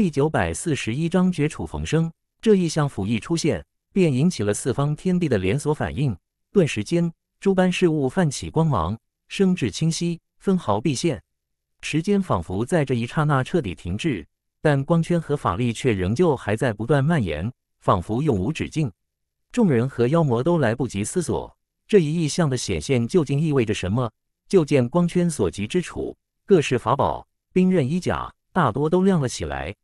第九百四十一章绝处逢生。这一象辅一出现，便引起了四方天地的连锁反应。顿时间，诸般事物泛起光芒，甚至清晰，分毫毕现。时间仿佛在这一刹那彻底停滞，但光圈和法力却仍旧还在不断蔓延，仿佛永无止境。众人和妖魔都来不及思索这一异象的显现究竟意味着什么，就见光圈所及之处，各式法宝、兵刃、衣甲大多都亮了起来。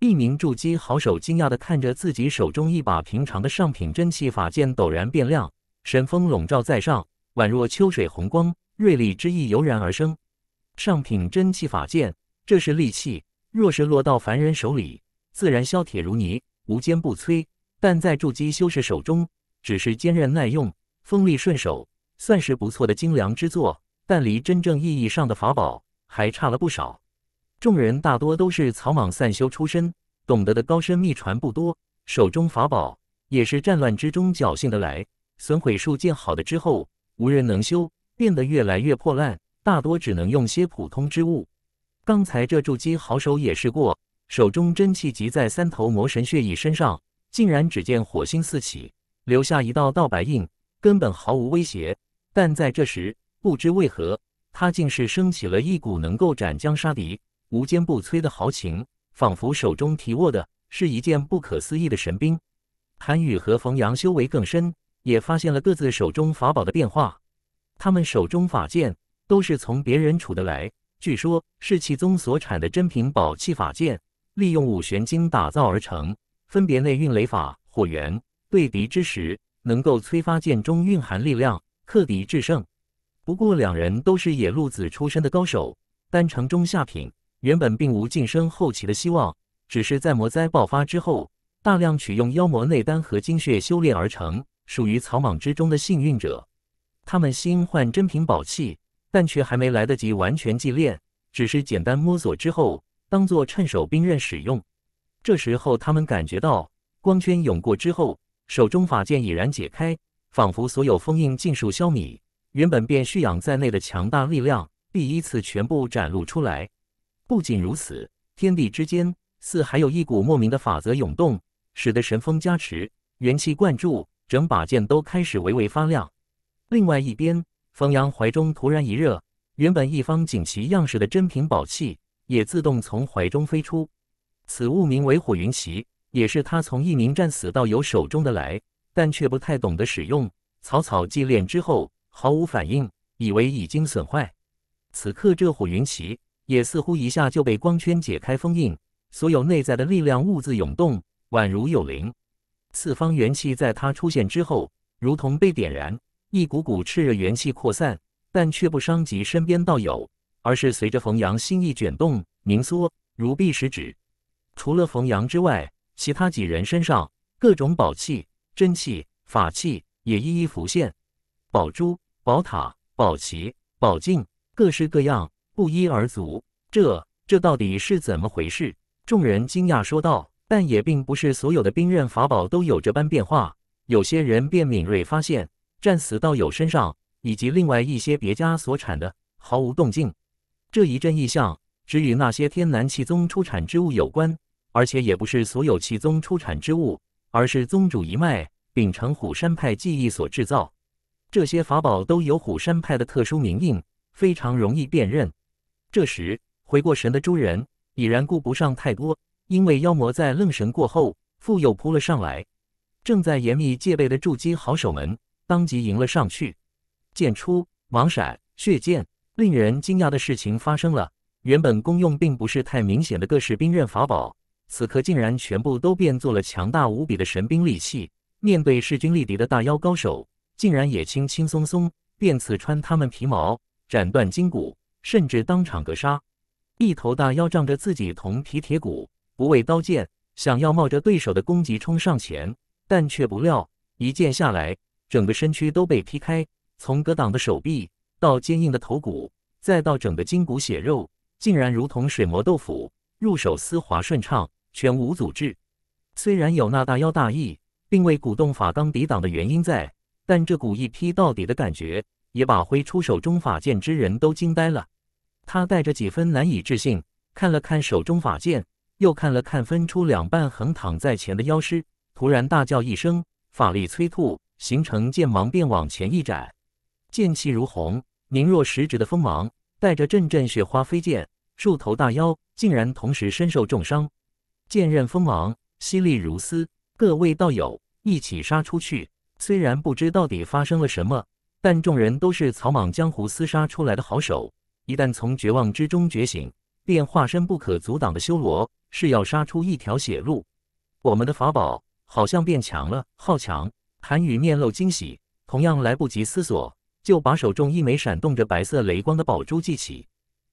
一名筑基好手惊讶地看着自己手中一把平常的上品真气法剑，陡然变亮，神风笼罩在上，宛若秋水红光，锐利之意油然而生。上品真气法剑，这是利器，若是落到凡人手里，自然削铁如泥，无坚不摧；但在筑基修士手中，只是坚韧耐用，锋利顺手，算是不错的精良之作，但离真正意义上的法宝还差了不少。众人大多都是草莽散修出身，懂得的高深秘传不多，手中法宝也是战乱之中侥幸得来。损毁数件好的之后，无人能修，变得越来越破烂，大多只能用些普通之物。刚才这筑基好手也试过，手中真气集在三头魔神血翼身上，竟然只见火星四起，留下一道道白印，根本毫无威胁。但在这时，不知为何，他竟是升起了一股能够斩将杀敌。无坚不摧的豪情，仿佛手中提握的是一件不可思议的神兵。韩愈和冯阳修为更深，也发现了各自手中法宝的变化。他们手中法剑都是从别人处得来，据说，是其宗所产的珍品宝器法剑，利用五玄金打造而成，分别内蕴雷法、火元。对敌之时，能够催发剑中蕴含力量，克敌制胜。不过，两人都是野路子出身的高手，丹城中下品。原本并无晋升后期的希望，只是在魔灾爆发之后，大量取用妖魔内丹和精血修炼而成，属于草莽之中的幸运者。他们新换珍品宝器，但却还没来得及完全祭炼，只是简单摸索之后，当做趁手兵刃使用。这时候，他们感觉到光圈涌过之后，手中法剑已然解开，仿佛所有封印尽数消弭，原本便蓄养在内的强大力量，第一次全部展露出来。不仅如此，天地之间似还有一股莫名的法则涌动，使得神风加持、元气灌注，整把剑都开始微微发亮。另外一边，冯阳怀中突然一热，原本一方锦旗样式的珍品宝器也自动从怀中飞出。此物名为火云旗，也是他从一名战死道友手中的来，但却不太懂得使用。草草祭炼之后毫无反应，以为已经损坏。此刻这火云旗。也似乎一下就被光圈解开封印，所有内在的力量兀自涌动，宛如有灵。四方元气在他出现之后，如同被点燃，一股股炽热元气扩散，但却不伤及身边道友，而是随着冯阳心意卷动、凝缩，如避石指。除了冯阳之外，其他几人身上各种宝器、真器、法器也一一浮现，宝珠、宝塔、宝旗、宝镜，各式各样。不一而足，这这到底是怎么回事？众人惊讶说道。但也并不是所有的兵刃法宝都有这般变化，有些人便敏锐发现，战死道友身上以及另外一些别家所产的毫无动静。这一阵异象只与那些天南气宗出产之物有关，而且也不是所有气宗出产之物，而是宗主一脉秉承虎山派技艺所制造。这些法宝都有虎山派的特殊名印，非常容易辨认。这时回过神的诸人已然顾不上太多，因为妖魔在愣神过后，复又扑了上来。正在严密戒备的筑基好手们当即迎了上去。剑出，芒闪，血溅。令人惊讶的事情发生了：原本功用并不是太明显的各式兵刃法宝，此刻竟然全部都变作了强大无比的神兵利器。面对势均力敌的大妖高手，竟然也轻轻松松便刺穿他们皮毛，斩断筋骨。甚至当场格杀。一头大妖仗着自己铜皮铁骨，不畏刀剑，想要冒着对手的攻击冲上前，但却不料一剑下来，整个身躯都被劈开，从格挡的手臂到坚硬的头骨，再到整个筋骨血肉，竟然如同水磨豆腐，入手丝滑顺畅，全无阻滞。虽然有那大妖大意，并未鼓动法刚抵挡的原因在，但这股一劈到底的感觉。也把挥出手中法剑之人都惊呆了。他带着几分难以置信，看了看手中法剑，又看了看分出两半横躺在前的妖尸，突然大叫一声，法力催吐，形成剑芒便往前一斩。剑气如虹，凝若十指的锋芒，带着阵阵雪花飞溅。数头大妖竟然同时身受重伤。剑刃锋芒，犀利如丝。各位道友，一起杀出去！虽然不知到底发生了什么。但众人都是草莽江湖厮杀出来的好手，一旦从绝望之中觉醒，便化身不可阻挡的修罗，誓要杀出一条血路。我们的法宝好像变强了，好强！韩雨面露惊喜，同样来不及思索，就把手中一枚闪动着白色雷光的宝珠记起。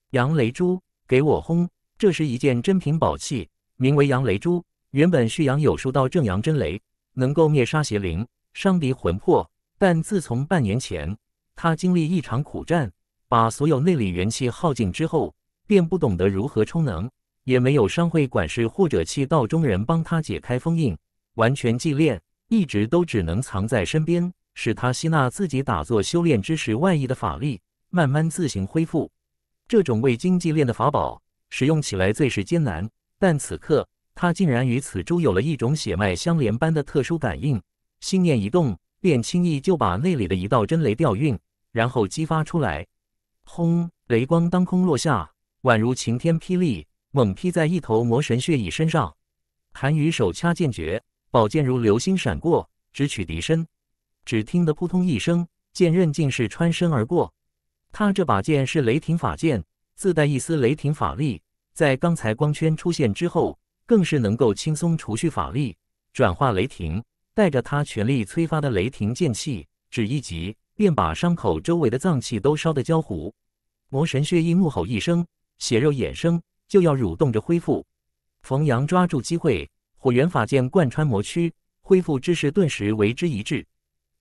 杨雷珠，给我轰！这是一件珍品宝器，名为杨雷珠。原本蓄杨有数道正阳真雷，能够灭杀邪灵，伤敌魂魄。但自从半年前，他经历一场苦战，把所有内力元气耗尽之后，便不懂得如何充能，也没有商会管事或者气道中人帮他解开封印，完全祭炼，一直都只能藏在身边，使他吸纳自己打坐修炼之时外溢的法力，慢慢自行恢复。这种未经祭炼的法宝，使用起来最是艰难。但此刻，他竟然与此珠有了一种血脉相连般的特殊感应，心念一动。便轻易就把那里的一道真雷调运，然后激发出来。轰！雷光当空落下，宛如晴天霹雳，猛劈在一头魔神血蚁身上。韩羽手掐剑诀，宝剑如流星闪过，直取敌身。只听得扑通一声，剑刃竟是穿身而过。他这把剑是雷霆法剑，自带一丝雷霆法力，在刚才光圈出现之后，更是能够轻松除去法力，转化雷霆。带着他全力催发的雷霆剑气，只一击便把伤口周围的脏器都烧得焦糊。魔神血翼怒吼一声，血肉衍生就要蠕动着恢复。冯阳抓住机会，火元法剑贯穿魔躯，恢复之势顿时为之一滞。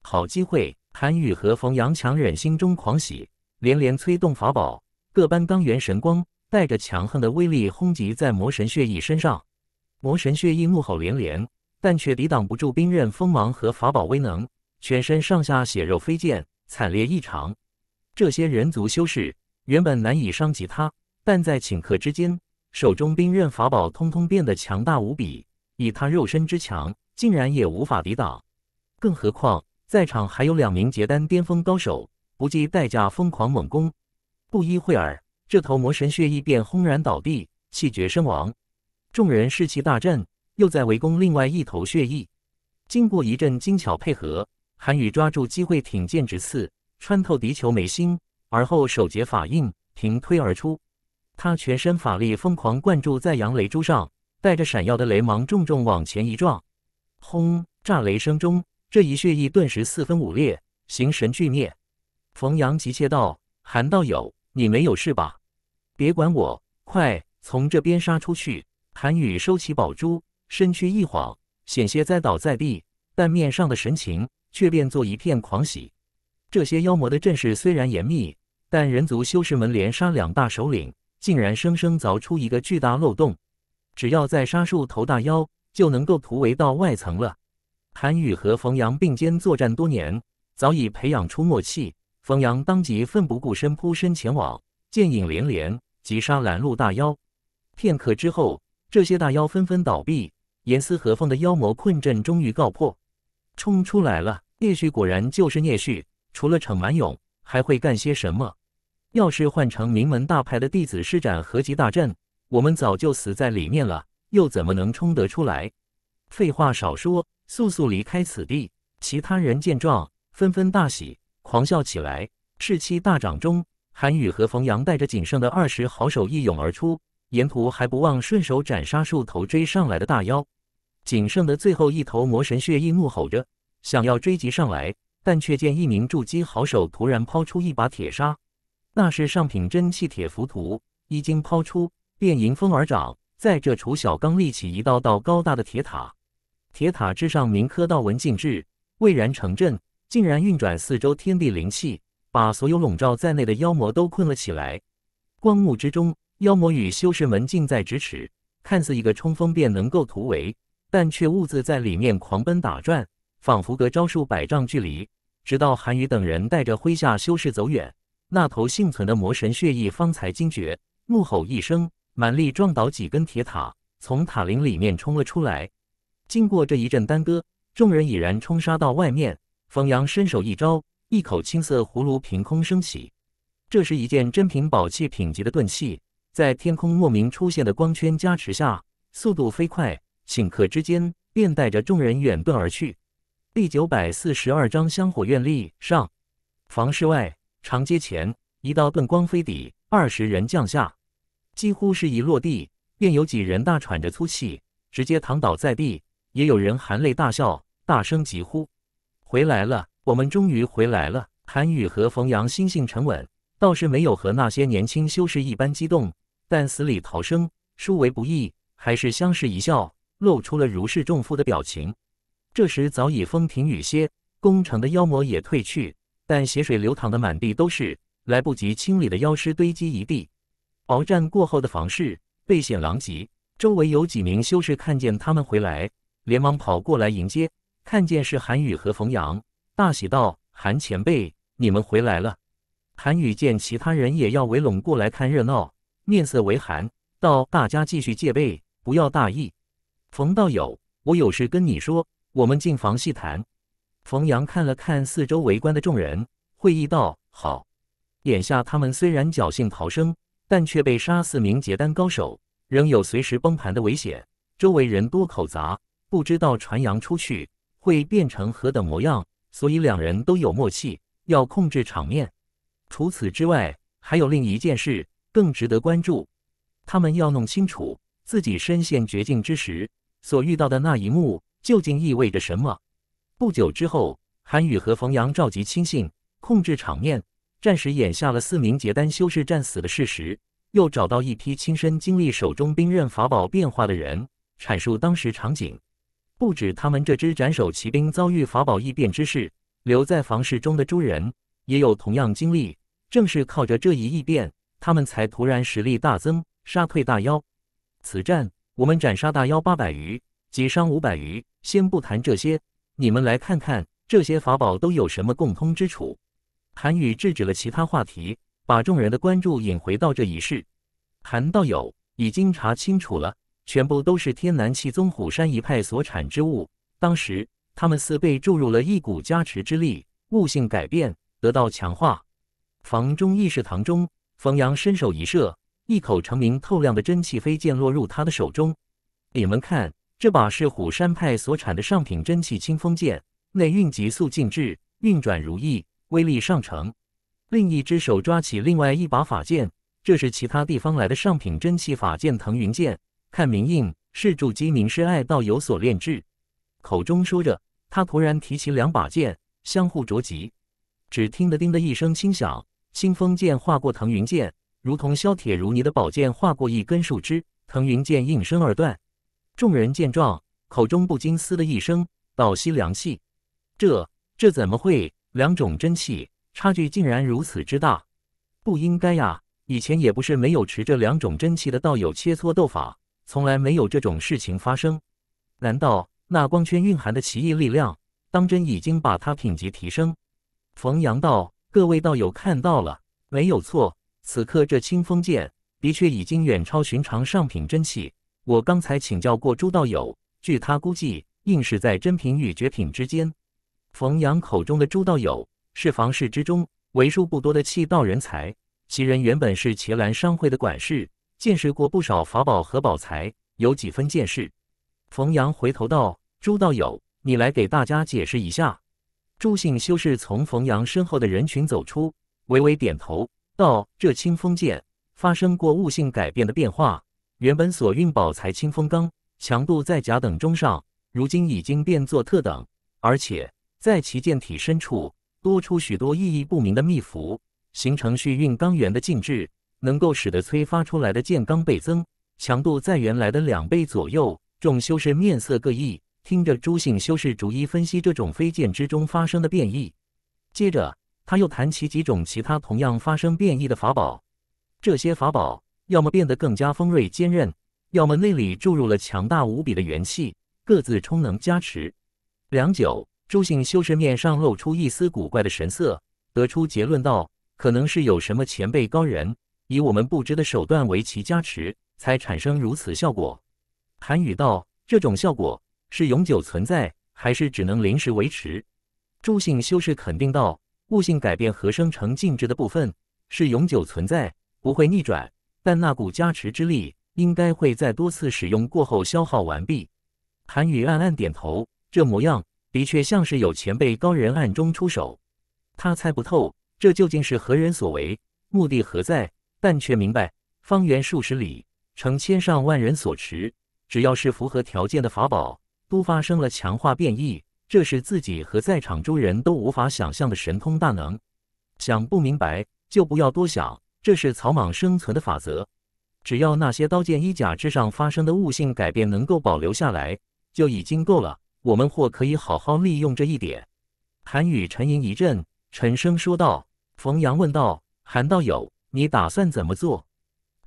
好机会！韩愈和冯阳强忍心中狂喜，连连催动法宝，各般当元神光带着强横的威力轰击在魔神血翼身上。魔神血翼怒吼连连。但却抵挡不住兵刃锋芒和法宝威能，全身上下血肉飞溅，惨烈异常。这些人族修士原本难以伤及他，但在顷刻之间，手中兵刃法宝通通变得强大无比，以他肉身之强，竟然也无法抵挡。更何况在场还有两名结丹巅峰高手，不计代价疯狂猛攻。不一会儿，这头魔神血翼便轰然倒地，气绝身亡。众人士气大振。又在围攻另外一头血翼，经过一阵精巧配合，韩羽抓住机会挺剑直刺，穿透敌球眉心，而后手结法印，平推而出。他全身法力疯狂灌注在阳雷珠上，带着闪耀的雷芒，重重往前一撞。轰！炸雷声中，这一血翼顿时四分五裂，形神俱灭。冯阳急切道：“韩道友，你没有事吧？别管我，快从这边杀出去！”韩羽收起宝珠。身躯一晃，险些栽倒在地，但面上的神情却变作一片狂喜。这些妖魔的阵势虽然严密，但人族修士们连杀两大首领，竟然生生凿出一个巨大漏洞。只要再杀数头大妖，就能够突围到外层了。韩愈和冯阳并肩作战多年，早已培养出默契。冯阳当即奋不顾身扑身前往，剑影连连，击杀拦路大妖。片刻之后，这些大妖纷纷倒闭，严丝合缝的妖魔困阵终于告破，冲出来了！聂旭果然就是聂旭，除了逞蛮勇，还会干些什么？要是换成名门大派的弟子施展合集大阵，我们早就死在里面了，又怎么能冲得出来？废话少说，速速离开此地！其他人见状，纷纷大喜，狂笑起来，士气大涨。中韩宇和冯阳带着仅剩的二十好手一涌而出，沿途还不忘顺手斩杀数头追上来的大妖。仅剩的最后一头魔神血翼怒吼着，想要追击上来，但却见一名筑基好手突然抛出一把铁砂，那是上品真气铁浮屠，一经抛出便迎风而长，在这楚小刚立起一道道高大的铁塔，铁塔之上铭刻道文禁制，蔚然成阵，竟然运转四周天地灵气，把所有笼罩在内的妖魔都困了起来。光幕之中，妖魔与修士们近在咫尺，看似一个冲锋便能够突围。但却兀自在里面狂奔打转，仿佛隔招数百丈距离。直到韩羽等人带着麾下修士走远，那头幸存的魔神血翼方才惊觉，怒吼一声，蛮力撞倒几根铁塔，从塔林里面冲了出来。经过这一阵耽搁，众人已然冲杀到外面。冯阳伸手一招，一口青色葫芦凭空升起，这是一件珍品宝器品级的钝器，在天空莫名出现的光圈加持下，速度飞快。顷刻之间，便带着众人远遁而去。第九百四十二章香火愿力上，房室外长街前，一道遁光飞抵，二十人降下。几乎是一落地，便有几人大喘着粗气，直接躺倒在地；也有人含泪大笑，大声疾呼：“回来了，我们终于回来了！”韩愈和冯阳心性沉稳，倒是没有和那些年轻修士一般激动，但死里逃生，殊为不易，还是相视一笑。露出了如释重负的表情。这时早已风停雨歇，攻城的妖魔也退去，但血水流淌的满地都是，来不及清理的妖尸堆积一地。鏖战过后的房室倍显狼藉。周围有几名修士看见他们回来，连忙跑过来迎接。看见是韩宇和冯阳，大喜道：“韩前辈，你们回来了。”韩宇见其他人也要围拢过来看热闹，面色微寒，道：“大家继续戒备，不要大意。”冯道友，我有事跟你说，我们进房细谈。冯阳看了看四周围观的众人，会意道：“好，眼下他们虽然侥幸逃生，但却被杀四名结丹高手，仍有随时崩盘的危险。周围人多口杂，不知道传扬出去会变成何等模样。所以两人都有默契，要控制场面。除此之外，还有另一件事更值得关注，他们要弄清楚自己身陷绝境之时。”所遇到的那一幕究竟意味着什么？不久之后，韩羽和冯阳召集亲信，控制场面，暂时演下了四名结丹修士战死的事实，又找到一批亲身经历手中兵刃法宝变化的人，阐述当时场景。不止他们这支斩首骑兵遭遇法宝异变之事，留在房室中的诸人也有同样经历。正是靠着这一异变，他们才突然实力大增，杀退大妖。此战。我们斩杀大妖八百余，击伤五百余。先不谈这些，你们来看看这些法宝都有什么共通之处。韩宇制止了其他话题，把众人的关注引回到这一事。韩道友已经查清楚了，全部都是天南气宗虎山一派所产之物。当时他们似被注入了一股加持之力，悟性改变，得到强化。房中议事堂中，冯阳伸手一射，一口澄明透亮的真气飞剑落入他的手中，你们看，这把是虎山派所产的上品真气清风剑，内蕴急速静滞，运转如意，威力上乘。另一只手抓起另外一把法剑，这是其他地方来的上品真气法剑腾云剑，看明印是筑基明师爱道有所炼制。口中说着，他突然提起两把剑相互着急。只听得叮的一声轻响，清风剑划过腾云剑。如同削铁如泥的宝剑划过一根树枝，腾云剑应声而断。众人见状，口中不禁嘶的一声，倒吸凉气。这这怎么会？两种真气差距竟然如此之大，不应该呀！以前也不是没有持这两种真气的道友切磋斗法，从来没有这种事情发生。难道那光圈蕴含的奇异力量，当真已经把他品级提升？冯阳道：“各位道友看到了，没有错。”此刻这清风剑的确已经远超寻常上品真气。我刚才请教过朱道友，据他估计，应是在真品与绝品之间。冯阳口中的朱道友是房氏之中为数不多的气道人才，其人原本是祁兰商会的管事，见识过不少法宝和宝材，有几分见识。冯阳回头道：“朱道友，你来给大家解释一下。”朱姓修士从冯阳身后的人群走出，微微点头。到这清风剑发生过悟性改变的变化，原本所蕴宝材清风钢强度在甲等中上，如今已经变作特等，而且在其剑体深处多出许多意义不明的秘符，形成续蕴钢源的禁制，能够使得催发出来的剑罡倍增，强度在原来的两倍左右。众修士面色各异，听着朱姓修士逐一分析这种飞剑之中发生的变异，接着。他又谈起几种其他同样发生变异的法宝，这些法宝要么变得更加锋锐坚韧，要么内里注入了强大无比的元气，各自充能加持。良久，朱姓修士面上露出一丝古怪的神色，得出结论道：“可能是有什么前辈高人以我们不知的手段为其加持，才产生如此效果。”韩语道：“这种效果是永久存在，还是只能临时维持？”朱姓修士肯定道。悟性改变和生成静止的部分是永久存在，不会逆转，但那股加持之力应该会在多次使用过后消耗完毕。韩宇暗暗点头，这模样的确像是有前辈高人暗中出手，他猜不透这究竟是何人所为，目的何在，但却明白方圆数十里成千上万人所持，只要是符合条件的法宝，都发生了强化变异。这是自己和在场诸人都无法想象的神通大能，想不明白就不要多想，这是草莽生存的法则。只要那些刀剑衣甲之上发生的悟性改变能够保留下来，就已经够了。我们或可以好好利用这一点。韩宇沉吟一阵，沉声说道：“冯阳问道，韩道友，你打算怎么做？”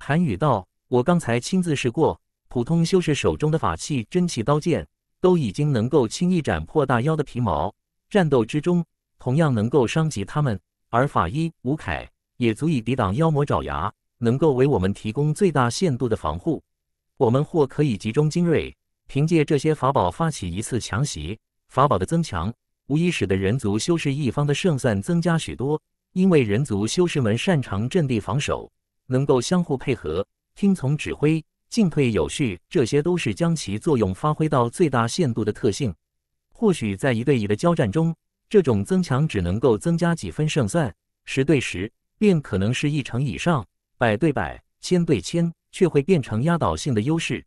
韩宇道：“我刚才亲自试过，普通修士手中的法器、真气、刀剑。”都已经能够轻易斩破大妖的皮毛，战斗之中同样能够伤及他们。而法医吴凯也足以抵挡妖魔爪牙，能够为我们提供最大限度的防护。我们或可以集中精锐，凭借这些法宝发起一次强袭。法宝的增强，无疑使得人族修士一方的胜算增加许多。因为人族修士们擅长阵地防守，能够相互配合，听从指挥。进退有序，这些都是将其作用发挥到最大限度的特性。或许在一对一的交战中，这种增强只能够增加几分胜算；十对十便可能是一成以上，百对百、千对千却会变成压倒性的优势。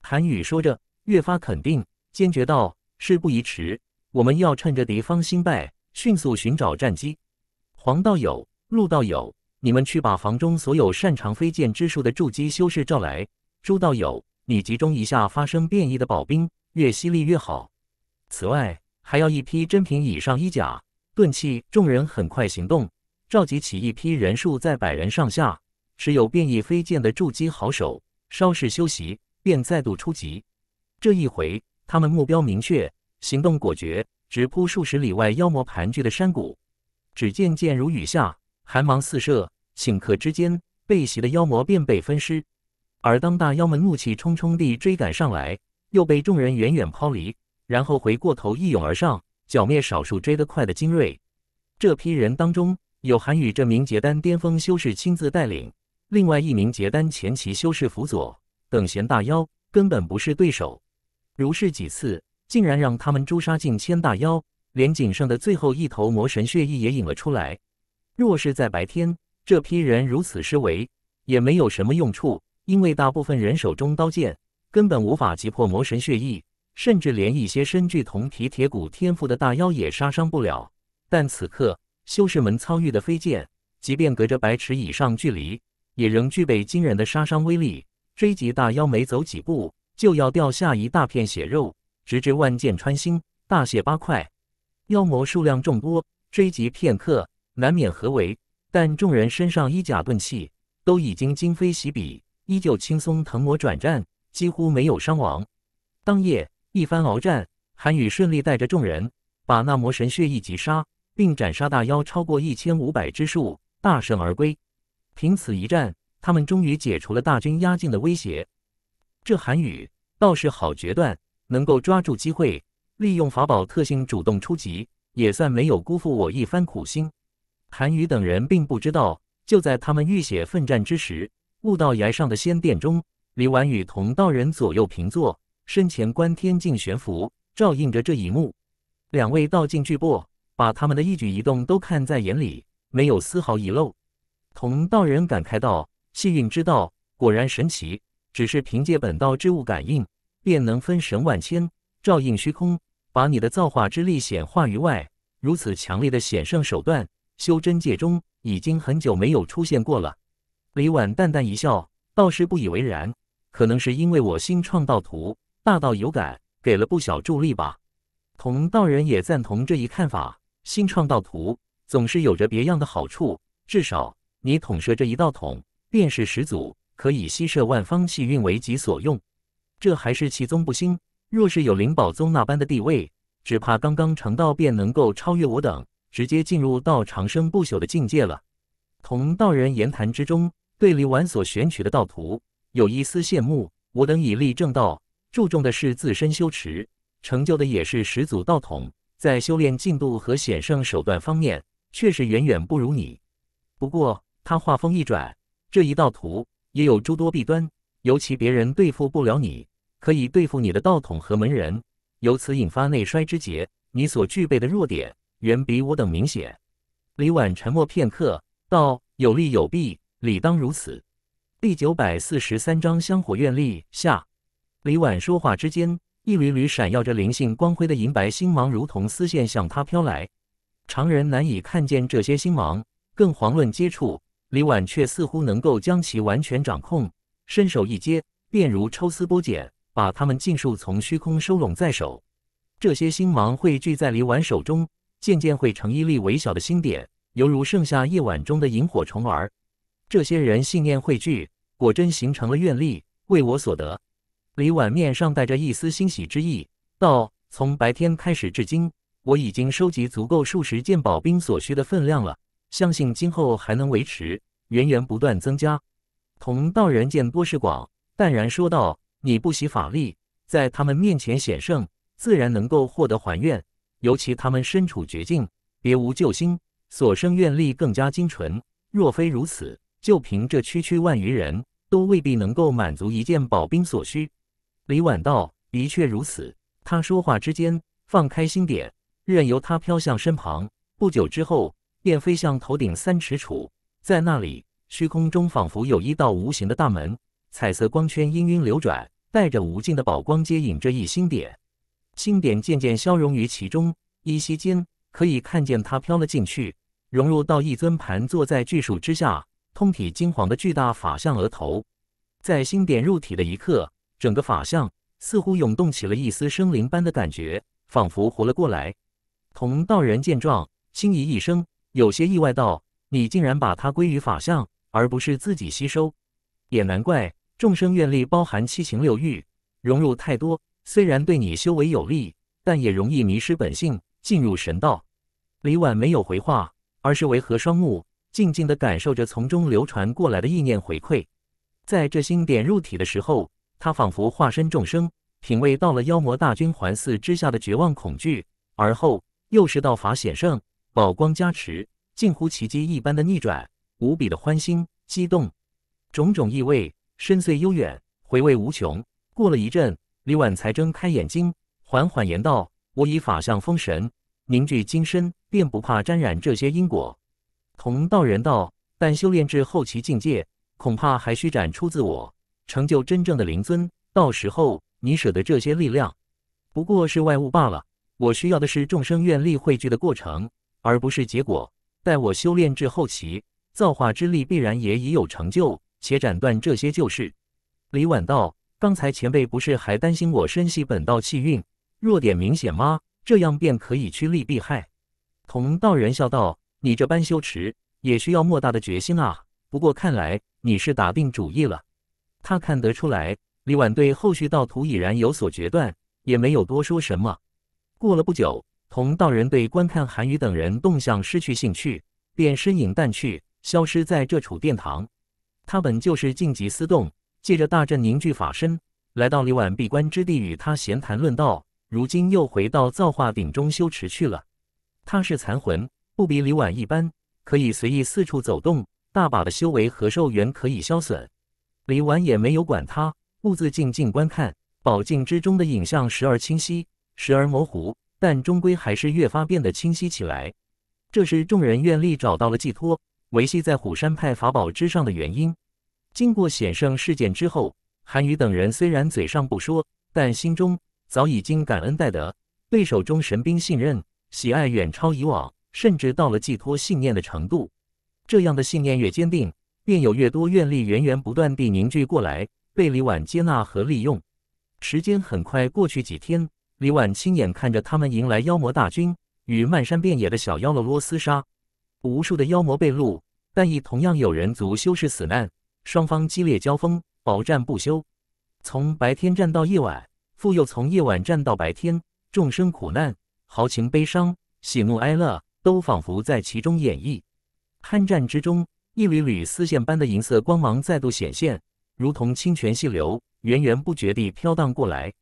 韩宇说着，越发肯定、坚决道：“事不宜迟，我们要趁着敌方兴败，迅速寻找战机。”黄道友、陆道友，你们去把房中所有擅长飞剑之术的筑基修士召来。朱道友，你集中一下发生变异的宝兵，越犀利越好。此外，还要一批真品以上衣甲、钝器。众人很快行动，召集起一批人数在百人上下、持有变异飞剑的筑基好手，稍事休息，便再度出击。这一回，他们目标明确，行动果决，直扑数十里外妖魔盘踞的山谷。只见箭如雨下，寒芒四射，顷刻之间，被袭的妖魔便被分尸。而当大妖们怒气冲冲地追赶上来，又被众人远远抛离，然后回过头一涌而上，剿灭少数追得快的精锐。这批人当中有韩宇这名结丹巅峰修士亲自带领，另外一名结丹前期修士辅佐，等闲大妖根本不是对手。如是几次，竟然让他们诛杀近千大妖，连仅剩的最后一头魔神血翼也引了出来。若是在白天，这批人如此施为，也没有什么用处。因为大部分人手中刀剑根本无法击破魔神血翼，甚至连一些身具铜皮铁骨天赋的大妖也杀伤不了。但此刻修士们操御的飞剑，即便隔着百尺以上距离，也仍具备惊人的杀伤威力。追击大妖，没走几步就要掉下一大片血肉，直至万箭穿心、大卸八块。妖魔数量众多，追击片刻难免合围，但众人身上衣甲钝器都已经今非昔比。依旧轻松腾魔转战，几乎没有伤亡。当夜一番鏖战，韩羽顺利带着众人把那魔神血翼击杀，并斩杀大妖超过一千五百之数，大胜而归。凭此一战，他们终于解除了大军压境的威胁。这韩羽倒是好决断，能够抓住机会，利用法宝特性主动出击，也算没有辜负我一番苦心。韩羽等人并不知道，就在他们浴血奋战之时。悟道崖上的仙殿中，李婉与同道人左右平坐，身前观天镜悬浮，照应着这一幕。两位道境巨擘把他们的一举一动都看在眼里，没有丝毫遗漏。同道人感慨道：“气运之道果然神奇，只是凭借本道之物感应，便能分神万千，照应虚空，把你的造化之力显化于外。如此强烈的显圣手段，修真界中已经很久没有出现过了。”李婉淡淡一笑，倒是不以为然，可能是因为我新创道图，大道有感，给了不小助力吧。同道人也赞同这一看法，新创道图总是有着别样的好处，至少你统摄这一道统，便是始祖，可以吸摄万方气运为己所用。这还是其宗不兴，若是有灵宝宗那般的地位，只怕刚刚成道便能够超越我等，直接进入到长生不朽的境界了。同道人言谈之中。对李纨所选取的道途，有一丝羡慕。我等以立正道，注重的是自身修持，成就的也是始祖道统，在修炼进度和显圣手段方面，确实远远不如你。不过，他话锋一转，这一道徒也有诸多弊端，尤其别人对付不了你，可以对付你的道统和门人，由此引发内衰之劫。你所具备的弱点，远比我等明显。李婉沉默片刻，道：“有利有弊。”理当如此。第九百四十三章香火愿力下，李婉说话之间，一缕缕闪耀着灵性光辉的银白星芒，如同丝线向他飘来。常人难以看见这些星芒，更遑论接触。李婉却似乎能够将其完全掌控，伸手一接，便如抽丝剥茧，把它们尽数从虚空收拢在手。这些星芒汇聚在李婉手中，渐渐汇成一粒微小的星点，犹如盛夏夜晚中的萤火虫儿。这些人信念汇聚，果真形成了愿力，为我所得。李宛面上带着一丝欣喜之意，道：“从白天开始至今，我已经收集足够数十件宝兵所需的分量了。相信今后还能维持，源源不断增加。”同道人见多识广，淡然说道：“你不习法力，在他们面前显胜，自然能够获得还愿。尤其他们身处绝境，别无救星，所生愿力更加精纯。若非如此，”就凭这区区万余人，都未必能够满足一件宝兵所需。李宛道的确如此。他说话之间，放开星点，任由它飘向身旁。不久之后，便飞向头顶三尺处，在那里，虚空中仿佛有一道无形的大门，彩色光圈氤氲流转，带着无尽的宝光，接引着一星点。星点渐渐消融于其中，依稀间，可以看见它飘了进去，融入到一尊盘坐在巨树之下。通体金黄的巨大法相，额头在星点入体的一刻，整个法相似乎涌动起了一丝生灵般的感觉，仿佛活了过来。同道人见状，心仪一声，有些意外道：“你竟然把它归于法相，而不是自己吸收。也难怪众生愿力包含七情六欲，融入太多，虽然对你修为有利，但也容易迷失本性，进入神道。”李婉没有回话，而是为何双目。静静的感受着从中流传过来的意念回馈，在这星点入体的时候，他仿佛化身众生，品味到了妖魔大军环伺之下的绝望恐惧，而后又是道法显圣、宝光加持，近乎奇迹一般的逆转，无比的欢欣激动，种种意味深邃悠远，回味无穷。过了一阵，李婉才睁开眼睛，缓缓言道：“我以法相封神，凝聚金身，便不怕沾染这些因果。”同道人道：“但修炼至后期境界，恐怕还需展出自我，成就真正的灵尊。到时候，你舍得这些力量？不过是外物罢了。我需要的是众生愿力汇聚的过程，而不是结果。待我修炼至后期，造化之力必然也已有成就，且斩断这些旧事。”李婉道：“刚才前辈不是还担心我身系本道气运，弱点明显吗？这样便可以趋利避害。”同道人笑道。你这般羞耻也需要莫大的决心啊！不过看来你是打定主意了。他看得出来，李婉对后续道途已然有所决断，也没有多说什么。过了不久，同道人对观看韩愈等人动向失去兴趣，便身影淡去，消失在这处殿堂。他本就是静极思动，借着大阵凝聚法身，来到李婉闭关之地与他闲谈论道。如今又回到造化鼎中修持去了。他是残魂。不比李婉一般，可以随意四处走动，大把的修为和寿元可以消损。李婉也没有管他，兀自静静观看宝镜之中的影像，时而清晰，时而模糊，但终归还是越发变得清晰起来。这时，众人愿力找到了寄托，维系在虎山派法宝之上的原因。经过险胜事件之后，韩宇等人虽然嘴上不说，但心中早已经感恩戴德，对手中神兵信任喜爱远超以往。甚至到了寄托信念的程度，这样的信念越坚定，便有越多愿力源源不断地凝聚过来，被李婉接纳和利用。时间很快过去，几天，李婉亲眼看着他们迎来妖魔大军，与漫山遍野的小妖罗厮杀，无数的妖魔被戮，但亦同样有人族修士死难，双方激烈交锋，鏖战不休。从白天战到夜晚，复又从夜晚战到白天，众生苦难，豪情悲伤，喜怒哀乐。都仿佛在其中演绎。酣战之中，一缕缕丝线般的银色光芒再度显现，如同清泉细流，源源不绝地飘荡过来。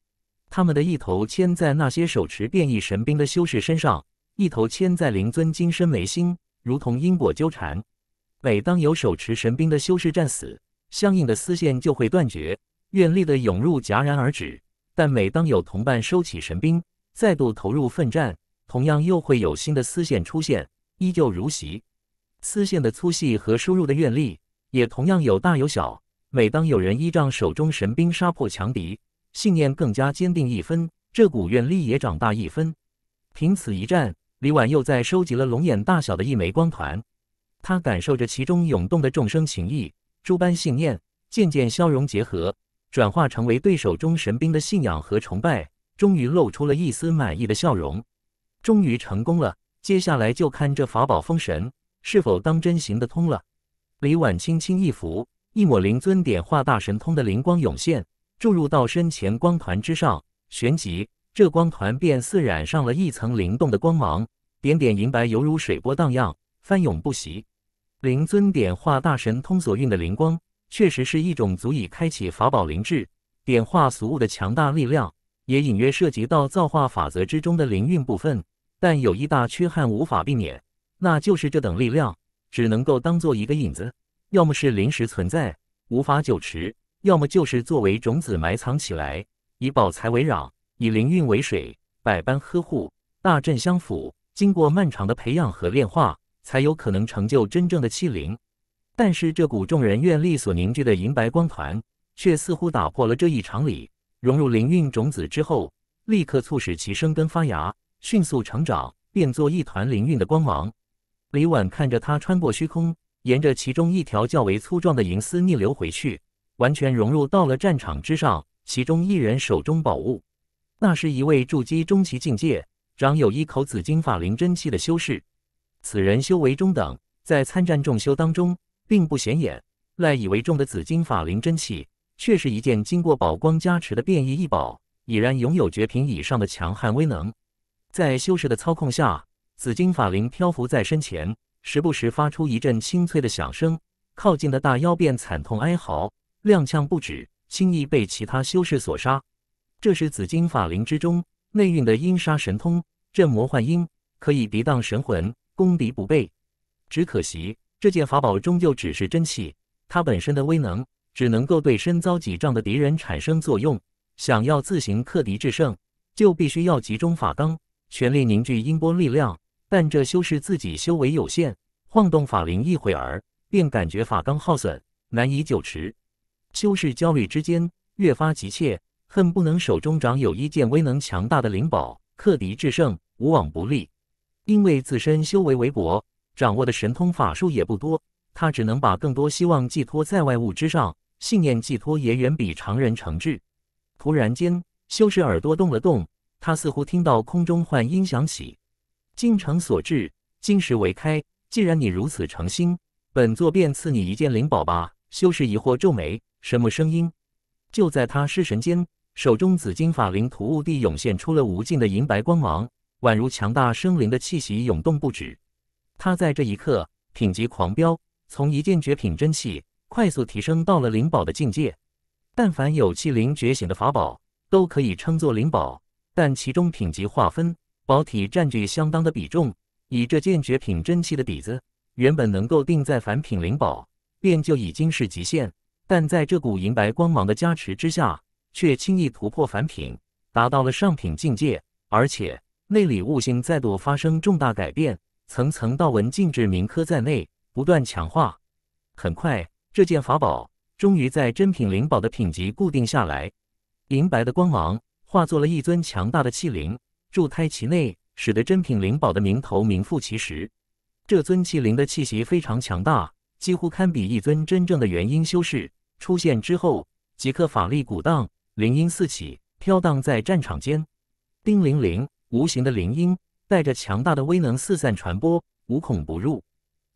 他们的一头牵在那些手持变异神兵的修士身上，一头牵在灵尊金身眉心，如同因果纠缠。每当有手持神兵的修士战死，相应的丝线就会断绝，愿力的涌入戛然而止。但每当有同伴收起神兵，再度投入奋战。同样又会有新的丝线出现，依旧如昔。丝线的粗细和输入的愿力也同样有大有小。每当有人依仗手中神兵杀破强敌，信念更加坚定一分，这股愿力也长大一分。凭此一战，李宛又在收集了龙眼大小的一枚光团。他感受着其中涌动的众生情谊、诸般信念，渐渐消融结合，转化成为对手中神兵的信仰和崇拜。终于露出了一丝满意的笑容。终于成功了，接下来就看这法宝封神是否当真行得通了。李婉轻轻一拂，一抹灵尊点化大神通的灵光涌现，注入到身前光团之上，旋即这光团便似染上了一层灵动的光芒，点点银白犹如水波荡漾，翻涌不息。灵尊点化大神通所运的灵光，确实是一种足以开启法宝灵智、点化俗物的强大力量，也隐约涉及到造化法则之中的灵运部分。但有一大缺憾无法避免，那就是这等力量只能够当做一个影子，要么是临时存在，无法久持，要么就是作为种子埋藏起来，以宝材为壤，以灵韵为水，百般呵护，大阵相辅，经过漫长的培养和炼化，才有可能成就真正的气灵。但是这股众人愿力所凝聚的银白光团，却似乎打破了这一常理，融入灵韵种子之后，立刻促使其生根发芽。迅速成长，变作一团灵韵的光芒。李婉看着他穿过虚空，沿着其中一条较为粗壮的银丝逆流回去，完全融入到了战场之上。其中一人手中宝物，那是一位筑基中期境界，长有一口紫金法灵真气的修士。此人修为中等，在参战众修当中并不显眼，赖以为重的紫金法灵真气，却是一件经过宝光加持的变异异宝，已然拥有绝品以上的强悍威能。在修士的操控下，紫金法铃漂浮在身前，时不时发出一阵清脆的响声。靠近的大妖便惨痛哀嚎，踉跄不止，轻易被其他修士所杀。这是紫金法铃之中内蕴的阴杀神通——镇魔幻音，可以抵挡神魂，攻敌不备。只可惜，这件法宝终究只是真气，它本身的威能只能够对身遭几丈的敌人产生作用。想要自行克敌制胜，就必须要集中法刚。全力凝聚音波力量，但这修士自己修为有限，晃动法灵一会儿，便感觉法刚耗损，难以久持。修士焦虑之间，越发急切，恨不能手中掌有一件威能强大的灵宝，克敌制胜，无往不利。因为自身修为微薄，掌握的神通法术也不多，他只能把更多希望寄托在外物之上，信念寄托也远比常人诚挚。突然间，修士耳朵动了动。他似乎听到空中幻音响起，精诚所至，金石为开。既然你如此诚心，本座便赐你一件灵宝吧。修士疑惑皱眉，什么声音？就在他失神间，手中紫金法灵突兀地涌现出了无尽的银白光芒，宛如强大生灵的气息涌动不止。他在这一刻品级狂飙，从一件绝品真气快速提升到了灵宝的境界。但凡有器灵觉醒的法宝，都可以称作灵宝。但其中品级划分，宝体占据相当的比重。以这件绝品真器的底子，原本能够定在凡品灵宝，便就已经是极限。但在这股银白光芒的加持之下，却轻易突破凡品，达到了上品境界。而且内里悟性再度发生重大改变，层层道纹禁制铭刻在内，不断强化。很快，这件法宝终于在真品灵宝的品级固定下来。银白的光芒。化作了一尊强大的气灵，入胎其内，使得珍品灵宝的名头名副其实。这尊气灵的气息非常强大，几乎堪比一尊真正的元婴修士。出现之后，即刻法力鼓荡，灵音四起，飘荡在战场间。叮铃铃，无形的灵音带着强大的威能四散传播，无孔不入。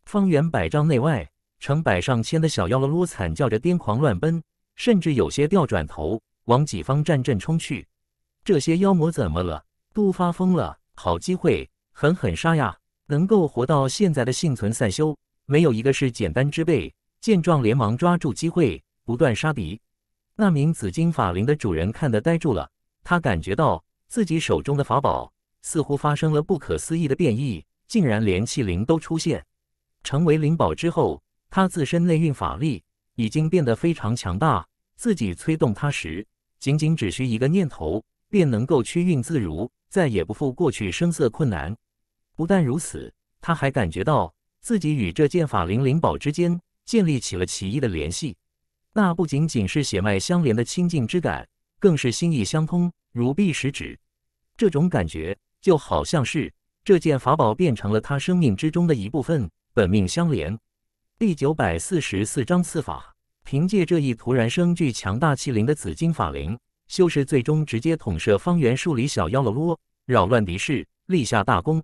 方圆百丈内外，成百上千的小妖喽啰惨叫着癫狂乱奔，甚至有些掉转头往己方战阵冲去。这些妖魔怎么了？都发疯了！好机会，狠狠杀呀！能够活到现在的幸存散修，没有一个是简单之辈。见状，连忙抓住机会，不断杀敌。那名紫金法灵的主人看得呆住了，他感觉到自己手中的法宝似乎发生了不可思议的变异，竟然连器灵都出现。成为灵宝之后，他自身内蕴法力已经变得非常强大，自己催动他时，仅仅只需一个念头。便能够趋运自如，再也不负过去声色困难。不但如此，他还感觉到自己与这剑法灵灵宝之间建立起了奇异的联系。那不仅仅是血脉相连的亲近之感，更是心意相通，如臂使指。这种感觉就好像是这件法宝变成了他生命之中的一部分，本命相连。第九百四十四章次法。凭借这一突然生具强大气灵的紫金法灵。修士最终直接捅射方圆数里小妖了窝，扰乱敌势，立下大功。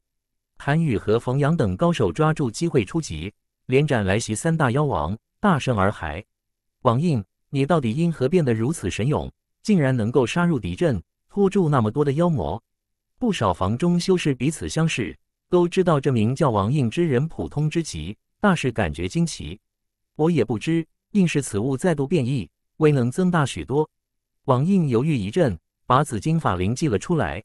韩愈和冯阳等高手抓住机会出击，连斩来袭三大妖王，大胜而还。王应，你到底因何变得如此神勇，竟然能够杀入敌阵，拖住那么多的妖魔？不少房中修士彼此相视，都知道这名叫王应之人普通之极，大是感觉惊奇。我也不知，硬是此物再度变异，威能增大许多。王印犹豫一阵，把紫金法灵寄了出来。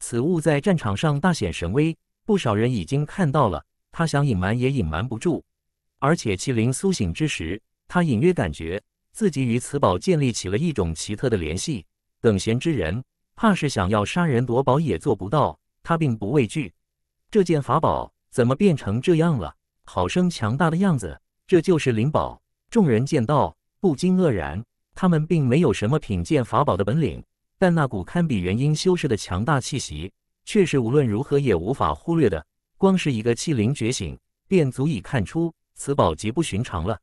此物在战场上大显神威，不少人已经看到了。他想隐瞒也隐瞒不住。而且麒麟苏醒之时，他隐约感觉自己与此宝建立起了一种奇特的联系。等闲之人，怕是想要杀人夺宝也做不到。他并不畏惧。这件法宝怎么变成这样了？好生强大的样子，这就是灵宝。众人见到，不禁愕然。他们并没有什么品鉴法宝的本领，但那股堪比元婴修士的强大气息，却是无论如何也无法忽略的。光是一个器灵觉醒，便足以看出此宝极不寻常了。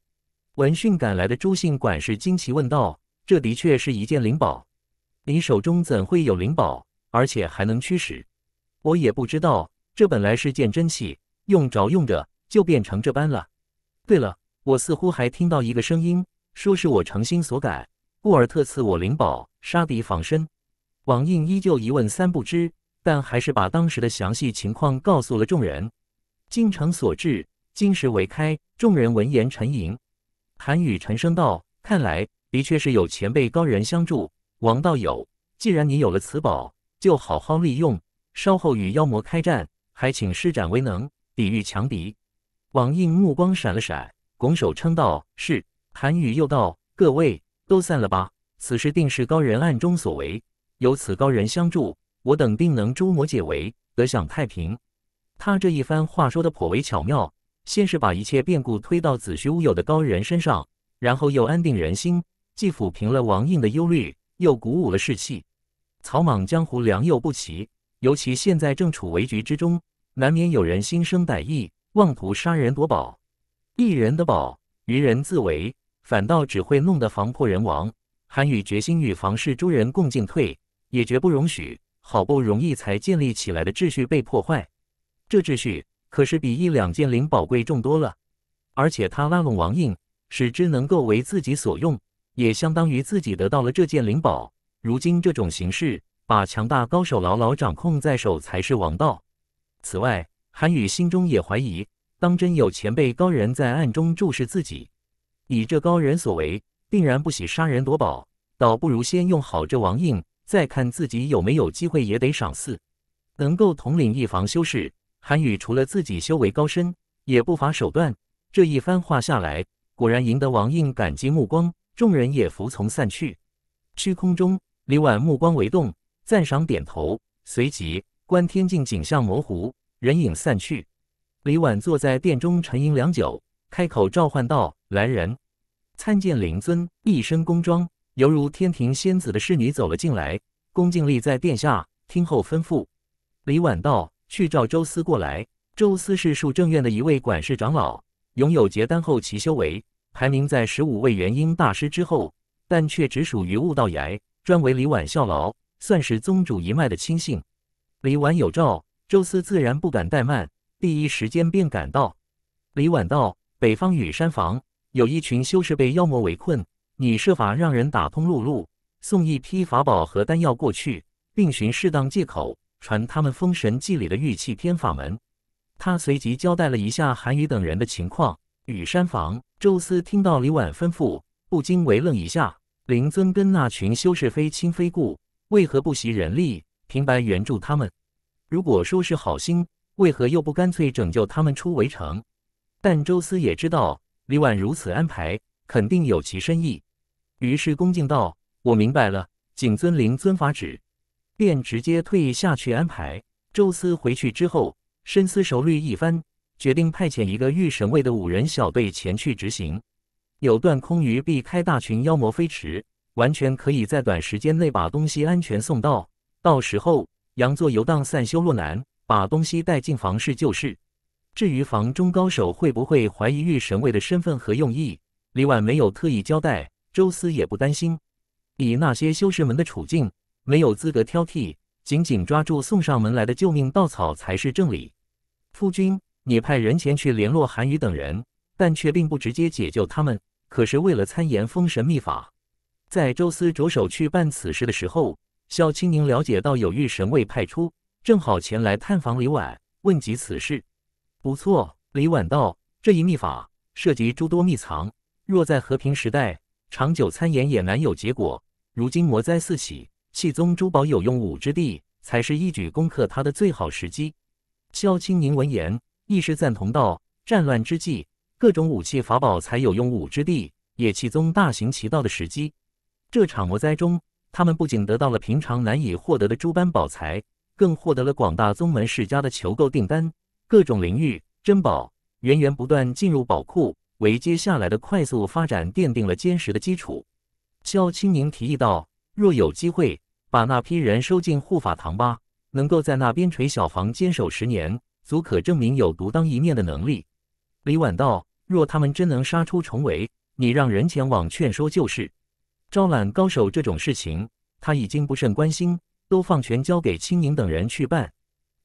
闻讯赶来的朱姓管事惊奇问道：“这的确是一件灵宝，你手中怎会有灵宝，而且还能驱使？”“我也不知道，这本来是件真器，用着用着就变成这般了。”“对了，我似乎还听到一个声音。”说是我诚心所改，故而特赐我灵宝，杀敌防身。王应依旧一问三不知，但还是把当时的详细情况告诉了众人。精诚所至，金石为开。众人闻言沉吟，韩语沉声道：“看来的确是有前辈高人相助。王道友，既然你有了此宝，就好好利用。稍后与妖魔开战，还请施展威能，抵御强敌。”王应目光闪了闪，拱手称道：“是。”韩愈又道：“各位都散了吧，此事定是高人暗中所为。有此高人相助，我等定能诸魔解围，得享太平。”他这一番话说的颇为巧妙，先是把一切变故推到子虚乌有的高人身上，然后又安定人心，既抚平了王印的忧虑，又鼓舞了士气。草莽江湖良莠不齐，尤其现在正处危局之中，难免有人心生歹意，妄图杀人夺宝，一人的宝。愚人自为，反倒只会弄得房破人亡。韩愈决心与房氏诸人共进退，也绝不容许好不容易才建立起来的秩序被破坏。这秩序可是比一两件灵宝贵重多了。而且他拉拢王印，使之能够为自己所用，也相当于自己得到了这件灵宝。如今这种形式，把强大高手牢牢掌控在手才是王道。此外，韩愈心中也怀疑。当真有前辈高人在暗中注视自己，以这高人所为，定然不喜杀人夺宝，倒不如先用好这王印，再看自己有没有机会也得赏赐。能够统领一房修士，韩羽除了自己修为高深，也不乏手段。这一番话下来，果然赢得王印感激目光，众人也服从散去。虚空中，李婉目光为动，赞赏点头，随即观天镜景象模糊，人影散去。李婉坐在殿中沉吟良久，开口召唤道：“来人，参见灵尊。”一身宫装，犹如天庭仙子的侍女走了进来，恭敬立在殿下，听候吩咐。李婉道：“去召周思过来。”周思是树正院的一位管事长老，拥有结丹后期修为，排名在十五位元婴大师之后，但却只属于悟道崖，专为李婉效劳，算是宗主一脉的亲信。李婉有召，周思自然不敢怠慢。第一时间便赶到。李婉道：“北方雨山房有一群修士被妖魔围困，你设法让人打通陆路，送一批法宝和丹药过去，并寻适当借口传他们《封神记》里的玉器天法门。”他随即交代了一下韩愈等人的情况。雨山房，周思听到李婉吩咐，不禁为愣一下：灵尊跟那群修士非亲非故，为何不惜人力，平白援助他们？如果说是好心，为何又不干脆拯救他们出围城？但周思也知道李宛如此安排肯定有其深意，于是恭敬道：“我明白了，谨遵灵尊法旨。”便直接退下去安排。周思回去之后，深思熟虑一番，决定派遣一个御神卫的五人小队前去执行。有段空余避开大群妖魔飞驰，完全可以在短时间内把东西安全送到。到时候，羊座游荡散修落难。把东西带进房室就是。至于房中高手会不会怀疑玉神卫的身份和用意，李婉没有特意交代，周思也不担心。以那些修士们的处境，没有资格挑剔，紧紧抓住送上门来的救命稻草才是正理。夫君，你派人前去联络韩宇等人，但却并不直接解救他们。可是为了参研封神秘法，在周思着手去办此事的时候，萧青宁了解到有玉神卫派出。正好前来探访李婉，问及此事。不错，李婉道：“这一秘法涉及诸多秘藏，若在和平时代，长久参研也难有结果。如今魔灾四起，气宗珠宝有用武之地，才是一举攻克它的最好时机。”萧青宁闻言，亦是赞同道：“战乱之际，各种武器法宝才有用武之地，也气宗大行其道的时机。这场魔灾中，他们不仅得到了平常难以获得的诸般宝财。”更获得了广大宗门世家的求购订单，各种灵玉珍宝源源不断进入宝库，为接下来的快速发展奠定了坚实的基础。萧青宁提议道：“若有机会，把那批人收进护法堂吧，能够在那边垂小房坚守十年，足可证明有独当一面的能力。”李婉道：“若他们真能杀出重围，你让人前往劝说就是。招揽高手这种事情，他已经不甚关心。”都放权交给青宁等人去办。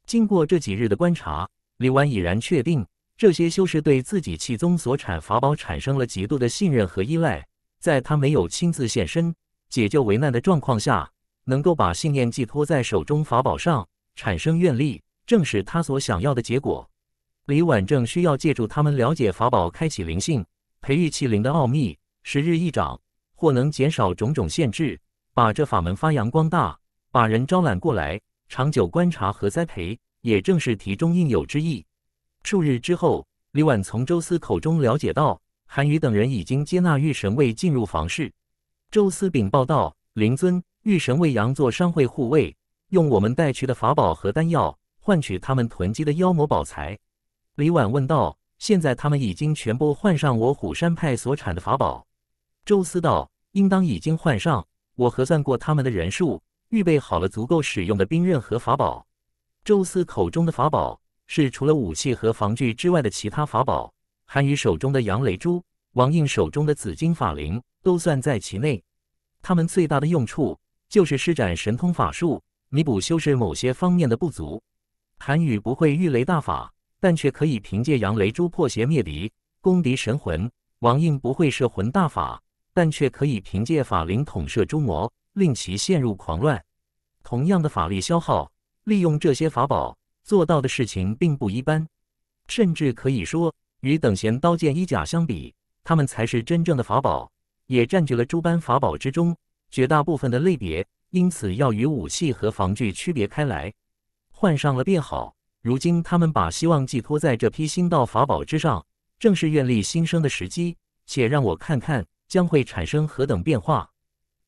经过这几日的观察，李纨已然确定，这些修士对自己气宗所产法宝产生了极度的信任和依赖。在他没有亲自现身解救危难的状况下，能够把信念寄托在手中法宝上，产生愿力，正是他所想要的结果。李婉正需要借助他们了解法宝开启灵性、培育气灵的奥秘。时日一长，或能减少种种限制，把这法门发扬光大。把人招揽过来，长久观察和栽培，也正是题中应有之意。数日之后，李婉从周思口中了解到，韩愈等人已经接纳玉神卫进入房室。周思禀报道：“灵尊，玉神卫阳作商会护卫，用我们带去的法宝和丹药换取他们囤积的妖魔宝材。”李婉问道：“现在他们已经全部换上我虎山派所产的法宝？”周思道：“应当已经换上。我核算过他们的人数。”预备好了足够使用的兵刃和法宝。宙斯口中的法宝是除了武器和防具之外的其他法宝，韩愈手中的杨雷珠，王印手中的紫金法灵都算在其内。他们最大的用处就是施展神通法术，弥补修士某些方面的不足。韩愈不会御雷大法，但却可以凭借杨雷珠破邪灭敌，攻敌神魂；王印不会摄魂大法，但却可以凭借法灵统摄诸魔。令其陷入狂乱。同样的法力消耗，利用这些法宝做到的事情并不一般，甚至可以说，与等闲刀剑衣甲相比，他们才是真正的法宝，也占据了诸般法宝之中绝大部分的类别，因此要与武器和防具区别开来。换上了便好。如今他们把希望寄托在这批新到法宝之上，正是愿力新生的时机，且让我看看将会产生何等变化。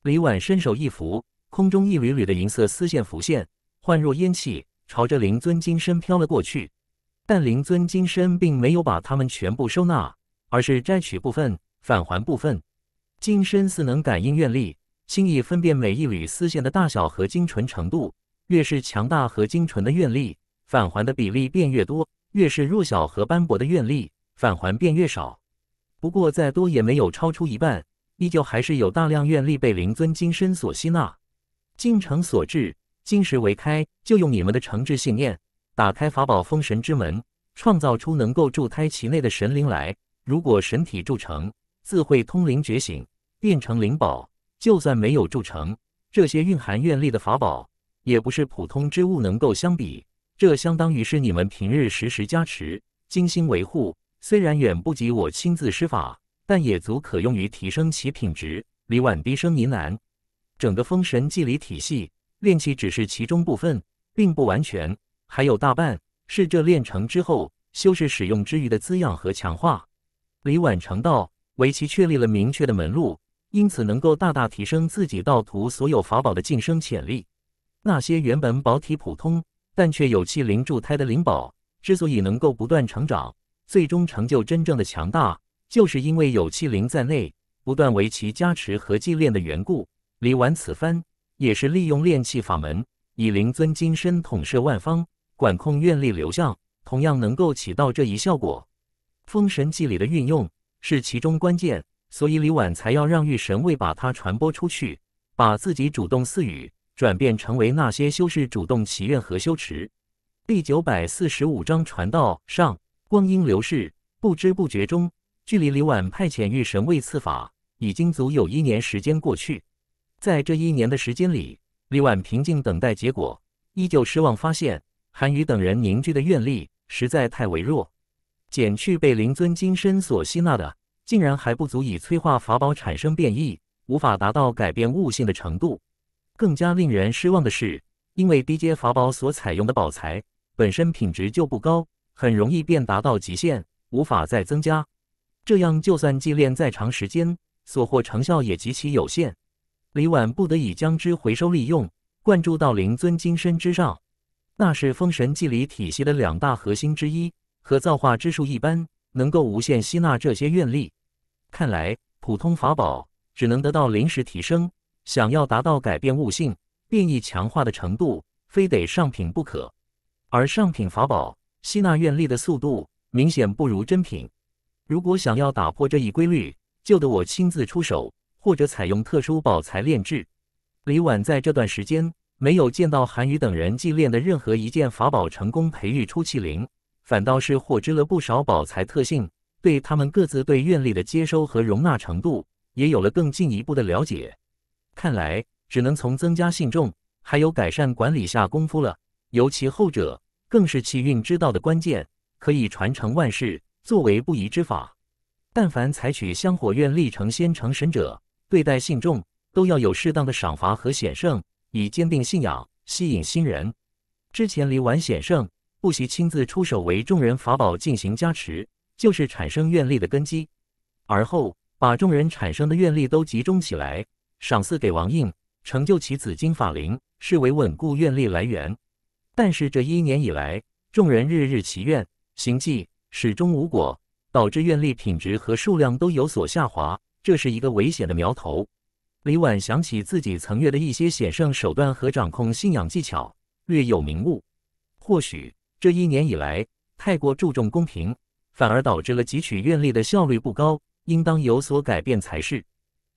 李婉伸手一拂，空中一缕缕的银色丝线浮现，幻若烟气，朝着灵尊金身飘了过去。但灵尊金身并没有把它们全部收纳，而是摘取部分，返还部分。金身似能感应愿力，轻易分辨每一缕丝线的大小和精纯程度。越是强大和精纯的愿力，返还的比例便越多；越是弱小和斑驳的愿力，返还便越少。不过再多也没有超出一半。依旧还是有大量愿力被灵尊金身所吸纳，精诚所至，金石为开。就用你们的诚挚信念，打开法宝封神之门，创造出能够助胎其内的神灵来。如果神体铸成，自会通灵觉醒，变成灵宝。就算没有铸成，这些蕴含愿力的法宝，也不是普通之物能够相比。这相当于是你们平日时时加持，精心维护。虽然远不及我亲自施法。但也足可用于提升其品质。李婉低声呢喃：“整个《封神祭礼体系炼器只是其中部分，并不完全，还有大半是这炼成之后修士使用之余的滋养和强化。”李婉成道，为其确立了明确的门路，因此能够大大提升自己道途所有法宝的晋升潜力。那些原本宝体普通但却有气灵助胎的灵宝，之所以能够不断成长，最终成就真正的强大。就是因为有气灵在内，不断为其加持和祭炼的缘故，李婉此番也是利用炼气法门，以灵尊金身统摄万方，管控愿力流向，同样能够起到这一效果。封神祭礼的运用是其中关键，所以李婉才要让玉神卫把它传播出去，把自己主动赐予，转变成为那些修士主动祈愿和修持。第九百四十五章传道上，光阴流逝，不知不觉中。距离李婉派遣御神卫赐法已经足有一年时间过去，在这一年的时间里，李婉平静等待结果，依旧失望。发现韩愈等人凝聚的愿力实在太微弱，减去被灵尊金身所吸纳的，竟然还不足以催化法宝产生变异，无法达到改变悟性的程度。更加令人失望的是，因为低阶法宝所采用的宝材本身品质就不高，很容易便达到极限，无法再增加。这样，就算祭练再长时间，所获成效也极其有限。李婉不得已将之回收利用，灌注到灵尊金身之上。那是封神祭礼体系的两大核心之一，和造化之术一般，能够无限吸纳这些愿力。看来普通法宝只能得到临时提升，想要达到改变悟性、变异强化的程度，非得上品不可。而上品法宝吸纳愿力的速度，明显不如真品。如果想要打破这一规律，就得我亲自出手，或者采用特殊宝材炼制。李婉在这段时间没有见到韩愈等人祭炼的任何一件法宝成功培育出器灵，反倒是获知了不少宝材特性，对他们各自对愿力的接收和容纳程度也有了更进一步的了解。看来只能从增加信众，还有改善管理下功夫了。尤其后者，更是气运之道的关键，可以传承万世。作为不移之法，但凡采取香火愿力成仙成神者，对待信众都要有适当的赏罚和显圣，以坚定信仰，吸引新人。之前离完显圣不惜亲自出手为众人法宝进行加持，就是产生愿力的根基。而后把众人产生的愿力都集中起来，赏赐给王印，成就其紫金法灵，视为稳固愿力来源。但是这一年以来，众人日日祈愿行迹、始终无果，导致愿力品质和数量都有所下滑，这是一个危险的苗头。李婉想起自己曾月的一些险胜手段和掌控信仰技巧，略有明悟。或许这一年以来太过注重公平，反而导致了汲取愿力的效率不高，应当有所改变才是。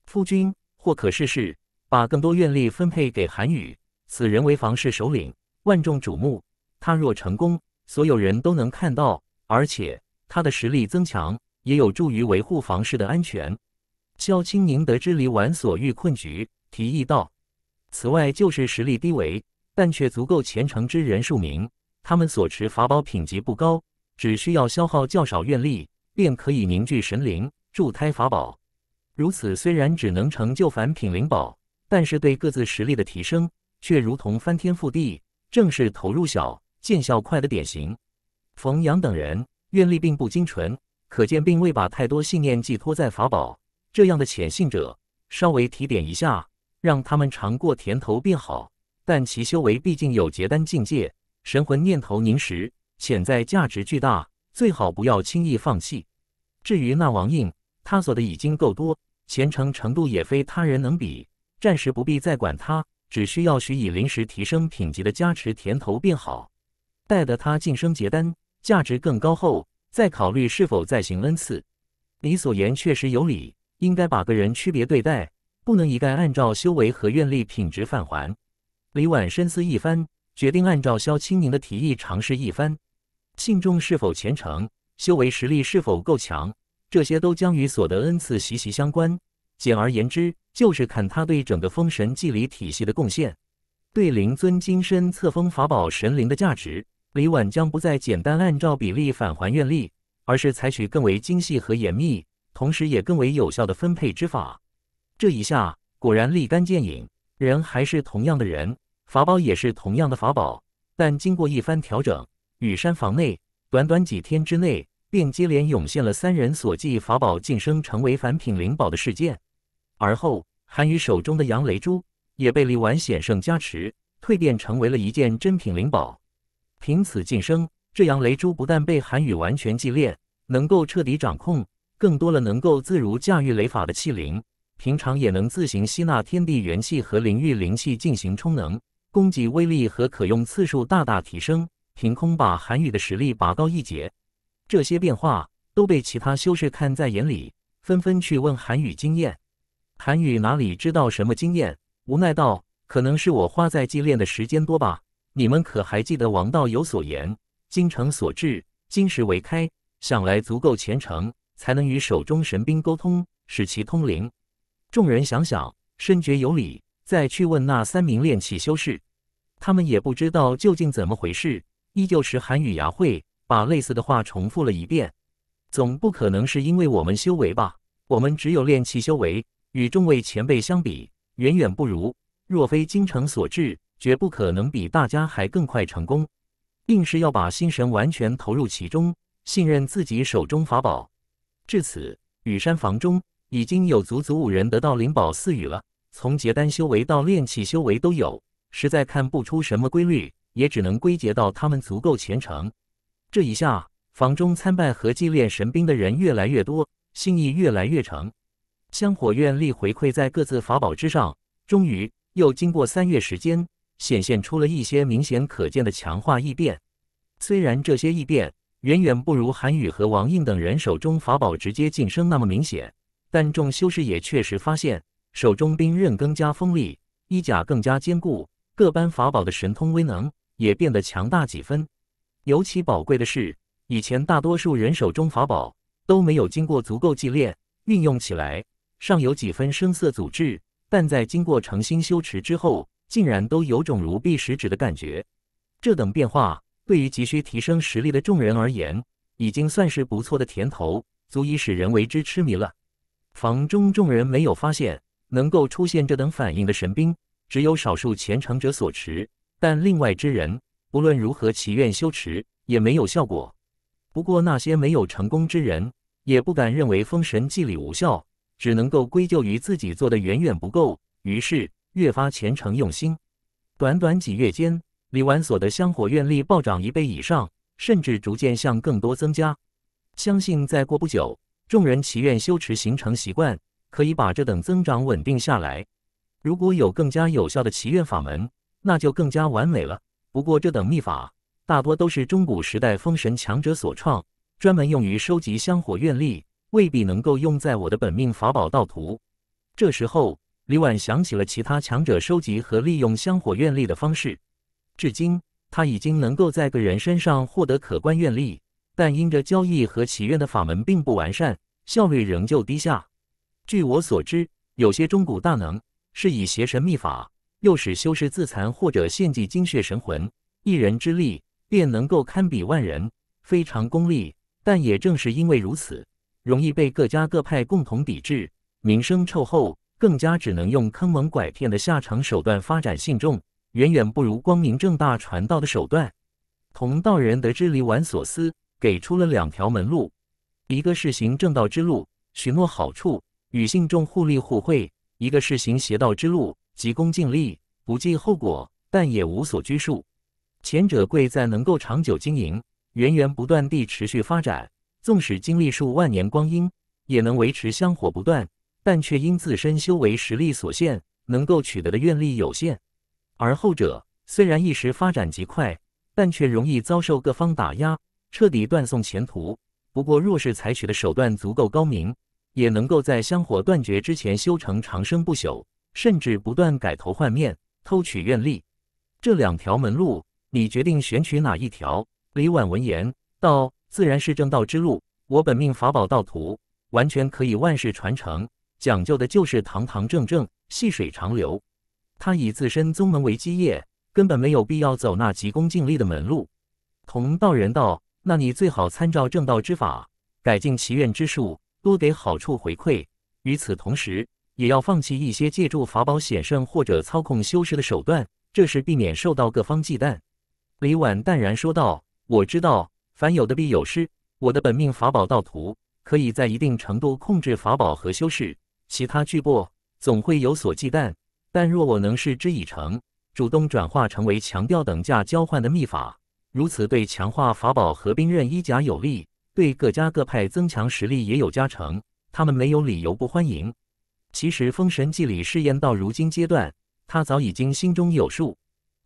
夫君或可试试，把更多愿力分配给韩宇，此人为房氏首领，万众瞩目。他若成功，所有人都能看到。而且他的实力增强，也有助于维护房室的安全。萧青宁得知李纨所遇困局，提议道：“此外就是实力低微，但却足够虔诚之人数名。他们所持法宝品级不高，只需要消耗较少愿力，便可以凝聚神灵助胎法宝。如此虽然只能成就凡品灵宝，但是对各自实力的提升，却如同翻天覆地，正是投入小见效快的典型。”冯阳等人愿力并不精纯，可见并未把太多信念寄托在法宝。这样的潜信者，稍微提点一下，让他们尝过甜头便好。但其修为毕竟有结丹境界，神魂念头凝实，潜在价值巨大，最好不要轻易放弃。至于那王印，他所的已经够多，虔诚程度也非他人能比，暂时不必再管他，只需要许以临时提升品级的加持甜头便好，待得他晋升结丹。价值更高后，再考虑是否再行恩赐。你所言确实有理，应该把个人区别对待，不能一概按照修为和愿力品质返还。李婉深思一番，决定按照萧清宁的提议尝试一番。信众是否虔诚，修为实力是否够强，这些都将与所得恩赐息息相关。简而言之，就是看他对整个封神祭礼体系的贡献，对灵尊金身册封法宝神灵的价值。李婉将不再简单按照比例返还愿力，而是采取更为精细和严密，同时也更为有效的分配之法。这一下果然立竿见影，人还是同样的人，法宝也是同样的法宝，但经过一番调整，羽山房内短短几天之内便接连涌现了三人所记法宝晋升成为凡品灵宝的事件。而后，韩愈手中的杨雷珠也被李婉显圣加持，蜕变成为了一件珍品灵宝。凭此晋升，这样雷珠不但被韩雨完全祭炼，能够彻底掌控，更多了能够自如驾驭雷法的气灵，平常也能自行吸纳天地元气和灵域灵气进行充能，攻击威力和可用次数大大提升，凭空把韩雨的实力拔高一截。这些变化都被其他修士看在眼里，纷纷去问韩雨经验。韩雨哪里知道什么经验，无奈道：“可能是我花在祭炼的时间多吧。”你们可还记得王道友所言：“精诚所至，金石为开。”想来足够虔诚，才能与手中神兵沟通，使其通灵。众人想想，深觉有理，再去问那三名炼气修士，他们也不知道究竟怎么回事，依旧是韩雨牙慧把类似的话重复了一遍。总不可能是因为我们修为吧？我们只有炼气修为，与众位前辈相比，远远不如。若非精诚所至，绝不可能比大家还更快成功，硬是要把心神完全投入其中，信任自己手中法宝。至此，雨山房中已经有足足五人得到灵宝赐予了，从结丹修为到炼气修为都有，实在看不出什么规律，也只能归结到他们足够虔诚。这一下，房中参拜和祭炼神兵的人越来越多，心意越来越诚，香火愿力回馈在各自法宝之上。终于，又经过三月时间。显现出了一些明显可见的强化异变，虽然这些异变远远不如韩宇和王印等人手中法宝直接晋升那么明显，但众修士也确实发现手中兵刃更加锋利，衣甲更加坚固，各班法宝的神通威能也变得强大几分。尤其宝贵的是，以前大多数人手中法宝都没有经过足够祭炼，运用起来尚有几分声色阻滞，但在经过诚心修持之后。竟然都有种如臂使指的感觉，这等变化对于急需提升实力的众人而言，已经算是不错的甜头，足以使人为之痴迷了。房中众人没有发现能够出现这等反应的神兵，只有少数虔诚者所持，但另外之人不论如何祈愿修持也没有效果。不过那些没有成功之人也不敢认为封神祭礼无效，只能够归咎于自己做的远远不够。于是。越发虔诚用心，短短几月间，李纨所的香火愿力暴涨一倍以上，甚至逐渐向更多增加。相信再过不久，众人祈愿修持形成习惯，可以把这等增长稳定下来。如果有更加有效的祈愿法门，那就更加完美了。不过这等秘法大多都是中古时代封神强者所创，专门用于收集香火愿力，未必能够用在我的本命法宝道途。这时候。李婉想起了其他强者收集和利用香火愿力的方式。至今，他已经能够在个人身上获得可观愿力，但因着交易和祈愿的法门并不完善，效率仍旧低下。据我所知，有些中古大能是以邪神秘法诱使修士自残或者献祭精血神魂，一人之力便能够堪比万人，非常功利。但也正是因为如此，容易被各家各派共同抵制，名声臭后。更加只能用坑蒙拐骗的下场手段发展信众，远远不如光明正大传道的手段。同道人得知李纨所思，给出了两条门路：一个是行正道之路，许诺好处，与信众互利互惠；一个是行邪道之路，急功近利，不计后果，但也无所拘束。前者贵在能够长久经营，源源不断地持续发展，纵使经历数万年光阴，也能维持香火不断。但却因自身修为实力所限，能够取得的愿力有限；而后者虽然一时发展极快，但却容易遭受各方打压，彻底断送前途。不过，若是采取的手段足够高明，也能够在香火断绝之前修成长生不朽，甚至不断改头换面，偷取愿力。这两条门路，你决定选取哪一条？李婉闻言道：“自然是正道之路，我本命法宝道途，完全可以万世传承。”讲究的就是堂堂正正，细水长流。他以自身宗门为基业，根本没有必要走那急功近利的门路。同道人道，那你最好参照正道之法，改进祈愿之术，多给好处回馈。与此同时，也要放弃一些借助法宝显胜或者操控修士的手段，这是避免受到各方忌惮。李婉淡然说道：“我知道，凡有的必有失。我的本命法宝道图，可以在一定程度控制法宝和修士。”其他巨擘总会有所忌惮，但若我能事之以成，主动转化成为强调等价交换的秘法，如此对强化法宝和兵刃衣甲有利，对各家各派增强实力也有加成，他们没有理由不欢迎。其实《封神记》里试验到如今阶段，他早已经心中有数，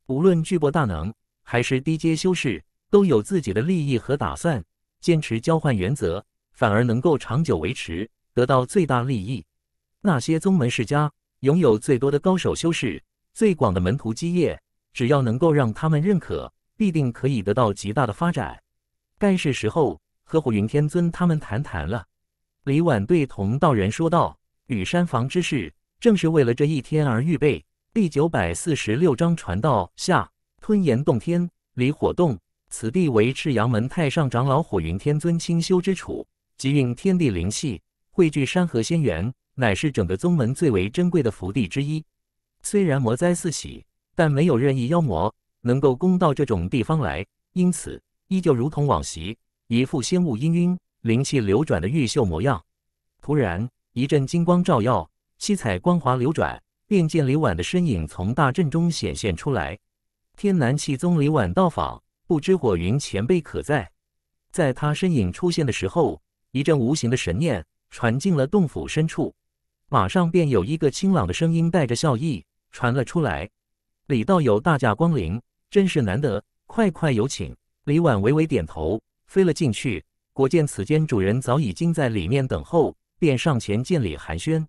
无论巨擘大能还是低阶修士，都有自己的利益和打算，坚持交换原则，反而能够长久维持，得到最大利益。那些宗门世家拥有最多的高手修士，最广的门徒基业，只要能够让他们认可，必定可以得到极大的发展。该是时候和火云天尊他们谈谈了。李婉对同道人说道：“羽山房之事，正是为了这一天而预备。”第九百四十六章传道下吞炎洞天，离火洞。此地为赤阳门太上长老火云天尊清修之处，集运天地灵气，汇聚山河仙缘。乃是整个宗门最为珍贵的福地之一。虽然魔灾四起，但没有任意妖魔能够攻到这种地方来，因此依旧如同往昔，一副仙雾氤氲、灵气流转的玉秀模样。突然，一阵金光照耀，七彩光华流转，便见李婉的身影从大阵中显现出来。天南气宗李婉到访，不知火云前辈可在？在他身影出现的时候，一阵无形的神念传进了洞府深处。马上便有一个清朗的声音带着笑意传了出来：“李道友大驾光临，真是难得，快快有请。”李婉微微点头，飞了进去。果见此间主人早已经在里面等候，便上前见礼寒暄。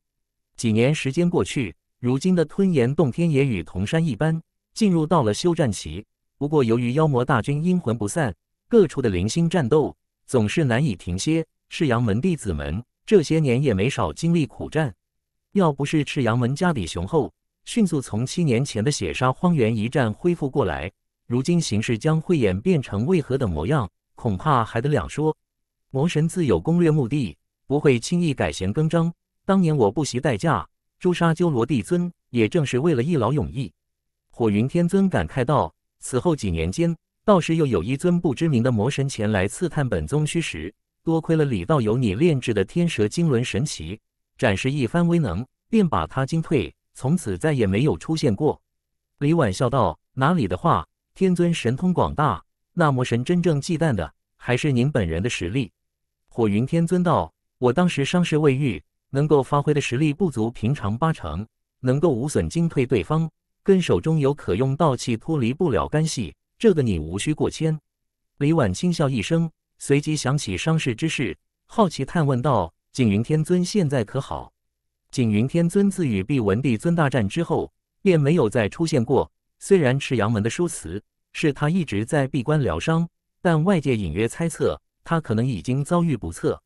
几年时间过去，如今的吞炎洞天也与铜山一般，进入到了休战期。不过由于妖魔大军阴魂不散，各处的零星战斗总是难以停歇。赤阳门弟子们这些年也没少经历苦战。要不是赤阳门家底雄厚，迅速从七年前的血杀荒原一战恢复过来，如今形势将会演变成为何的模样，恐怕还得两说。魔神自有攻略目的，不会轻易改弦更张。当年我不惜代价诛杀鸠罗帝尊，也正是为了一劳永逸。火云天尊感慨道：“此后几年间，倒是又有一尊不知名的魔神前来刺探本宗虚实，多亏了李道友你炼制的天蛇金轮神奇，展示一番威能，便把他惊退，从此再也没有出现过。李婉笑道：“哪里的话，天尊神通广大，那魔神真正忌惮的还是您本人的实力。”火云天尊道：“我当时伤势未愈，能够发挥的实力不足平常八成，能够无损惊退对方，跟手中有可用道器脱离不了干系。这个你无需过谦。”李婉轻笑一声，随即想起伤势之事，好奇探问道。景云天尊现在可好？景云天尊自与毕文帝尊大战之后，便没有再出现过。虽然赤阳门的说辞是他一直在闭关疗伤，但外界隐约猜测他可能已经遭遇不测。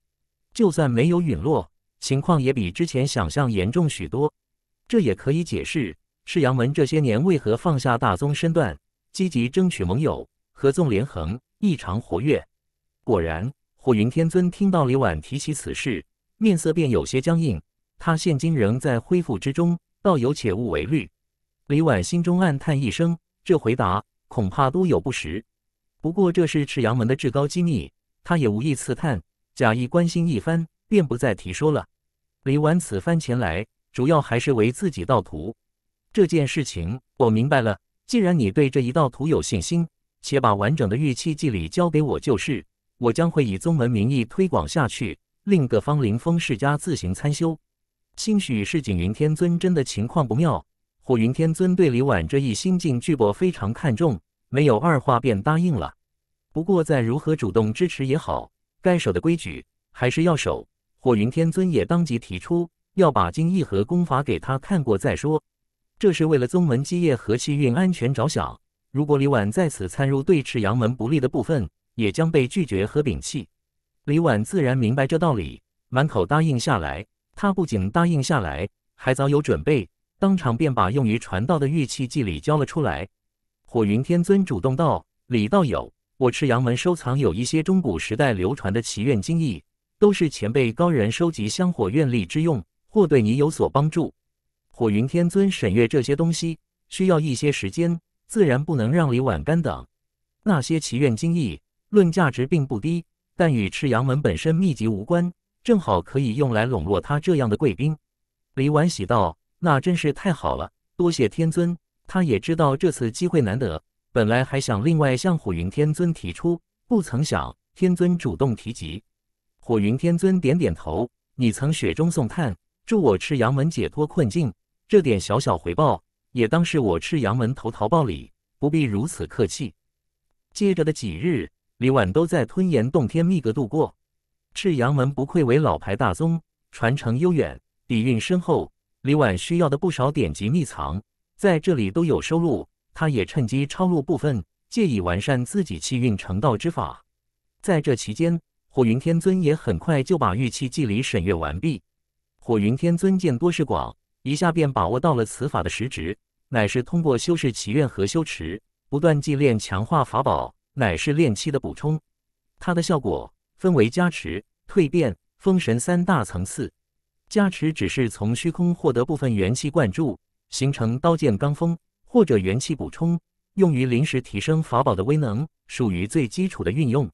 就算没有陨落，情况也比之前想象严重许多。这也可以解释赤阳门这些年为何放下大宗身段，积极争取盟友，合纵连横，异常活跃。果然，火云天尊听到李婉提起此事。面色便有些僵硬，他现今仍在恢复之中，道友且勿为虑。李婉心中暗叹一声，这回答恐怕多有不实。不过这是赤阳门的至高机密，他也无意刺探，假意关心一番，便不再提说了。李婉此番前来，主要还是为自己道图。这件事情我明白了，既然你对这一道图有信心，且把完整的玉器记里交给我就是，我将会以宗门名义推广下去。令各方灵峰世家自行参修，兴许是景云天尊真的情况不妙。火云天尊对李婉这一新晋巨擘非常看重，没有二话便答应了。不过在如何主动支持也好，该守的规矩还是要守。火云天尊也当即提出要把经义和功法给他看过再说，这是为了宗门基业和气运安全着想。如果李婉在此参入对赤阳门不利的部分，也将被拒绝和摒弃。李婉自然明白这道理，满口答应下来。他不仅答应下来，还早有准备，当场便把用于传道的玉器祭礼交了出来。火云天尊主动道：“李道友，我赤阳门收藏有一些中古时代流传的祈愿经义，都是前辈高人收集香火愿力之用，或对你有所帮助。火云天尊审阅这些东西需要一些时间，自然不能让李婉干等。那些祈愿经义论价值并不低。”但与赤阳门本身秘籍无关，正好可以用来笼络他这样的贵宾。李婉喜道：“那真是太好了，多谢天尊。他也知道这次机会难得，本来还想另外向火云天尊提出，不曾想天尊主动提及。”火云天尊点点头：“你曾雪中送炭，助我赤阳门解脱困境，这点小小回报，也当是我赤阳门投桃报李，不必如此客气。”接着的几日。李婉都在吞炎洞天秘阁度过。赤阳门不愧为老牌大宗，传承悠远，底蕴深厚。李婉需要的不少典籍秘藏，在这里都有收录。他也趁机抄录部分，借以完善自己气运成道之法。在这期间，火云天尊也很快就把玉器祭礼审阅完毕。火云天尊见多识广，一下便把握到了此法的实质，乃是通过修饰祈愿和修持，不断祭炼强化法宝。乃是炼器的补充，它的效果分为加持、蜕变、封神三大层次。加持只是从虚空获得部分元气灌注，形成刀剑罡风或者元气补充，用于临时提升法宝的威能，属于最基础的运用。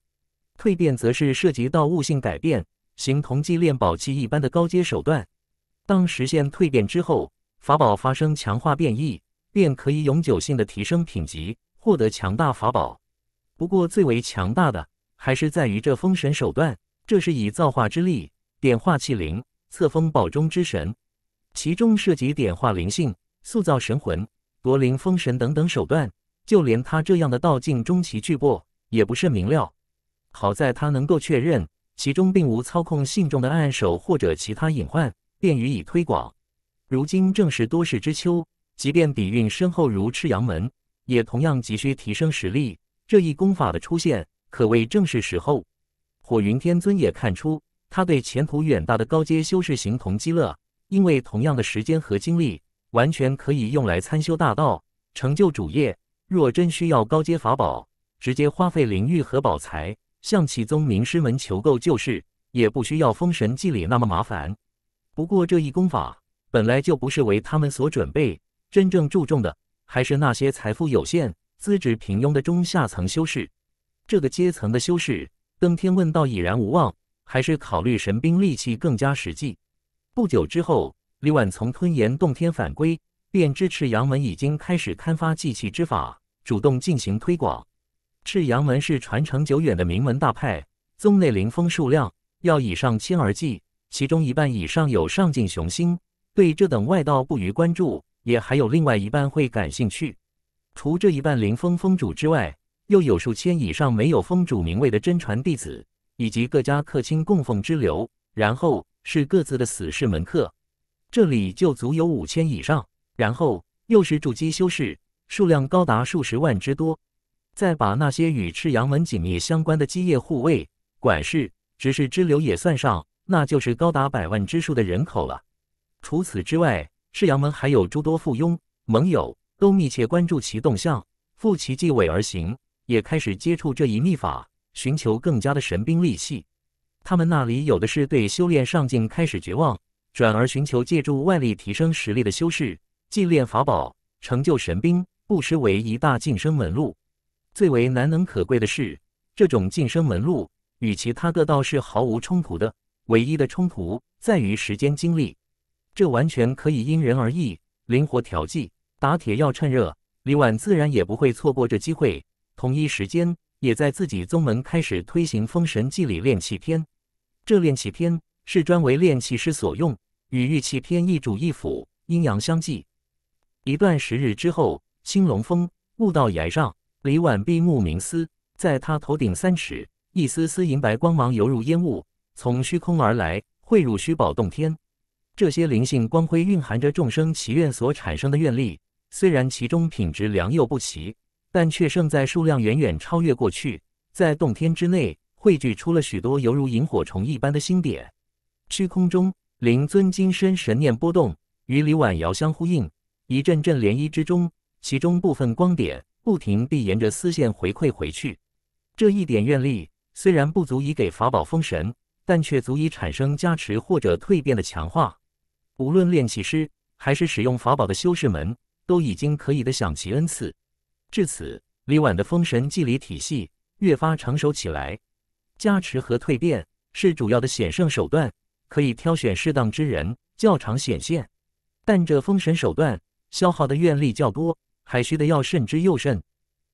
蜕变则是涉及到悟性改变，形同祭炼宝器一般的高阶手段。当实现蜕变之后，法宝发生强化变异，便可以永久性的提升品级，获得强大法宝。不过最为强大的还是在于这封神手段，这是以造化之力点化气灵，册封宝中之神，其中涉及点化灵性、塑造神魂、夺灵封神等等手段。就连他这样的道境中期巨擘也不甚明了。好在他能够确认其中并无操控信众的暗手或者其他隐患，便予以推广。如今正是多事之秋，即便底蕴深厚如赤阳门，也同样急需提升实力。这一功法的出现可谓正是时候。火云天尊也看出，他对前途远大的高阶修士形同极乐，因为同样的时间和精力，完全可以用来参修大道，成就主业。若真需要高阶法宝，直接花费灵玉和宝财，向其宗名师们求购就是，也不需要《封神祭礼那么麻烦。不过，这一功法本来就不是为他们所准备，真正注重的还是那些财富有限。资质平庸的中下层修士，这个阶层的修士登天问道已然无望，还是考虑神兵利器更加实际。不久之后，李婉从吞炎洞天返归，便知赤阳门已经开始刊发祭器之法，主动进行推广。赤阳门是传承久远的名门大派，宗内灵峰数量要以上千而计，其中一半以上有上进雄心，对这等外道不予关注，也还有另外一半会感兴趣。除这一半灵峰峰主之外，又有数千以上没有峰主名位的真传弟子，以及各家客卿供奉之流，然后是各自的死士门客，这里就足有五千以上。然后又是筑基修士，数量高达数十万之多。再把那些与赤阳门紧密相关的基业护卫、管事、执事之流也算上，那就是高达百万之数的人口了。除此之外，赤阳门还有诸多附庸盟友。都密切关注其动向，负其继尾而行，也开始接触这一秘法，寻求更加的神兵利器。他们那里有的是对修炼上进开始绝望，转而寻求借助外力提升实力的修士，祭炼法宝，成就神兵，不失为一大晋升门路。最为难能可贵的是，这种晋升门路与其他各道是毫无冲突的，唯一的冲突在于时间精力，这完全可以因人而异，灵活调剂。打铁要趁热，李婉自然也不会错过这机会。同一时间，也在自己宗门开始推行《封神祭礼炼气篇。这炼气篇是专为炼气师所用，与玉气篇一主一辅，阴阳相济。一段时日之后，青龙峰悟道崖上，李婉闭目冥思，在他头顶三尺，一丝丝银白光芒犹如烟雾，从虚空而来，汇入虚宝洞天。这些灵性光辉蕴含着众生祈愿所产生的愿力。虽然其中品质良莠不齐，但却胜在数量远远超越过去，在洞天之内汇聚出了许多犹如萤火虫一般的星点。虚空中，灵尊金身神念波动与李婉遥相呼应，一阵阵涟漪之中，其中部分光点不停地沿着丝线回馈回去。这一点愿力虽然不足以给法宝封神，但却足以产生加持或者蜕变的强化。无论炼器师还是使用法宝的修士们。都已经可以的享其恩赐。至此，李婉的封神祭礼体系越发成熟起来，加持和蜕变是主要的显圣手段，可以挑选适当之人较长显现。但这封神手段消耗的愿力较多，还需的要慎之又慎。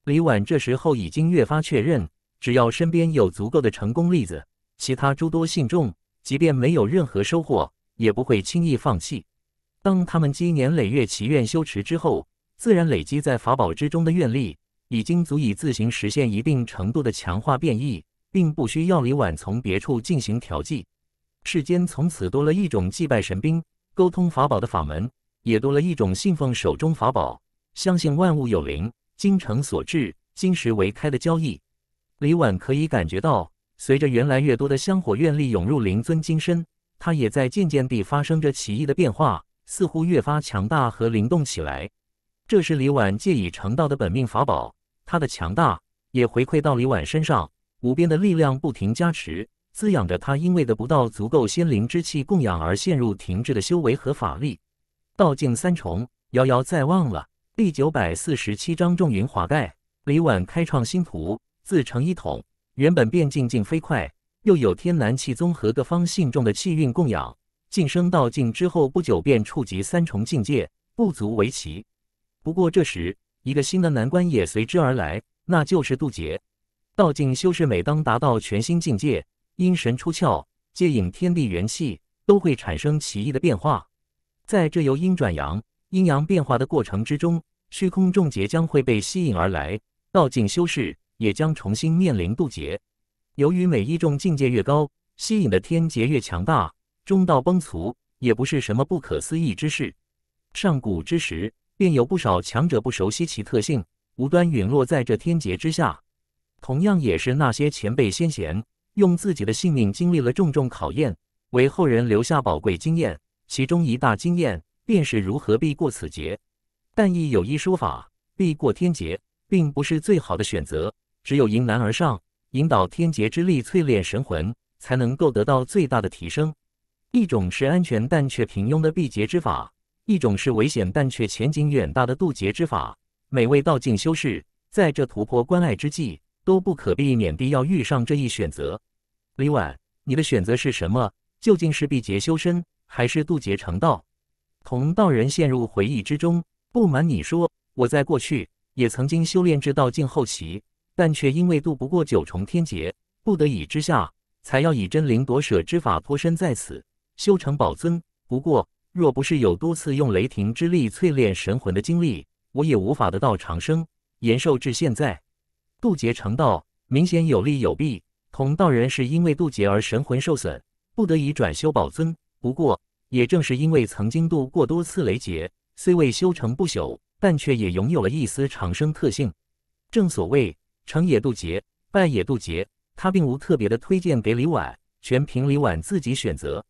李婉这时候已经越发确认，只要身边有足够的成功例子，其他诸多信众即便没有任何收获，也不会轻易放弃。当他们积年累月祈愿修持之后，自然累积在法宝之中的愿力，已经足以自行实现一定程度的强化变异，并不需要李婉从别处进行调剂。世间从此多了一种祭拜神兵、沟通法宝的法门，也多了一种信奉手中法宝、相信万物有灵、精诚所至、金石为开的交易。李婉可以感觉到，随着越来越多的香火愿力涌入灵尊金身，他也在渐渐地发生着奇异的变化。似乎越发强大和灵动起来。这是李婉借以成道的本命法宝，它的强大也回馈到李婉身上，无边的力量不停加持，滋养着她。因为得不到足够仙灵之气供养而陷入停滞的修为和法力，道境三重遥遥在望了。第九百四十七章重云华盖，李婉开创新途，自成一统。原本变静静飞快，又有天南气宗和各方信众的气运供养。晋升道境之后不久，便触及三重境界，不足为奇。不过这时，一个新的难关也随之而来，那就是渡劫。道境修士每当达到全新境界，阴神出窍，借引天地元气，都会产生奇异的变化。在这由阴转阳、阴阳变化的过程之中，虚空重劫将会被吸引而来，道境修士也将重新面临渡劫。由于每一重境界越高，吸引的天劫越强大。中道崩殂也不是什么不可思议之事。上古之时便有不少强者不熟悉其特性，无端陨落在这天劫之下。同样也是那些前辈先贤用自己的性命经历了重重考验，为后人留下宝贵经验。其中一大经验便是如何避过此劫。但亦有一说法，避过天劫并不是最好的选择。只有迎难而上，引导天劫之力淬炼神魂，才能够得到最大的提升。一种是安全但却平庸的避劫之法，一种是危险但却前景远大的渡劫之法。每位道境修士在这突破关隘之际，都不可避免地要遇上这一选择。李婉，你的选择是什么？究竟是避劫修身，还是渡劫成道？同道人陷入回忆之中。不瞒你说，我在过去也曾经修炼至道境后期，但却因为渡不过九重天劫，不得已之下，才要以真灵夺舍之法脱身在此。修成宝尊，不过若不是有多次用雷霆之力淬炼神魂的经历，我也无法得到长生延寿至现在。渡劫成道，明显有利有弊。同道人是因为渡劫而神魂受损，不得已转修宝尊。不过也正是因为曾经渡过多次雷劫，虽未修成不朽，但却也拥有了一丝长生特性。正所谓成也渡劫，败也渡劫。他并无特别的推荐给李婉，全凭李婉自己选择。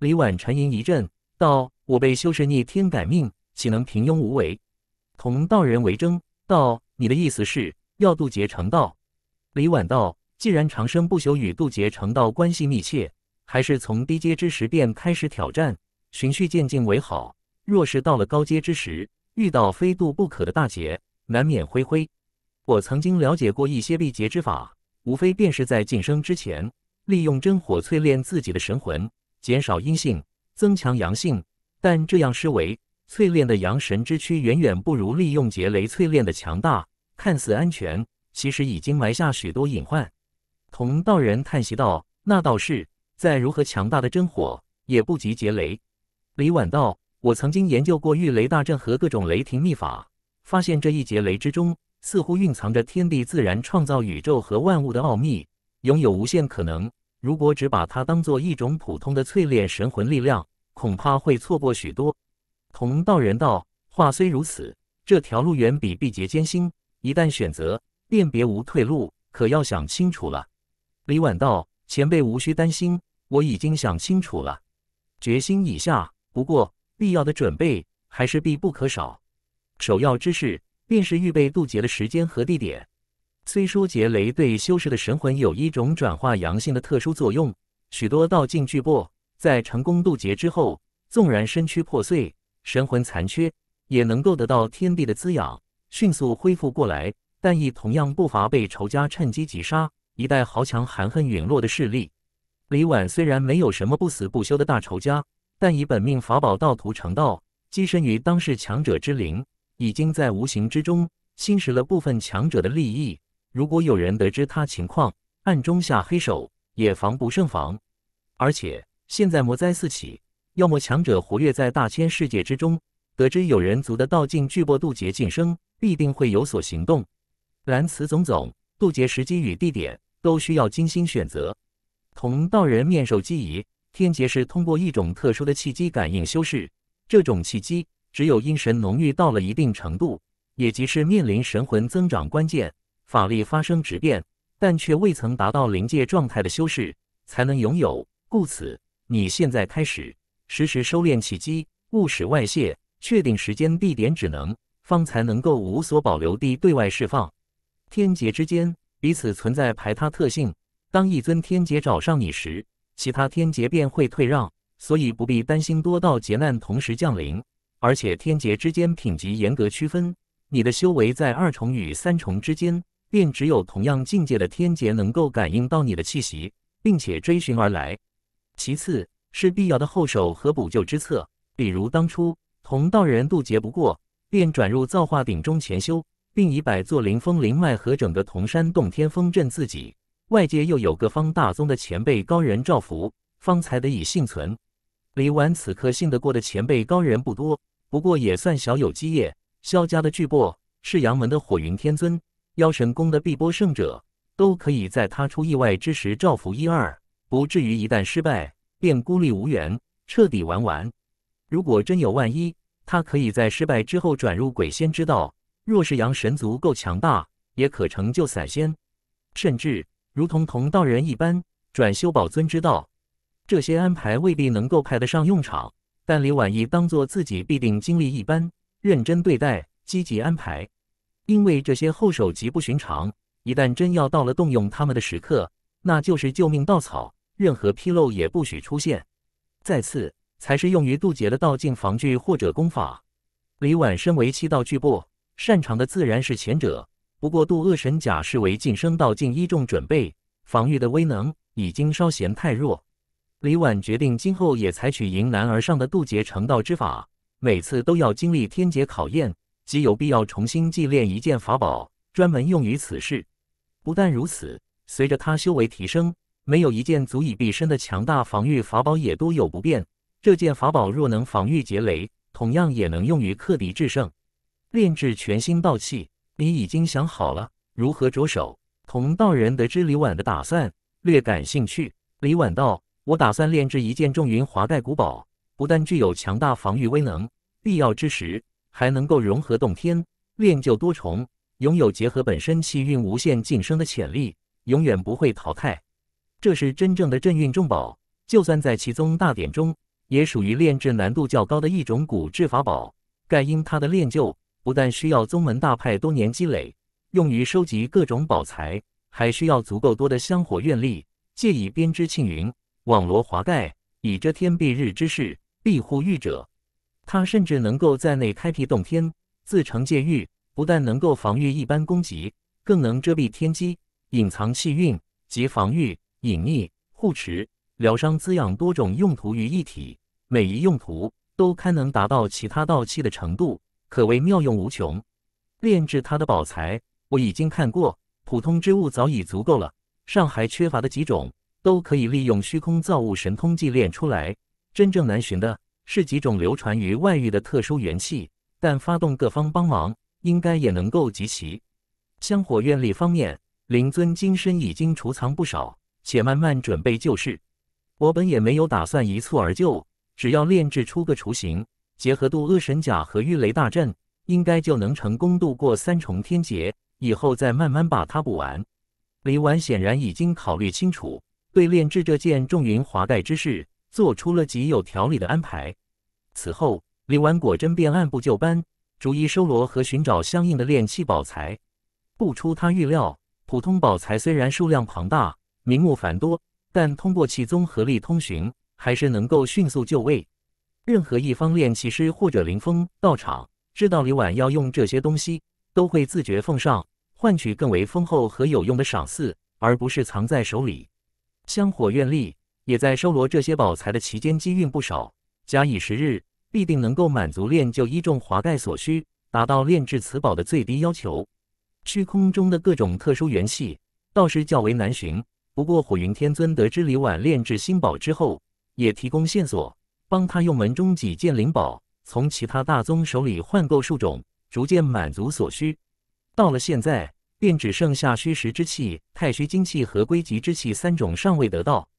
李婉沉吟一阵，道：“我被修士逆天改命，岂能平庸无为？同道人为争道，你的意思是要渡劫成道？”李婉道：“既然长生不朽与渡劫成道关系密切，还是从低阶之时便开始挑战，循序渐进为好。若是到了高阶之时，遇到非渡不可的大劫，难免灰灰。我曾经了解过一些历劫之法，无非便是在晋升之前，利用真火淬炼自己的神魂。”减少阴性，增强阳性，但这样施为，淬炼的阳神之躯远远不如利用劫雷淬炼的强大。看似安全，其实已经埋下许多隐患。同道人叹息道：“那倒是在如何强大的真火，也不及劫雷。”李婉道：“我曾经研究过御雷大阵和各种雷霆秘法，发现这一劫雷之中，似乎蕴藏着天地自然创造宇宙和万物的奥秘，拥有无限可能。”如果只把它当做一种普通的淬炼神魂力量，恐怕会错过许多。同道人道：“话虽如此，这条路远比毕节艰辛，一旦选择便别无退路，可要想清楚了。”李婉道：“前辈无需担心，我已经想清楚了，决心已下。不过必要的准备还是必不可少，首要之事便是预备渡劫的时间和地点。”虽说劫雷对修士的神魂有一种转化阳性的特殊作用，许多道境巨擘在成功渡劫之后，纵然身躯破碎、神魂残缺，也能够得到天地的滋养，迅速恢复过来。但亦同样不乏被仇家趁机击杀，一代豪强含恨陨落的势力。李婉虽然没有什么不死不休的大仇家，但以本命法宝道图成道，跻身于当世强者之林，已经在无形之中侵蚀了部分强者的利益。如果有人得知他情况，暗中下黑手也防不胜防。而且现在魔灾四起，要么强者活跃在大千世界之中，得知有人族的道境巨破渡劫晋升，必定会有所行动。然此种种渡劫时机与地点都需要精心选择。同道人面授机宜，天劫是通过一种特殊的契机感应修饰，这种契机只有阴神浓郁到了一定程度，也即是面临神魂增长关键。法力发生质变，但却未曾达到临界状态的修士才能拥有。故此，你现在开始时时收敛气机，勿使外泄，确定时间地点，只能方才能够无所保留地对外释放。天劫之间彼此存在排他特性，当一尊天劫找上你时，其他天劫便会退让，所以不必担心多道劫难同时降临。而且天劫之间品级严格区分，你的修为在二重与三重之间。便只有同样境界的天劫能够感应到你的气息，并且追寻而来。其次，是必要的后手和补救之策，比如当初同道人渡劫不过，便转入造化鼎中潜修，并以百座灵峰灵脉和整个铜山洞天封镇自己。外界又有个方大宗的前辈高人照拂，方才得以幸存。李纨此刻信得过的前辈高人不多，不过也算小有基业。萧家的巨擘是杨门的火云天尊。妖神宫的碧波圣者都可以在他出意外之时照拂一二，不至于一旦失败便孤立无援，彻底玩完。如果真有万一，他可以在失败之后转入鬼仙之道；若是阳神族够强大，也可成就散仙，甚至如同同道人一般转修宝尊之道。这些安排未必能够派得上用场，但李婉仪当做自己必定经历一般，认真对待，积极安排。因为这些后手极不寻常，一旦真要到了动用他们的时刻，那就是救命稻草，任何纰漏也不许出现。再次，才是用于渡劫的道境防具或者功法。李婉身为七道巨部，擅长的自然是前者。不过渡厄神甲视为晋升道境一重准备，防御的威能已经稍嫌太弱。李婉决定今后也采取迎难而上的渡劫成道之法，每次都要经历天劫考验。即有必要重新祭炼一件法宝，专门用于此事。不但如此，随着他修为提升，没有一件足以毕身的强大防御法宝也多有不便。这件法宝若能防御劫雷，同样也能用于克敌制胜。炼制全新道器，你已经想好了如何着手？同道人得知李婉的打算，略感兴趣。李婉道：“我打算炼制一件重云华盖古宝，不但具有强大防御威能，必要之时。”还能够融合洞天，炼就多重，拥有结合本身气运无限晋升的潜力，永远不会淘汰。这是真正的镇运重宝，就算在其宗大典中，也属于炼制难度较高的一种古制法宝。盖因它的炼就，不但需要宗门大派多年积累，用于收集各种宝材，还需要足够多的香火愿力，借以编织庆云，网罗华盖，以遮天蔽日之势，庇护御者。它甚至能够在内开辟洞天，自成界域，不但能够防御一般攻击，更能遮蔽天机，隐藏气运及防御、隐匿、护持、疗伤、滋养多种用途于一体。每一用途都堪能达到其他道器的程度，可谓妙用无穷。炼制它的宝材我已经看过，普通之物早已足够了。尚还缺乏的几种，都可以利用虚空造物神通祭炼出来。真正难寻的。是几种流传于外域的特殊元气，但发动各方帮忙，应该也能够集齐。香火愿力方面，灵尊金身已经储藏不少，且慢慢准备就绪。我本也没有打算一蹴而就，只要炼制出个雏形，结合渡厄神甲和御雷大阵，应该就能成功度过三重天劫。以后再慢慢把它补完。李纨显然已经考虑清楚，对炼制这件重云华盖之事。做出了极有条理的安排。此后，李婉果真便按部就班，逐一收罗和寻找相应的炼器宝材。不出他预料，普通宝材虽然数量庞大、名目繁多，但通过气宗合力通寻，还是能够迅速就位。任何一方炼器师或者灵风到场知道李婉要用这些东西，都会自觉奉上，换取更为丰厚和有用的赏赐，而不是藏在手里。香火愿力。也在收罗这些宝材的期间积运不少，假以时日，必定能够满足炼就一重华盖所需，达到炼制此宝的最低要求。虚空中的各种特殊元气倒是较为难寻，不过火云天尊得知李婉炼制新宝之后，也提供线索，帮他用门中几件灵宝从其他大宗手里换购数种，逐渐满足所需。到了现在，便只剩下虚实之气、太虚精气和归极之气三种尚未得到。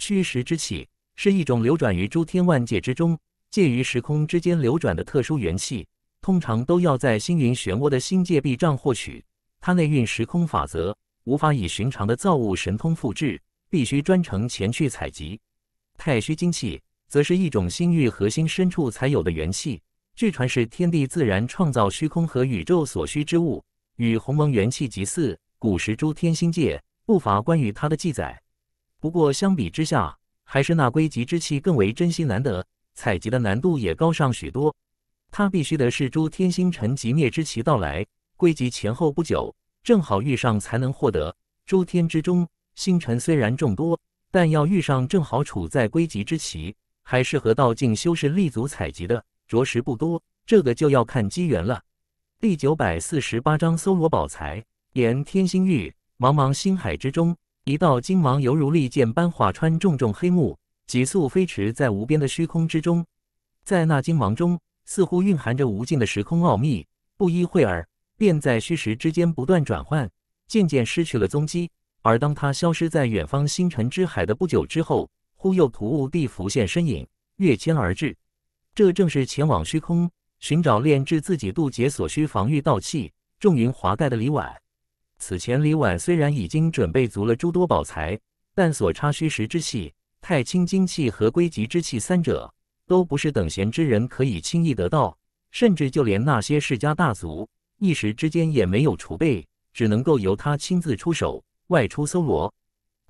虚实之气是一种流转于诸天万界之中、介于时空之间流转的特殊元气，通常都要在星云漩涡的星界壁障获取。它内蕴时空法则，无法以寻常的造物神通复制，必须专程前去采集。太虚精气则是一种星域核心深处才有的元气，据传是天地自然创造虚空和宇宙所需之物，与鸿蒙元气极似。古时诸天星界不乏关于它的记载。不过相比之下，还是那归极之气更为珍惜难得，采集的难度也高上许多。它必须的是诸天星辰极灭之期到来，归集前后不久，正好遇上才能获得。诸天之中星辰虽然众多，但要遇上正好处在归集之期，还是合道境修士立足采集的着实不多。这个就要看机缘了。第九百四十八章搜罗宝材，言天星域茫茫星海之中。一道金芒犹如利剑般划穿重重黑幕，急速飞驰在无边的虚空之中。在那金芒中，似乎蕴含着无尽的时空奥秘。不一会儿，便在虚实之间不断转换，渐渐失去了踪迹。而当他消失在远方星辰之海的不久之后，忽又突兀地浮现身影，跃迁而至。这正是前往虚空寻找炼制自己渡劫所需防御道器重云华盖的李婉。此前，李婉虽然已经准备足了诸多宝材，但所差虚实之气、太清精气和归极之气三者，都不是等闲之人可以轻易得到，甚至就连那些世家大族，一时之间也没有储备，只能够由他亲自出手外出搜罗。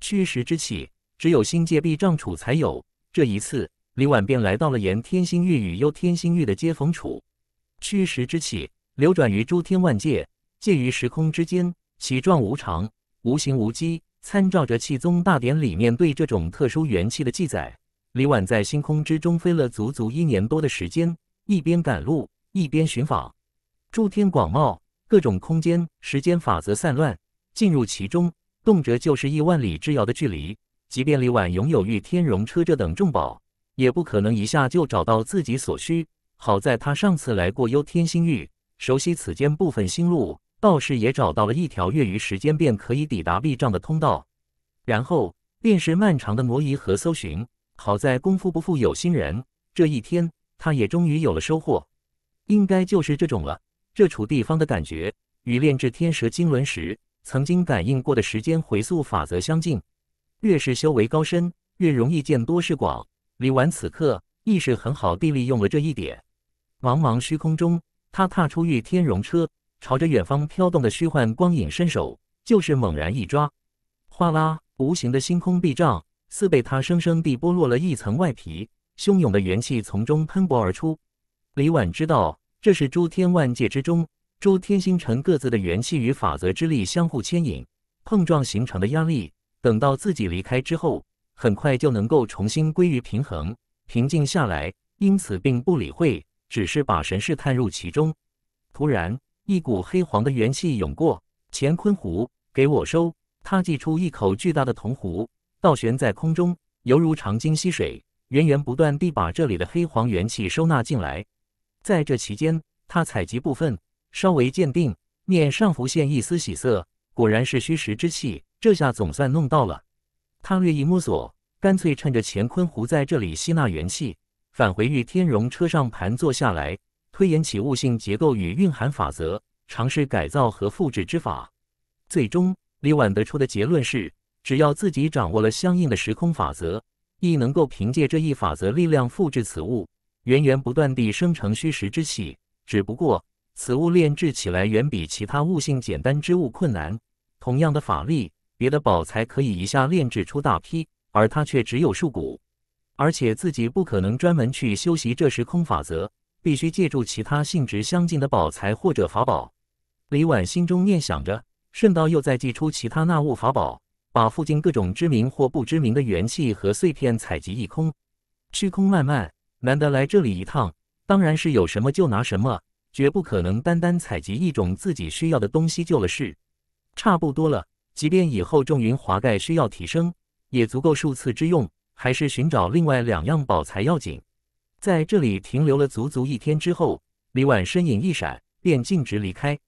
虚实之气，只有星界避障处才有。这一次，李婉便来到了炎天星域与幽天星域的接逢处。虚实之气流转于诸天万界，介于时空之间。其状无常，无形无机。参照着《气宗大典》里面对这种特殊元气的记载，李宛在星空之中飞了足足一年多的时间，一边赶路，一边寻访。诸天广袤，各种空间、时间法则散乱，进入其中，动辄就是亿万里之遥的距离。即便李宛拥有御天容车这等重宝，也不可能一下就找到自己所需。好在他上次来过幽天星域，熟悉此间部分星路。道士也找到了一条业余时间便可以抵达避障的通道，然后便是漫长的挪移和搜寻。好在功夫不负有心人，这一天他也终于有了收获，应该就是这种了。这处地方的感觉与炼制天蛇金轮时曾经感应过的时间回溯法则相近。越是修为高深，越容易见多识广。李纨此刻意识很好地利用了这一点。茫茫虚空中，他踏出御天容车。朝着远方飘动的虚幻光影伸手，就是猛然一抓，哗啦！无形的星空壁障似被他生生地剥落了一层外皮，汹涌的元气从中喷薄而出。李婉知道，这是诸天万界之中诸天星辰各自的元气与法则之力相互牵引、碰撞形成的压力。等到自己离开之后，很快就能够重新归于平衡、平静下来。因此，并不理会，只是把神识探入其中。突然。一股黑黄的元气涌过，乾坤壶给我收。他祭出一口巨大的铜壶，倒悬在空中，犹如长鲸吸水，源源不断地把这里的黑黄元气收纳进来。在这期间，他采集部分，稍微鉴定，面上浮现一丝喜色。果然是虚实之气，这下总算弄到了。他略一摸索，干脆趁着乾坤壶在这里吸纳元气，返回玉天荣车上盘坐下来。推演起物性结构与蕴含法则，尝试改造和复制之法。最终，李婉得出的结论是：只要自己掌握了相应的时空法则，亦能够凭借这一法则力量复制此物，源源不断地生成虚实之气。只不过，此物炼制起来远比其他物性简单之物困难。同样的法力，别的宝才可以一下炼制出大批，而它却只有数股。而且，自己不可能专门去修习这时空法则。必须借助其他性质相近的宝材或者法宝。李宛心中念想着，顺道又再祭出其他纳物法宝，把附近各种知名或不知名的元气和碎片采集一空。虚空漫漫，难得来这里一趟，当然是有什么就拿什么，绝不可能单单采集一种自己需要的东西就了事。差不多了，即便以后众云华盖需要提升，也足够数次之用。还是寻找另外两样宝材要紧。在这里停留了足足一天之后，李婉身影一闪，便径直离开。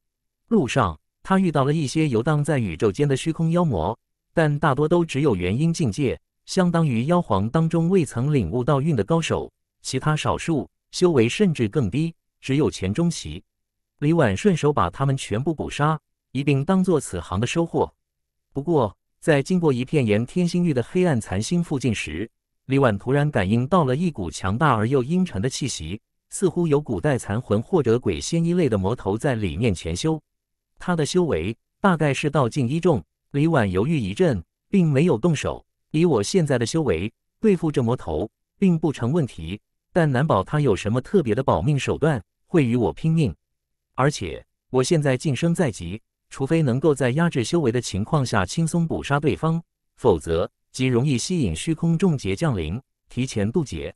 路上，他遇到了一些游荡在宇宙间的虚空妖魔，但大多都只有元婴境界，相当于妖皇当中未曾领悟道运的高手。其他少数修为甚至更低，只有前中期。李婉顺手把他们全部捕杀，一并当做此行的收获。不过，在经过一片沿天星域的黑暗残星附近时，李婉突然感应到了一股强大而又阴沉的气息，似乎有古代残魂或者鬼仙一类的魔头在里面潜修。他的修为大概是道境一重。李婉犹豫一阵，并没有动手。以我现在的修为对付这魔头，并不成问题，但难保他有什么特别的保命手段，会与我拼命。而且我现在晋升在即，除非能够在压制修为的情况下轻松捕杀对方，否则。极容易吸引虚空重劫降临，提前渡劫。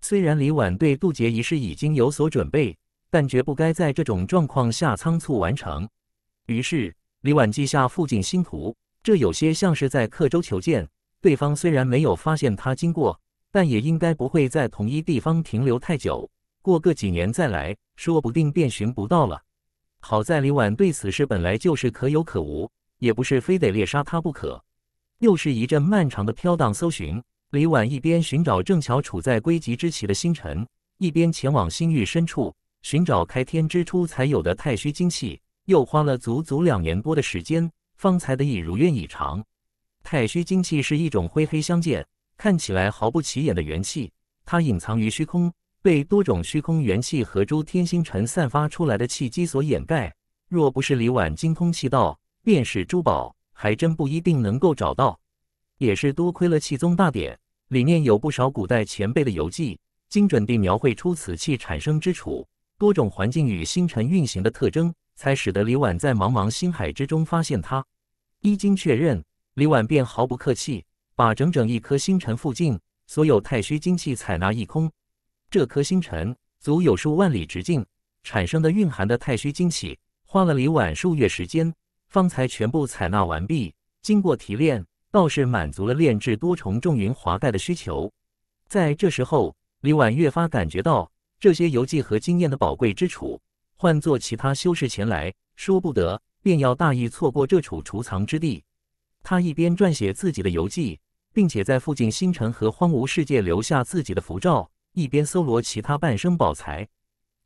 虽然李婉对渡劫仪式已经有所准备，但绝不该在这种状况下仓促完成。于是，李婉记下附近星图，这有些像是在刻舟求剑。对方虽然没有发现他经过，但也应该不会在同一地方停留太久。过个几年再来，说不定便寻不到了。好在李婉对此事本来就是可有可无，也不是非得猎杀他不可。又是一阵漫长的飘荡搜寻，李婉一边寻找正巧处在归极之期的星辰，一边前往星域深处寻找开天之初才有的太虚精气，又花了足足两年多的时间，方才得以如愿以偿。太虚精气是一种灰黑相间、看起来毫不起眼的元气，它隐藏于虚空，被多种虚空元气和诸天星辰散发出来的气机所掩盖。若不是李婉精通气道，便是珠宝。还真不一定能够找到，也是多亏了《气宗大典》，里面有不少古代前辈的游记，精准地描绘出此器产生之处、多种环境与星辰运行的特征，才使得李婉在茫茫星海之中发现它。一经确认，李婉便毫不客气，把整整一颗星辰附近所有太虚精气采纳一空。这颗星辰足有数万里直径，产生的蕴含的太虚精气，花了李婉数月时间。方才全部采纳完毕，经过提炼，倒是满足了炼制多重重云华盖的需求。在这时候，李婉越发感觉到这些游记和经验的宝贵之处。换做其他修士前来，说不得便要大意错过这处储藏之地。他一边撰写自己的游记，并且在附近星辰和荒芜世界留下自己的符咒，一边搜罗其他半生宝材。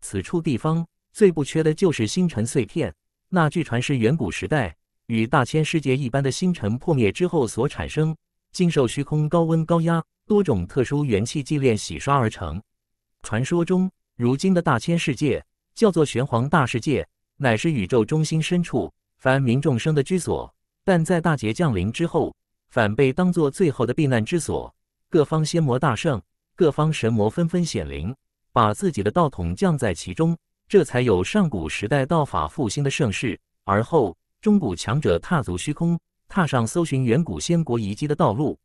此处地方最不缺的就是星辰碎片。那据传是远古时代与大千世界一般的星辰破灭之后所产生，经受虚空高温高压多种特殊元气祭炼洗刷而成。传说中，如今的大千世界叫做玄黄大世界，乃是宇宙中心深处凡民众生的居所。但在大劫降临之后，反被当作最后的避难之所。各方仙魔大圣、各方神魔纷纷显灵，把自己的道统降在其中。这才有上古时代道法复兴的盛世。而后，中古强者踏足虚空，踏上搜寻远古仙国遗迹的道路。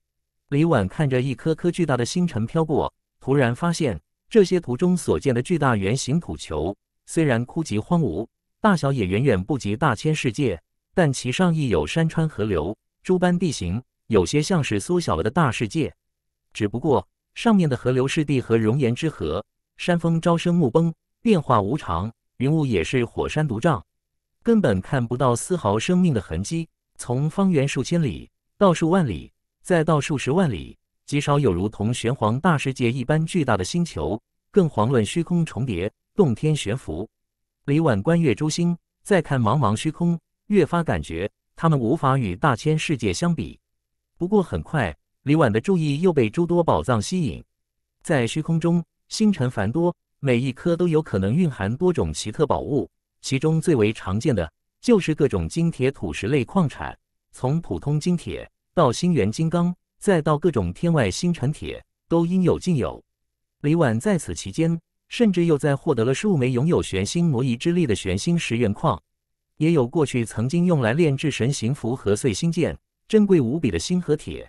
李婉看着一颗颗巨大的星辰飘过，突然发现，这些图中所见的巨大圆形土球，虽然枯寂荒芜，大小也远远不及大千世界，但其上亦有山川河流、诸般地形，有些像是缩小了的大世界。只不过，上面的河流是地和熔岩之河，山峰朝生暮崩。变化无常，云雾也是火山毒瘴，根本看不到丝毫生命的痕迹。从方圆数千里到数万里，再到数十万里，极少有如同玄黄大世界一般巨大的星球，更遑论虚空重叠、洞天悬浮。李婉观月诸星，再看茫茫虚空，越发感觉他们无法与大千世界相比。不过很快，李婉的注意又被诸多宝藏吸引，在虚空中星辰繁多。每一颗都有可能蕴含多种奇特宝物，其中最为常见的就是各种金铁土石类矿产，从普通金铁到星元金刚，再到各种天外星辰铁，都应有尽有。李婉在此期间，甚至又在获得了数枚拥有玄心魔移之力的玄心石原矿，也有过去曾经用来炼制神行符和碎星剑，珍贵无比的星河铁。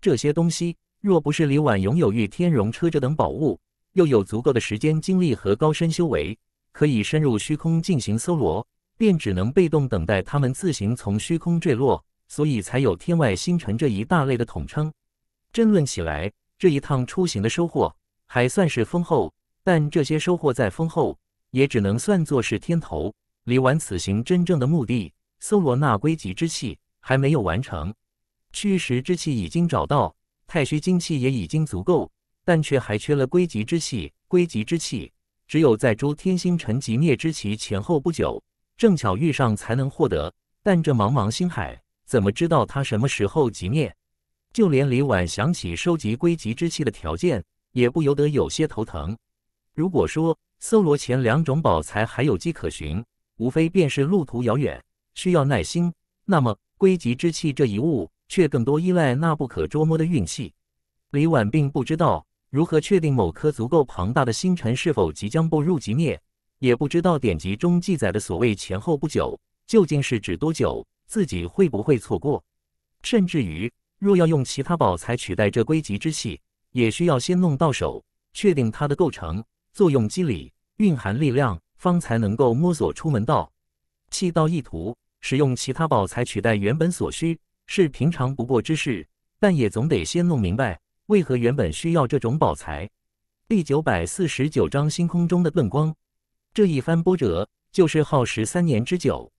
这些东西，若不是李婉拥有御天融车辙等宝物，又有足够的时间、精力和高深修为，可以深入虚空进行搜罗，便只能被动等待他们自行从虚空坠落，所以才有“天外星辰”这一大类的统称。争论起来，这一趟出行的收获还算是丰厚，但这些收获再丰厚，也只能算作是天头。李纨此行真正的目的——搜罗那归极之气，还没有完成。虚实之气已经找到，太虚精气也已经足够。但却还缺了归极之气。归极之气只有在周天星辰极灭之期前后不久，正巧遇上才能获得。但这茫茫星海，怎么知道它什么时候极灭？就连李婉想起收集归极之气的条件，也不由得有些头疼。如果说搜罗前两种宝材还有迹可循，无非便是路途遥远，需要耐心，那么归极之气这一物，却更多依赖那不可捉摸的运气。李婉并不知道。如何确定某颗足够庞大的星辰是否即将步入极灭？也不知道典籍中记载的所谓前后不久究竟是指多久，自己会不会错过？甚至于，若要用其他宝材取代这归极之器，也需要先弄到手，确定它的构成、作用机理、蕴含力量，方才能够摸索出门道、气道意图，使用其他宝材取代原本所需，是平常不过之事，但也总得先弄明白。为何原本需要这种宝材？第九百四十九章星空中的顿光。这一番波折，就是耗时三年之久。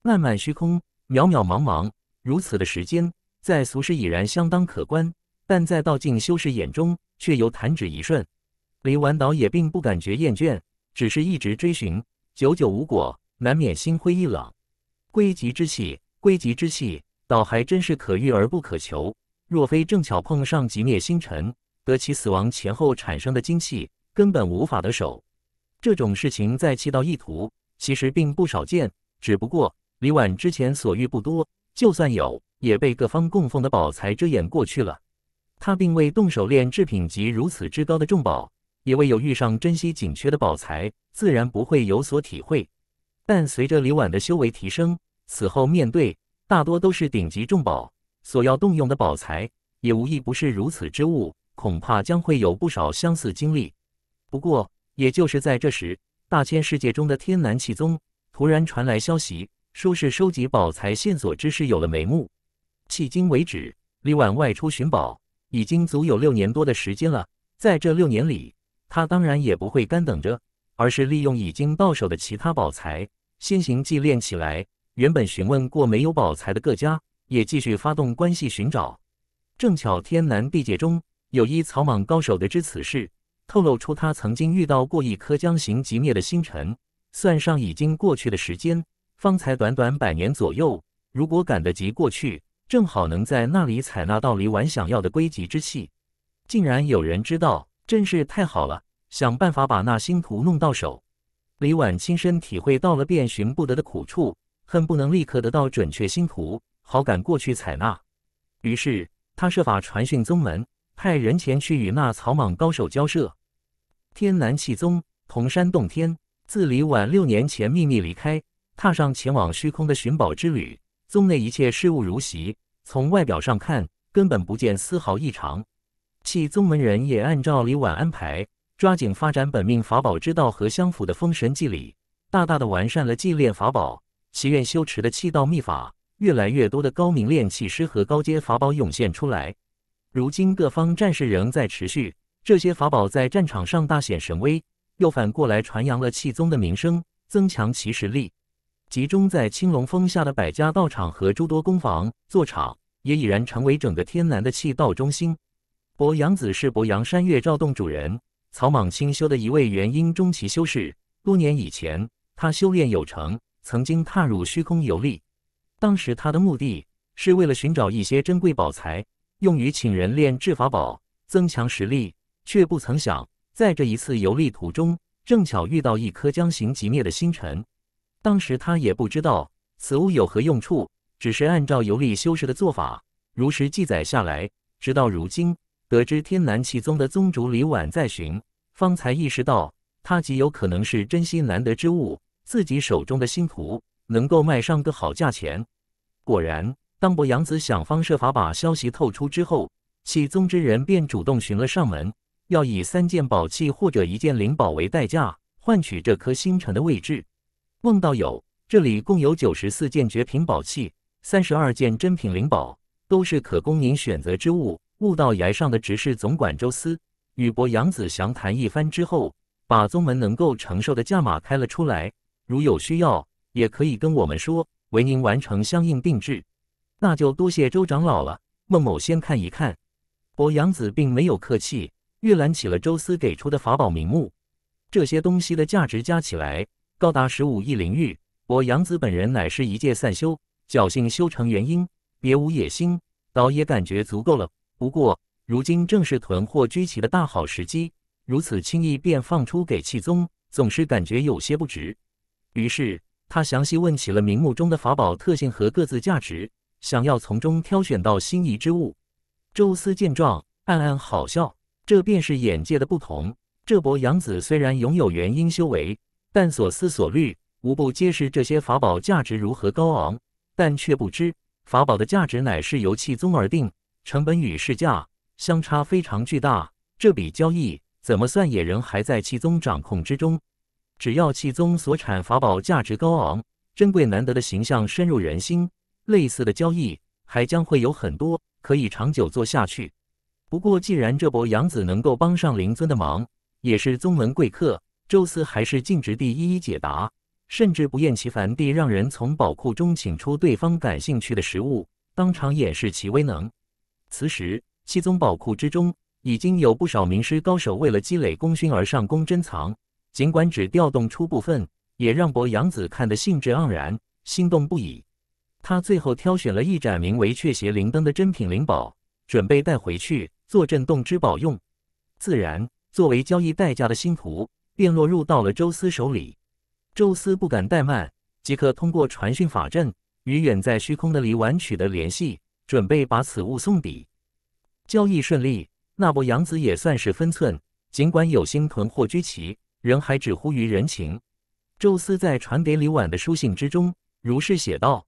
漫漫虚空，渺渺茫茫，如此的时间，在俗世已然相当可观，但在道境修士眼中，却犹弹指一瞬。李晚岛也并不感觉厌倦，只是一直追寻，久久无果，难免心灰意冷。归极之气，归极之气，倒还真是可遇而不可求。若非正巧碰上极灭星辰，得其死亡前后产生的精气，根本无法得手。这种事情在气道一途，其实并不少见。只不过李婉之前所遇不多，就算有，也被各方供奉的宝材遮掩过去了。他并未动手炼制品级如此之高的重宝，也未有遇上珍稀紧缺的宝材，自然不会有所体会。但随着李婉的修为提升，此后面对大多都是顶级重宝。所要动用的宝材，也无一不是如此之物，恐怕将会有不少相似经历。不过，也就是在这时，大千世界中的天南气宗突然传来消息，说是收集宝材线索之事有了眉目。迄今为止，李婉外出寻宝已经足有六年多的时间了。在这六年里，他当然也不会干等着，而是利用已经到手的其他宝材，先行祭炼起来。原本询问过没有宝材的各家。也继续发动关系寻找，正巧天南地界中有一草莽高手得知此事，透露出他曾经遇到过一颗将行即灭的星辰，算上已经过去的时间，方才短短百年左右。如果赶得及过去，正好能在那里采纳到李婉想要的归极之气。竟然有人知道，真是太好了！想办法把那星图弄到手。李婉亲身体会到了遍寻不得的苦处，恨不能立刻得到准确星图。好赶过去采纳，于是他设法传讯宗门，派人前去与那草莽高手交涉。天南气宗同山洞天自李婉六年前秘密离开，踏上前往虚空的寻宝之旅，宗内一切事务如昔，从外表上看根本不见丝毫异常。气宗门人也按照李婉安排，抓紧发展本命法宝之道和相符的封神祭礼，大大的完善了祭炼法宝、祈愿修持的气道秘法。越来越多的高明炼器师和高阶法宝涌现出来。如今，各方战事仍在持续，这些法宝在战场上大显神威，又反过来传扬了气宗的名声，增强其实力。集中在青龙峰下的百家道场和诸多攻防坐场，也已然成为整个天南的气道中心。柏阳子是柏阳山岳赵洞主人，草莽清修的一位元婴中期修士。多年以前，他修炼有成，曾经踏入虚空游历。当时他的目的是为了寻找一些珍贵宝材，用于请人炼制法宝，增强实力。却不曾想，在这一次游历途中，正巧遇到一颗将行即灭的星辰。当时他也不知道此物有何用处，只是按照游历修士的做法，如实记载下来。直到如今，得知天南气宗的宗主李婉在寻，方才意识到，他极有可能是珍稀难得之物，自己手中的星图。能够卖上个好价钱。果然，当伯阳子想方设法把消息透出之后，启宗之人便主动寻了上门，要以三件宝器或者一件灵宝为代价，换取这颗星辰的位置。孟道友，这里共有九十四件绝品宝器，三十二件珍品灵宝，都是可供您选择之物。悟道崖上的执事总管周思与伯阳子详谈一番之后，把宗门能够承受的价码开了出来。如有需要。也可以跟我们说为您完成相应定制，那就多谢周长老了。孟某先看一看。我阳子并没有客气，阅览起了周思给出的法宝名目。这些东西的价值加起来高达十五亿灵玉。我阳子本人乃是一介散修，侥幸修成元婴，别无野心，倒也感觉足够了。不过，如今正是囤货居奇的大好时机，如此轻易便放出给气宗，总是感觉有些不值。于是。他详细问起了名目中的法宝特性和各自价值，想要从中挑选到心仪之物。宙斯见状，暗暗好笑，这便是眼界的不同。这博阳子虽然拥有元婴修为，但所思所虑，无不皆是这些法宝价值如何高昂，但却不知法宝的价值乃是由气宗而定，成本与市价相差非常巨大。这笔交易怎么算？也仍还在气宗掌控之中。只要气宗所产法宝价值高昂、珍贵难得的形象深入人心，类似的交易还将会有很多，可以长久做下去。不过，既然这波杨子能够帮上灵尊的忙，也是宗门贵客，宙斯还是尽职地一一解答，甚至不厌其烦地让人从宝库中请出对方感兴趣的食物，当场演示其威能。此时，气宗宝库之中已经有不少名师高手为了积累功勋而上宫珍藏。尽管只调动出部分，也让柏杨子看得兴致盎然，心动不已。他最后挑选了一盏名为“雀邪灵灯”的珍品灵宝，准备带回去做镇洞之宝用。自然，作为交易代价的星图便落入到了宙斯手里。宙斯不敢怠慢，即刻通过传讯法阵与远在虚空的李纨取得联系，准备把此物送礼。交易顺利，那博杨子也算是分寸。尽管有心囤货居奇。人还只乎于人情。宙斯在传给李婉的书信之中如是写道：“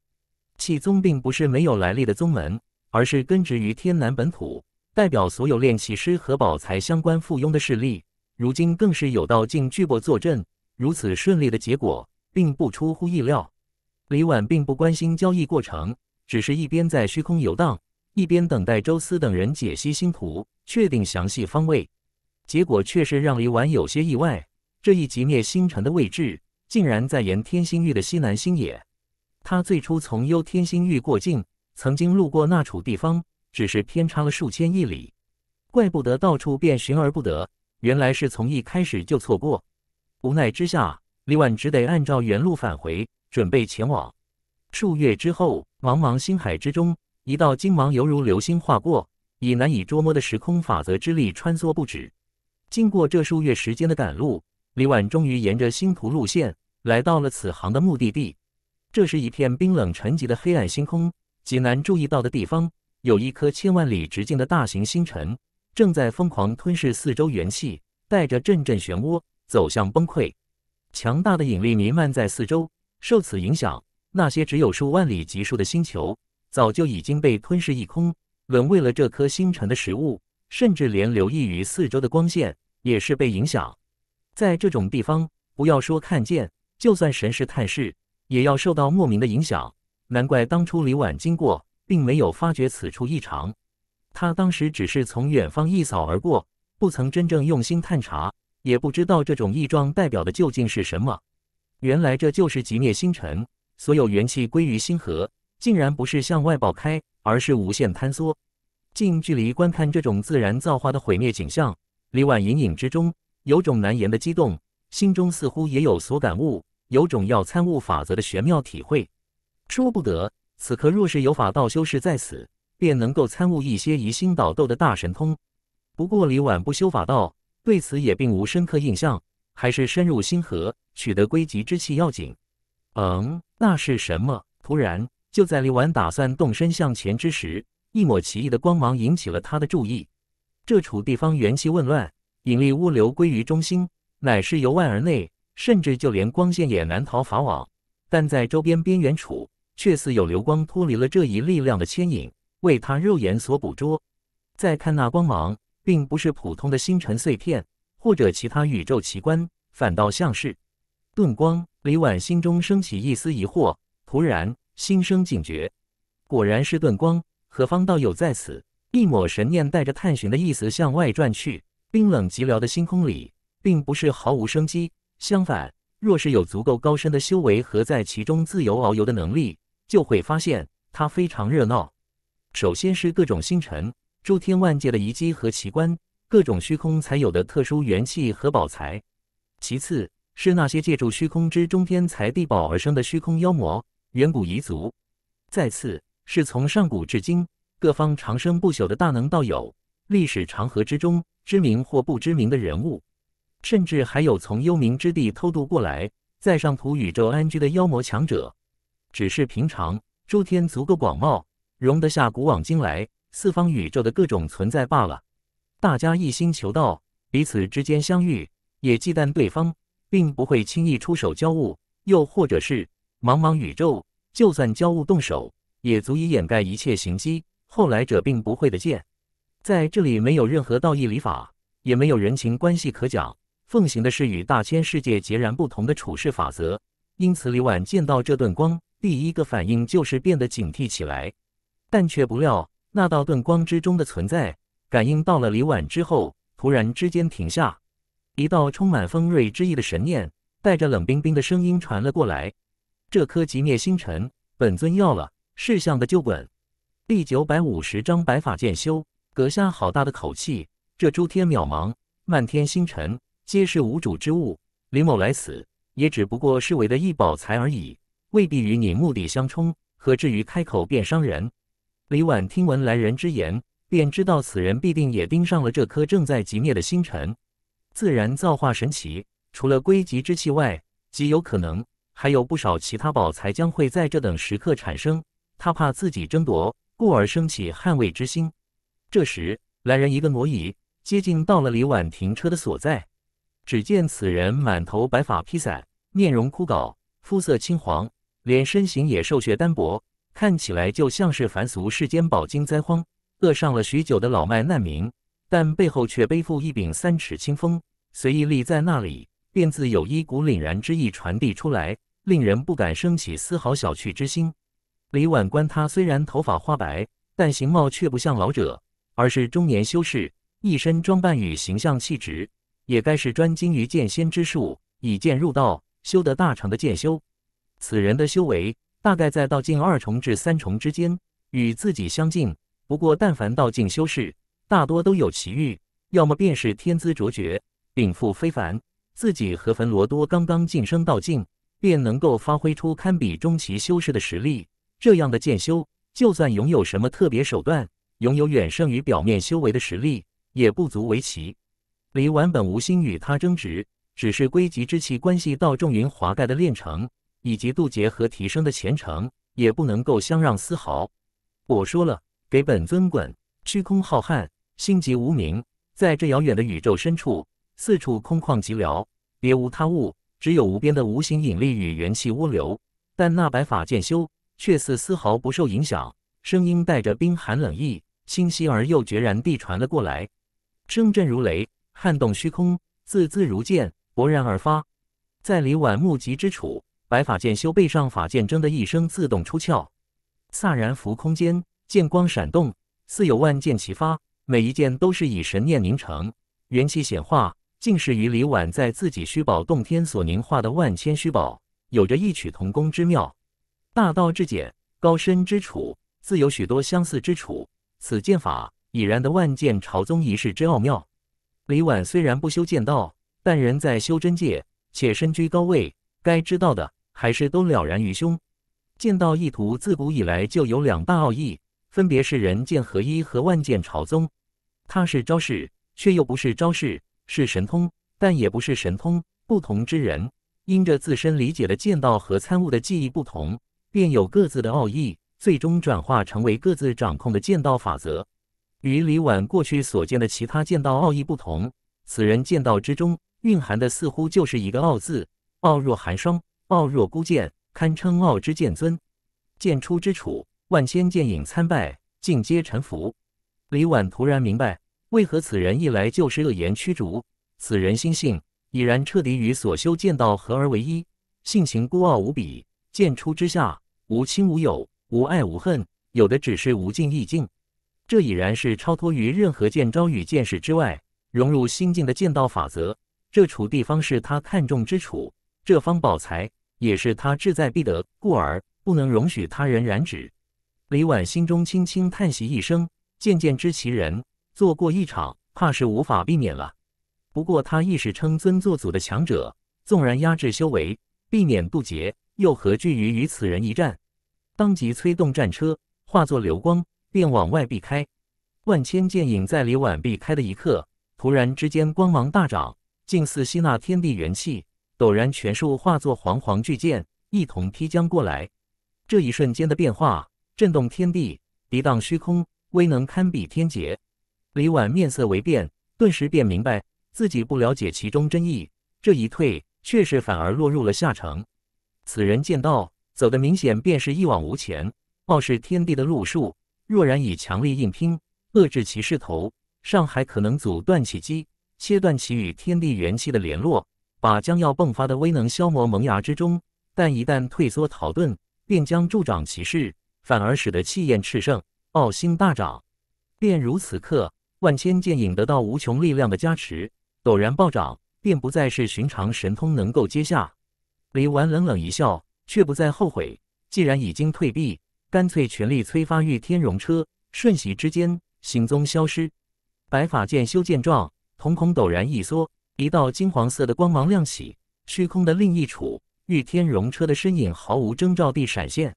气宗并不是没有来历的宗门，而是根植于天南本土，代表所有炼器师和宝材相关附庸的势力。如今更是有道尽巨擘坐镇，如此顺利的结果并不出乎意料。”李婉并不关心交易过程，只是一边在虚空游荡，一边等待周斯等人解析星图，确定详细方位。结果确实让李婉有些意外。这一极灭星辰的位置，竟然在沿天星域的西南星野。他最初从幽天星域过境，曾经路过那处地方，只是偏差了数千亿里。怪不得到处遍寻而不得，原来是从一开始就错过。无奈之下，李婉只得按照原路返回，准备前往。数月之后，茫茫星海之中，一道金芒犹如流星划过，以难以捉摸的时空法则之力穿梭不止。经过这数月时间的赶路。李婉终于沿着星图路线来到了此行的目的地。这是一片冰冷沉寂的黑暗星空，极难注意到的地方。有一颗千万里直径的大型星辰，正在疯狂吞噬四周元气，带着阵阵漩涡走向崩溃。强大的引力弥漫在四周，受此影响，那些只有数万里级数的星球，早就已经被吞噬一空，沦为了这颗星辰的食物。甚至连留意于四周的光线，也是被影响。在这种地方，不要说看见，就算神识探视，也要受到莫名的影响。难怪当初李婉经过，并没有发觉此处异常。他当时只是从远方一扫而过，不曾真正用心探查，也不知道这种异状代表的究竟是什么。原来这就是极灭星辰，所有元气归于星河，竟然不是向外爆开，而是无限坍缩。近距离观看这种自然造化的毁灭景象，李婉隐隐之中。有种难言的激动，心中似乎也有所感悟，有种要参悟法则的玄妙体会。说不得，此刻若是有法道修士在此，便能够参悟一些移星倒斗的大神通。不过李婉不修法道，对此也并无深刻印象，还是深入星河，取得归极之气要紧。嗯，那是什么？突然，就在李婉打算动身向前之时，一抹奇异的光芒引起了他的注意。这处地方元气紊乱。引力物流归于中心，乃是由外而内，甚至就连光线也难逃法网。但在周边边缘处，却似有流光脱离了这一力量的牵引，为他肉眼所捕捉。再看那光芒，并不是普通的星辰碎片或者其他宇宙奇观，反倒像是遁光。李婉心中升起一丝疑惑，突然心生警觉，果然是遁光。何方道友在此？一抹神念带着探寻的意思向外转去。冰冷寂寥的星空里，并不是毫无生机。相反，若是有足够高深的修为和在其中自由遨游的能力，就会发现它非常热闹。首先是各种星辰、诸天万界的遗迹和奇观，各种虚空才有的特殊元气和宝材；其次，是那些借助虚空之中天才地宝而生的虚空妖魔、远古遗族；再次，是从上古至今各方长生不朽的大能道友，历史长河之中。知名或不知名的人物，甚至还有从幽冥之地偷渡过来，在上古宇宙安居的妖魔强者。只是平常，诸天足够广袤，容得下古往今来四方宇宙的各种存在罢了。大家一心求道，彼此之间相遇也忌惮对方，并不会轻易出手交物。又或者是茫茫宇宙，就算交物动手，也足以掩盖一切行迹，后来者并不会的见。在这里没有任何道义礼法，也没有人情关系可讲，奉行的是与大千世界截然不同的处事法则。因此，李婉见到这顿光，第一个反应就是变得警惕起来。但却不料，那道顿光之中的存在感应到了李婉之后，突然之间停下。一道充满锋锐之意的神念，带着冷冰冰的声音传了过来：“这颗极灭星辰，本尊要了，是相的就滚。”第九百五十章白发剑修。阁下好大的口气！这诸天渺茫，漫天星辰皆是无主之物。李某来此，也只不过是为了一宝财而已，未必与你目的相冲，何至于开口便伤人？李婉听闻来人之言，便知道此人必定也盯上了这颗正在极灭的星辰。自然造化神奇，除了归极之气外，极有可能还有不少其他宝财将会在这等时刻产生。他怕自己争夺，故而升起捍卫之心。这时，来人一个挪移，接近到了李宛停车的所在。只见此人满头白发披散，面容枯槁，肤色青黄，脸身形也瘦削单薄，看起来就像是凡俗世间饱经灾荒、饿上了许久的老迈难民。但背后却背负一柄三尺清风，随意立在那里，便自有一股凛然之意传递出来，令人不敢升起丝毫小觑之心。李宛观他虽然头发花白，但形貌却不像老者。而是中年修士，一身装扮与形象气质，也该是专精于剑仙之术，以剑入道，修得大成的剑修。此人的修为大概在道境二重至三重之间，与自己相近。不过，但凡道境修士，大多都有奇遇，要么便是天资卓绝，禀赋非凡。自己和焚罗多刚刚晋升道境，便能够发挥出堪比中期修士的实力。这样的剑修，就算拥有什么特别手段。拥有远胜于表面修为的实力，也不足为奇。李纨本无心与他争执，只是归极之气关系到众云华盖的炼成，以及渡劫和提升的前程，也不能够相让丝毫。我说了，给本尊滚！虚空浩瀚，星极无名，在这遥远的宇宙深处，四处空旷寂寥，别无他物，只有无边的无形引力与元气涡流。但那白发剑修却似丝毫不受影响，声音带着冰寒冷意。清晰而又决然地传了过来，声震如雷，撼动虚空；字字如剑，勃然而发，在李婉目及之处，白发剑修背上法剑“铮”的一声自动出鞘，飒然浮空间，剑光闪动，似有万剑齐发。每一剑都是以神念凝成，元气显化，竟是与李婉在自己虚宝洞天所凝化的万千虚宝有着异曲同工之妙。大道至简，高深之处自有许多相似之处。此剑法已然得万剑朝宗一式之奥妙。李婉虽然不修剑道，但人在修真界且身居高位，该知道的还是都了然于胸。剑道一图自古以来就有两大奥义，分别是人剑合一和万剑朝宗。它是招式，却又不是招式，是神通，但也不是神通。不同之人，因着自身理解的剑道和参悟的技艺不同，便有各自的奥义。最终转化成为各自掌控的剑道法则。与李婉过去所见的其他剑道奥义不同，此人剑道之中蕴含的似乎就是一个“傲”字，傲若寒霜，傲若孤剑，堪称傲之剑尊。剑出之处，万千剑影参拜，尽皆臣服。李婉突然明白，为何此人一来就是恶言驱逐。此人心性已然彻底与所修剑道合而为一，性情孤傲无比，剑出之下，无亲无友。无爱无恨，有的只是无尽意境。这已然是超脱于任何剑招与剑识之外，融入心境的剑道法则。这处地方是他看重之处，这方宝财也是他志在必得，故而不能容许他人染指。李婉心中轻轻叹息一声，渐渐知其人做过一场，怕是无法避免了。不过他亦是称尊做祖的强者，纵然压制修为，避免渡劫，又何惧于与此人一战？当即催动战车，化作流光，便往外避开。万千剑影在李婉避开的一刻，突然之间光芒大涨，竟似吸纳天地元气，陡然全数化作煌煌巨剑，一同劈将过来。这一瞬间的变化，震动天地，涤荡虚空，威能堪比天劫。李婉面色微变，顿时便明白自己不了解其中真意，这一退，却是反而落入了下乘。此人见到走的明显便是一往无前、傲视天地的路数。若然以强力硬拼，遏制其势头，上海可能阻断其机，切断其与天地元气的联络，把将要迸发的威能消磨萌芽之中。但一旦退缩逃遁，便将助长其势，反而使得气焰炽盛，傲心大涨。便如此刻，万千剑影得到无穷力量的加持，陡然暴涨，便不再是寻常神通能够接下。李纨冷冷一笑。却不再后悔。既然已经退避，干脆全力催发御天容车。瞬息之间，行踪消失。白发剑修见状，瞳孔陡然一缩，一道金黄色的光芒亮起。虚空的另一处，御天容车的身影毫无征兆地闪现。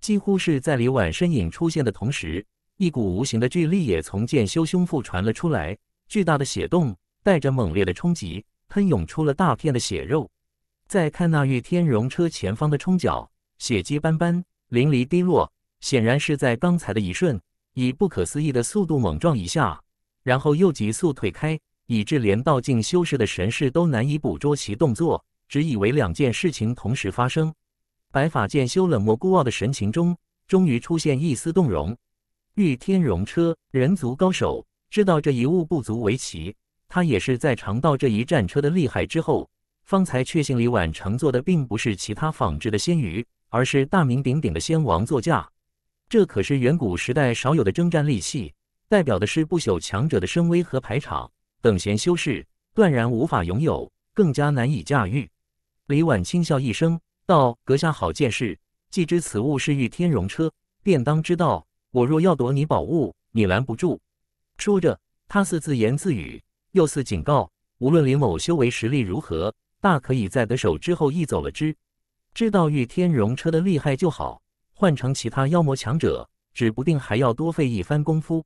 几乎是在李婉身影出现的同时，一股无形的巨力也从剑修胸腹传了出来。巨大的血洞带着猛烈的冲击，喷涌出了大片的血肉。再看那御天荣车前方的冲角，血迹斑斑，淋漓滴落，显然是在刚才的一瞬以不可思议的速度猛撞一下，然后又急速退开，以致连道境修士的神识都难以捕捉其动作，只以为两件事情同时发生。白发剑修冷漠孤傲的神情中，终于出现一丝动容。御天荣车，人族高手知道这一物不足为奇，他也是在尝到这一战车的厉害之后。方才确信李婉乘坐的并不是其他仿制的仙鱼，而是大名鼎鼎的仙王座驾。这可是远古时代少有的征战利器，代表的是不朽强者的声威和排场，等闲修士断然无法拥有，更加难以驾驭。李婉轻笑一声道：“阁下好见识，既知此物是御天容车，便当知道，我若要夺你宝物，你拦不住。”说着，他似自言自语，又似警告：“无论李某修为实力如何。”大可以在得手之后一走了之，知道御天荣车的厉害就好。换成其他妖魔强者，指不定还要多费一番功夫。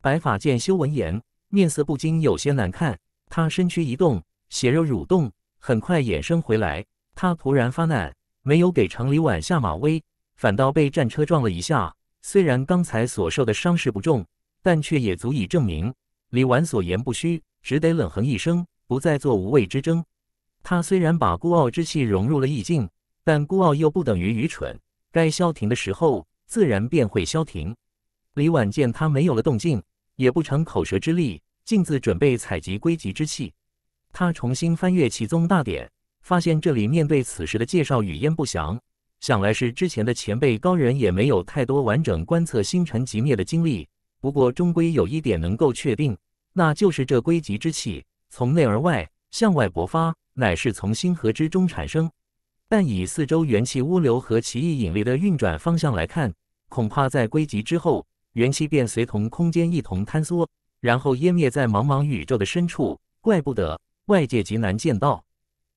白发剑修闻言，面色不禁有些难看。他身躯一动，血肉蠕动，很快衍生回来。他突然发难，没有给程李婉下马威，反倒被战车撞了一下。虽然刚才所受的伤势不重，但却也足以证明李婉所言不虚。只得冷哼一声，不再做无谓之争。他虽然把孤傲之气融入了意境，但孤傲又不等于愚蠢。该消停的时候，自然便会消停。李婉见他没有了动静，也不逞口舌之力，径自准备采集归极之气。他重新翻阅《其宗大典》，发现这里面对此时的介绍语焉不详。想来是之前的前辈高人也没有太多完整观测星辰极灭的经历。不过，终归有一点能够确定，那就是这归极之气从内而外。向外勃发，乃是从星河之中产生。但以四周元气涡流和奇异引力的运转方向来看，恐怕在归集之后，元气便随同空间一同坍缩，然后湮灭在茫茫宇宙的深处。怪不得外界极难见到。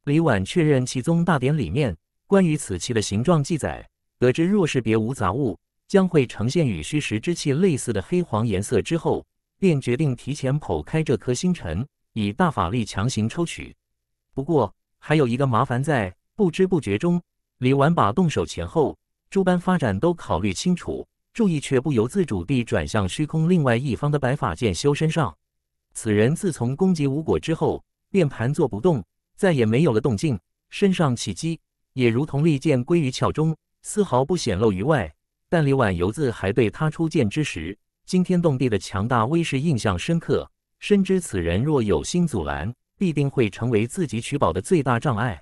李婉确认《其宗大典》里面关于此气的形状记载，得知若是别无杂物，将会呈现与虚实之气类似的黑黄颜色之后，便决定提前剖开这颗星辰。以大法力强行抽取，不过还有一个麻烦，在不知不觉中，李纨把动手前后诸般发展都考虑清楚，注意却不由自主地转向虚空另外一方的白发剑修身上。此人自从攻击无果之后，便盘坐不动，再也没有了动静，身上起机也如同利剑归于鞘中，丝毫不显露于外。但李婉由自还对他出剑之时惊天动地的强大威势印象深刻。深知此人若有心阻拦，必定会成为自己取宝的最大障碍。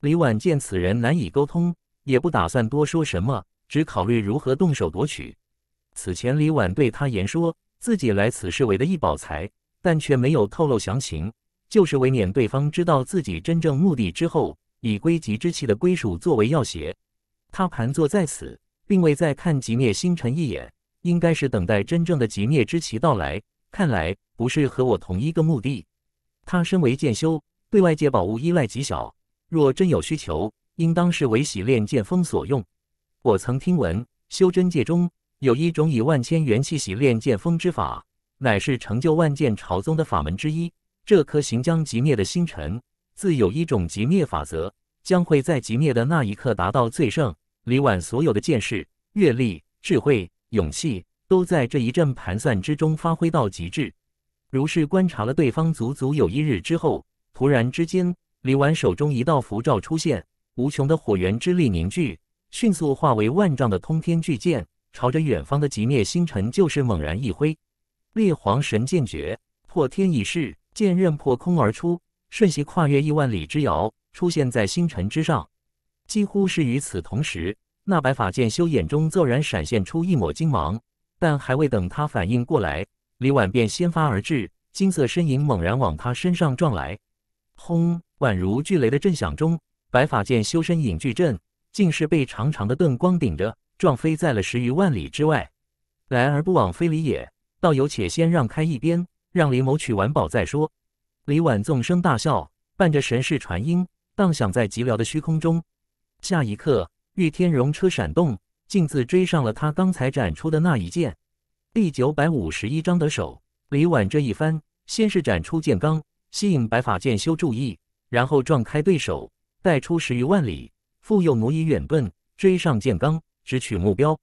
李婉见此人难以沟通，也不打算多说什么，只考虑如何动手夺取。此前李婉对他言说自己来此是为了一宝财，但却没有透露详情，就是为免对方知道自己真正目的之后，以归极之气的归属作为要挟。他盘坐在此，并未再看极灭星辰一眼，应该是等待真正的极灭之气到来。看来不是和我同一个目的。他身为剑修，对外界宝物依赖极小。若真有需求，应当是为洗练剑锋所用。我曾听闻，修真界中有一种以万千元气洗练剑锋之法，乃是成就万剑朝宗的法门之一。这颗行将极灭的星辰，自有一种极灭法则，将会在极灭的那一刻达到最盛。李婉所有的见识、阅历、智慧、勇气。都在这一阵盘算之中发挥到极致，如是观察了对方足足有一日之后，突然之间，李纨手中一道符咒出现，无穷的火源之力凝聚，迅速化为万丈的通天巨剑，朝着远方的极灭星辰就是猛然一挥，烈皇神剑诀破天一式，剑刃破空而出，瞬息跨越亿万里之遥，出现在星辰之上。几乎是与此同时，那白发剑修眼中骤然闪现出一抹金芒。但还未等他反应过来，李婉便先发而至，金色身影猛然往他身上撞来，轰！宛如巨雷的震响中，白发剑修身影巨阵，竟是被长长的盾光顶着撞飞在了十余万里之外。来而不往非礼也，道友且先让开一边，让李某取完宝再说。李婉纵声大笑，伴着神识传音，荡响在寂寥的虚空中。下一刻，御天融车闪动。径自追上了他刚才展出的那一剑。第九百五十一章的手李婉这一番，先是展出剑罡，吸引白发剑修注意，然后撞开对手，带出十余万里，复又挪移远遁，追上剑罡，直取目标。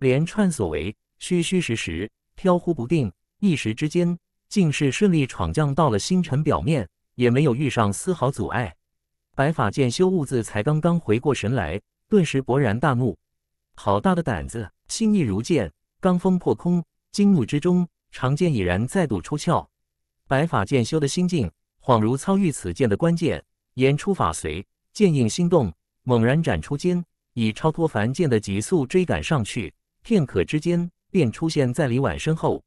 连串所为，虚虚实实，飘忽不定，一时之间，竟是顺利闯降到了星辰表面，也没有遇上丝毫阻碍。白发剑修兀自才刚刚回过神来，顿时勃然大怒。好大的胆子，心意如剑，罡风破空，惊怒之中，长剑已然再度出鞘。白发剑修的心境恍如操御此剑的关键，言出法随，剑影心动，猛然斩出间。以超脱凡剑的急速追赶上去。片刻之间，便出现在李婉身后，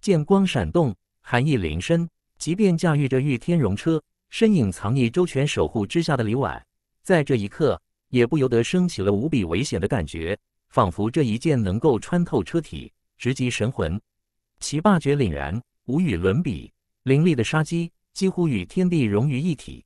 剑光闪动，寒意凛深。即便驾驭着御天戎车，身影藏匿周全守护之下的李婉，在这一刻。也不由得升起了无比危险的感觉，仿佛这一剑能够穿透车体，直击神魂，其霸绝凛然，无与伦比，凌厉的杀机几乎与天地融于一体。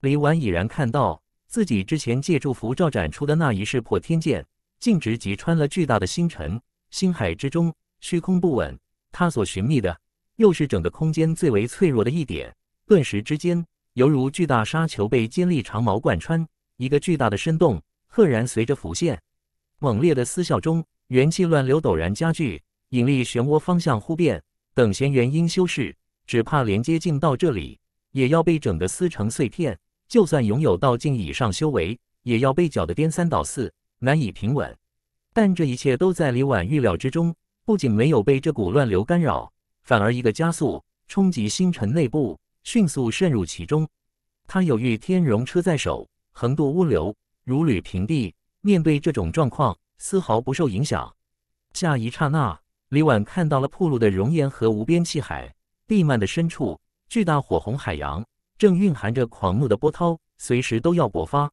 李纨已然看到自己之前借助符咒展出的那一式破天剑，径直击穿了巨大的星辰星海之中，虚空不稳。他所寻觅的，又是整个空间最为脆弱的一点，顿时之间，犹如巨大沙球被尖利长矛贯穿。一个巨大的深洞赫然随着浮现，猛烈的撕啸中，元气乱流陡然加剧，引力漩涡方向忽变。等闲元婴修士只怕连接进到这里，也要被整的撕成碎片；就算拥有道境以上修为，也要被搅得颠三倒四，难以平稳。但这一切都在李婉预料之中，不仅没有被这股乱流干扰，反而一个加速冲击星辰内部，迅速渗入其中。他有御天容车在手。横渡乌流，如履平地。面对这种状况，丝毫不受影响。下一刹那，李婉看到了铺路的熔岩和无边气海，地幔的深处，巨大火红海洋正蕴含着狂怒的波涛，随时都要勃发。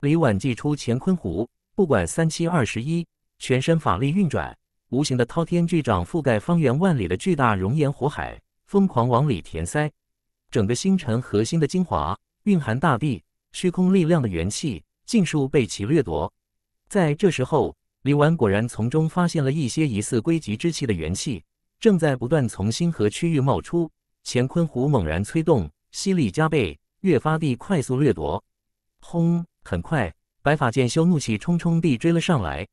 李婉祭出乾坤壶，不管三七二十一，全身法力运转，无形的滔天巨掌覆盖方圆万里的巨大熔岩火海，疯狂往里填塞，整个星辰核心的精华，蕴含大地。虚空力量的元气尽数被其掠夺，在这时候，李纨果然从中发现了一些疑似归极之气的元气，正在不断从星河区域冒出。乾坤壶猛然催动，吸力加倍，越发地快速掠夺。轰！很快，白发剑修怒气冲冲地追了上来。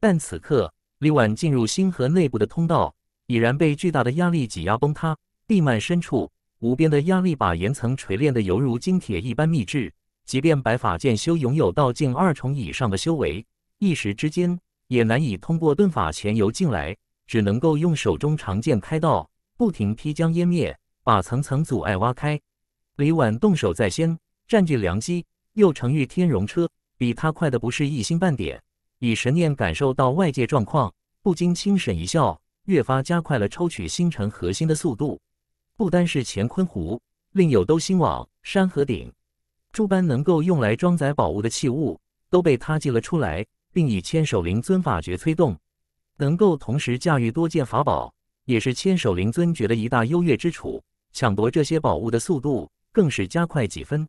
但此刻，李婉进入星河内部的通道已然被巨大的压力挤压崩塌，地幔深处无边的压力把岩层锤炼得犹如金铁一般密制，即便白法剑修拥有道境二重以上的修为，一时之间也难以通过遁法潜游进来，只能够用手中长剑开道，不停劈将湮灭，把层层阻碍挖开。李婉动手在先，占据良机，又乘遇天荣车，比他快的不是一星半点。以神念感受到外界状况，不禁轻哂一笑，越发加快了抽取星辰核心的速度。不单是乾坤壶，另有都心网、山河顶。诸般能够用来装载宝物的器物都被他祭了出来，并以千手灵尊法诀催动，能够同时驾驭多件法宝，也是千手灵尊诀的一大优越之处。抢夺这些宝物的速度更是加快几分。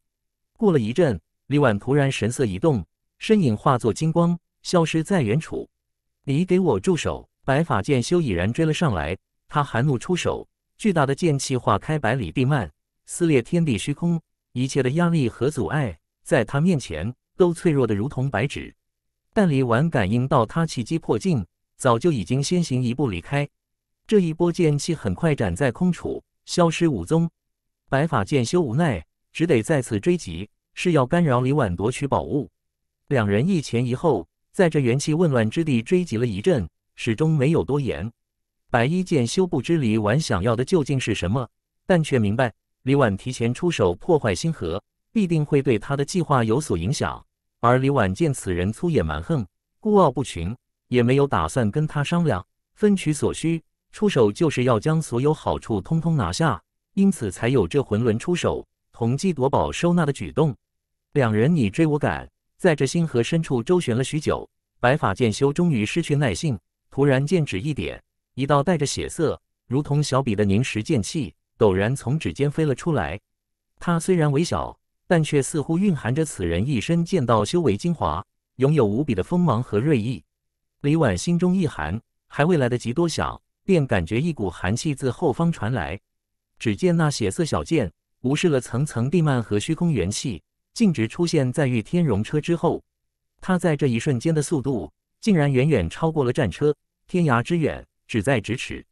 过了一阵，李婉突然神色一动，身影化作金光，消失在远处。你给我住手！白发剑修已然追了上来，他含怒出手，巨大的剑气化开百里地幔，撕裂天地虚空。一切的压力和阻碍，在他面前都脆弱的如同白纸。但李婉感应到他气机破境，早就已经先行一步离开。这一波剑气很快斩在空处，消失无踪。白发剑修无奈，只得再次追击，誓要干扰李婉夺取宝物。两人一前一后，在这元气紊乱之地追击了一阵，始终没有多言。白衣剑修不知李婉想要的究竟是什么，但却明白。李婉提前出手破坏星河，必定会对他的计划有所影响。而李婉见此人粗野蛮横、孤傲不群，也没有打算跟他商量、分取所需，出手就是要将所有好处通通拿下，因此才有这魂轮出手、同济夺宝、收纳的举动。两人你追我赶，在这星河深处周旋了许久，白发剑修终于失去耐性，突然剑指一点，一道带着血色、如同小笔的凝石剑气。陡然从指尖飞了出来，它虽然微小，但却似乎蕴含着此人一身剑道修为精华，拥有无比的锋芒和锐意。李婉心中一寒，还未来得及多想，便感觉一股寒气自后方传来。只见那血色小剑无视了层层地幔和虚空元气，径直出现在御天戎车之后。他在这一瞬间的速度，竟然远远超过了战车，天涯之远，只在咫尺。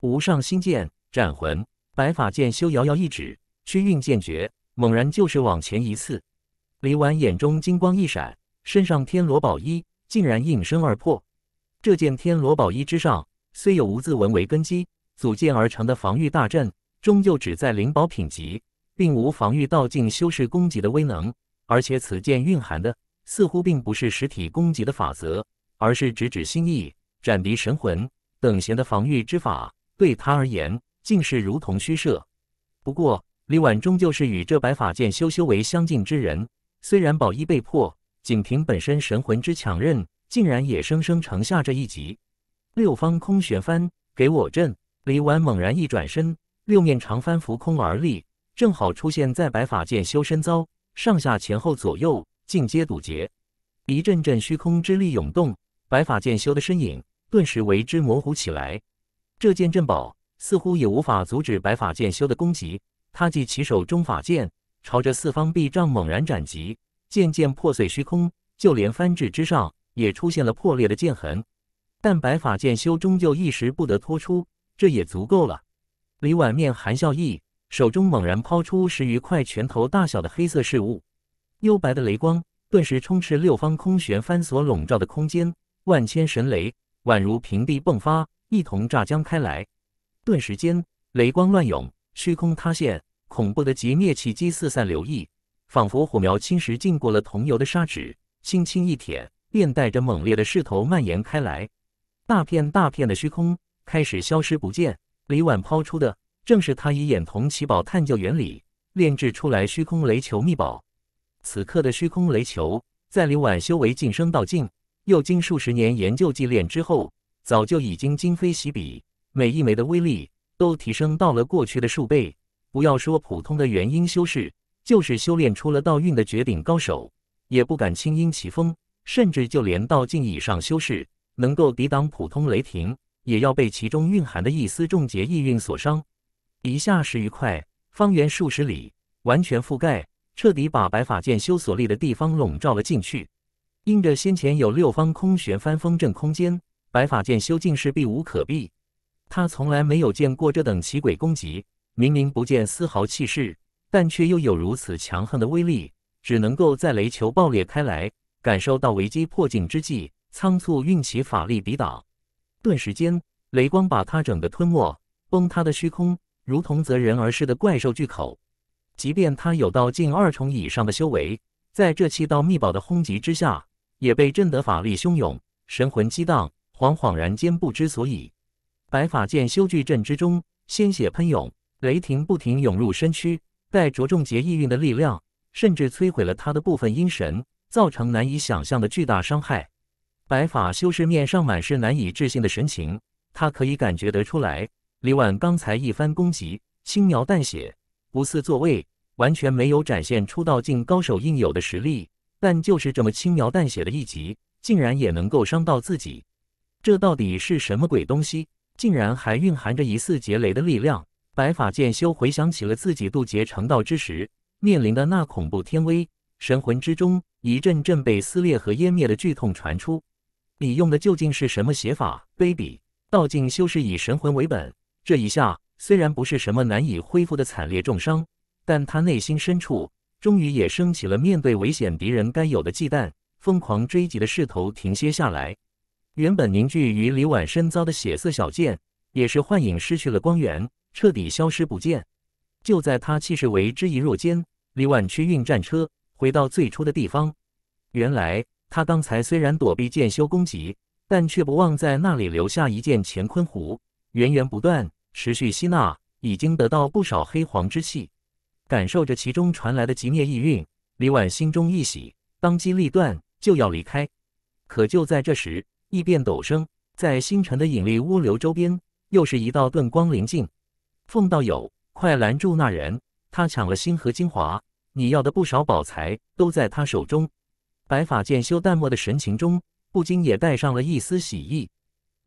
无上星剑，战魂。白发剑修遥遥一指，虚运剑诀，猛然就是往前一刺。李婉眼中金光一闪，身上天罗宝衣竟然应声而破。这件天罗宝衣之上虽有无字文为根基组建而成的防御大阵，终究只在灵宝品级，并无防御道境修士攻击的威能。而且此剑蕴含的似乎并不是实体攻击的法则，而是直指心意、斩敌神魂等闲的防御之法，对他而言。竟是如同虚设。不过，李婉终究是与这白发剑修修为相近之人，虽然宝衣被破，仅凭本身神魂之强韧，竟然也生生承下这一击。六方空旋幡，给我震！李婉猛然一转身，六面长幡浮空而立，正好出现在白发剑修身遭上下前后左右，尽皆堵截。一阵阵虚空之力涌动，白发剑修的身影顿时为之模糊起来。这件镇宝。似乎也无法阻止白发剑修的攻击。他即起手中法剑，朝着四方壁障猛然斩击，剑剑破碎虚空，就连翻至之上也出现了破裂的剑痕。但白发剑修终究一时不得脱出，这也足够了。李婉面含笑意，手中猛然抛出十余块拳头大小的黑色事物，幽白的雷光顿时充斥六方空玄幡所笼罩的空间，万千神雷宛如平地迸发，一同炸将开来。顿时间，雷光乱涌，虚空塌陷，恐怖的极灭气机四散流溢，仿佛火苗侵蚀浸过了桐油的砂纸，轻轻一舔，便带着猛烈的势头蔓延开来。大片大片的虚空开始消失不见。李婉抛出的，正是他以眼瞳奇宝探究原理炼制出来虚空雷球秘宝。此刻的虚空雷球，在李宛修为晋升到境，又经数十年研究祭炼之后，早就已经今非昔比。每一枚的威力都提升到了过去的数倍，不要说普通的元婴修士，就是修炼出了道运的绝顶高手，也不敢轻易其风。甚至就连道境以上修士，能够抵挡普通雷霆，也要被其中蕴含的一丝重劫意蕴所伤。一下十余块，方圆数十里，完全覆盖，彻底把白发剑修所立的地方笼罩了进去。因着先前有六方空玄翻封镇空间，白发剑修竟是避无可避。他从来没有见过这等奇诡攻击，明明不见丝毫气势，但却又有如此强横的威力，只能够在雷球爆裂开来，感受到危机迫近之际，仓促运起法力抵挡。顿时间，雷光把他整个吞没，崩塌的虚空如同择人而噬的怪兽巨口。即便他有到近二重以上的修为，在这气道秘宝的轰击之下，也被震得法力汹涌，神魂激荡，恍恍然间不知所以。白发剑修巨阵之中，鲜血喷涌，雷霆不停涌入身躯，带着重劫意蕴的力量，甚至摧毁了他的部分阴神，造成难以想象的巨大伤害。白发修士面上满是难以置信的神情，他可以感觉得出来，李婉刚才一番攻击轻描淡写，不似作位，完全没有展现出道境高手应有的实力，但就是这么轻描淡写的一击，竟然也能够伤到自己，这到底是什么鬼东西？竟然还蕴含着疑似劫雷的力量！白发剑修回想起了自己渡劫成道之时面临的那恐怖天威，神魂之中一阵阵被撕裂和湮灭的剧痛传出。你用的究竟是什么邪法，baby？道境修士以神魂为本，这一下虽然不是什么难以恢复的惨烈重伤，但他内心深处终于也升起了面对危险敌人该有的忌惮，疯狂追击的势头停歇下来。原本凝聚于李婉身遭的血色小剑，也是幻影失去了光源，彻底消失不见。就在他气势为之一弱间，李婉驱运战车回到最初的地方。原来他刚才虽然躲避剑修攻击，但却不忘在那里留下一件乾坤壶，源源不断持续吸纳，已经得到不少黑黄之气。感受着其中传来的极灭意蕴，李婉心中一喜，当机立断就要离开。可就在这时，异变陡生，在星辰的引力涡流周边，又是一道遁光临近。凤道友，快拦住那人！他抢了星河精华，你要的不少宝财都在他手中。白发剑修淡漠的神情中，不禁也带上了一丝喜意。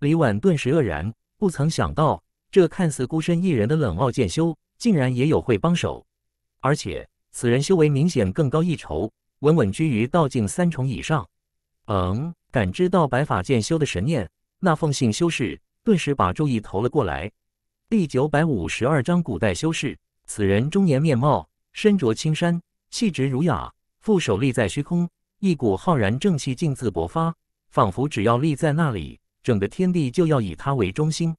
李婉顿时愕然，不曾想到这看似孤身一人的冷傲剑修，竟然也有会帮手，而且此人修为明显更高一筹，稳稳居于道境三重以上。嗯。感知到白法剑修的神念，那奉信修士顿时把注意投了过来。第九百五十二章古代修士。此人中年面貌，身着青衫，气质儒雅，负手立在虚空，一股浩然正气径自勃发，仿佛只要立在那里，整个天地就要以他为中心。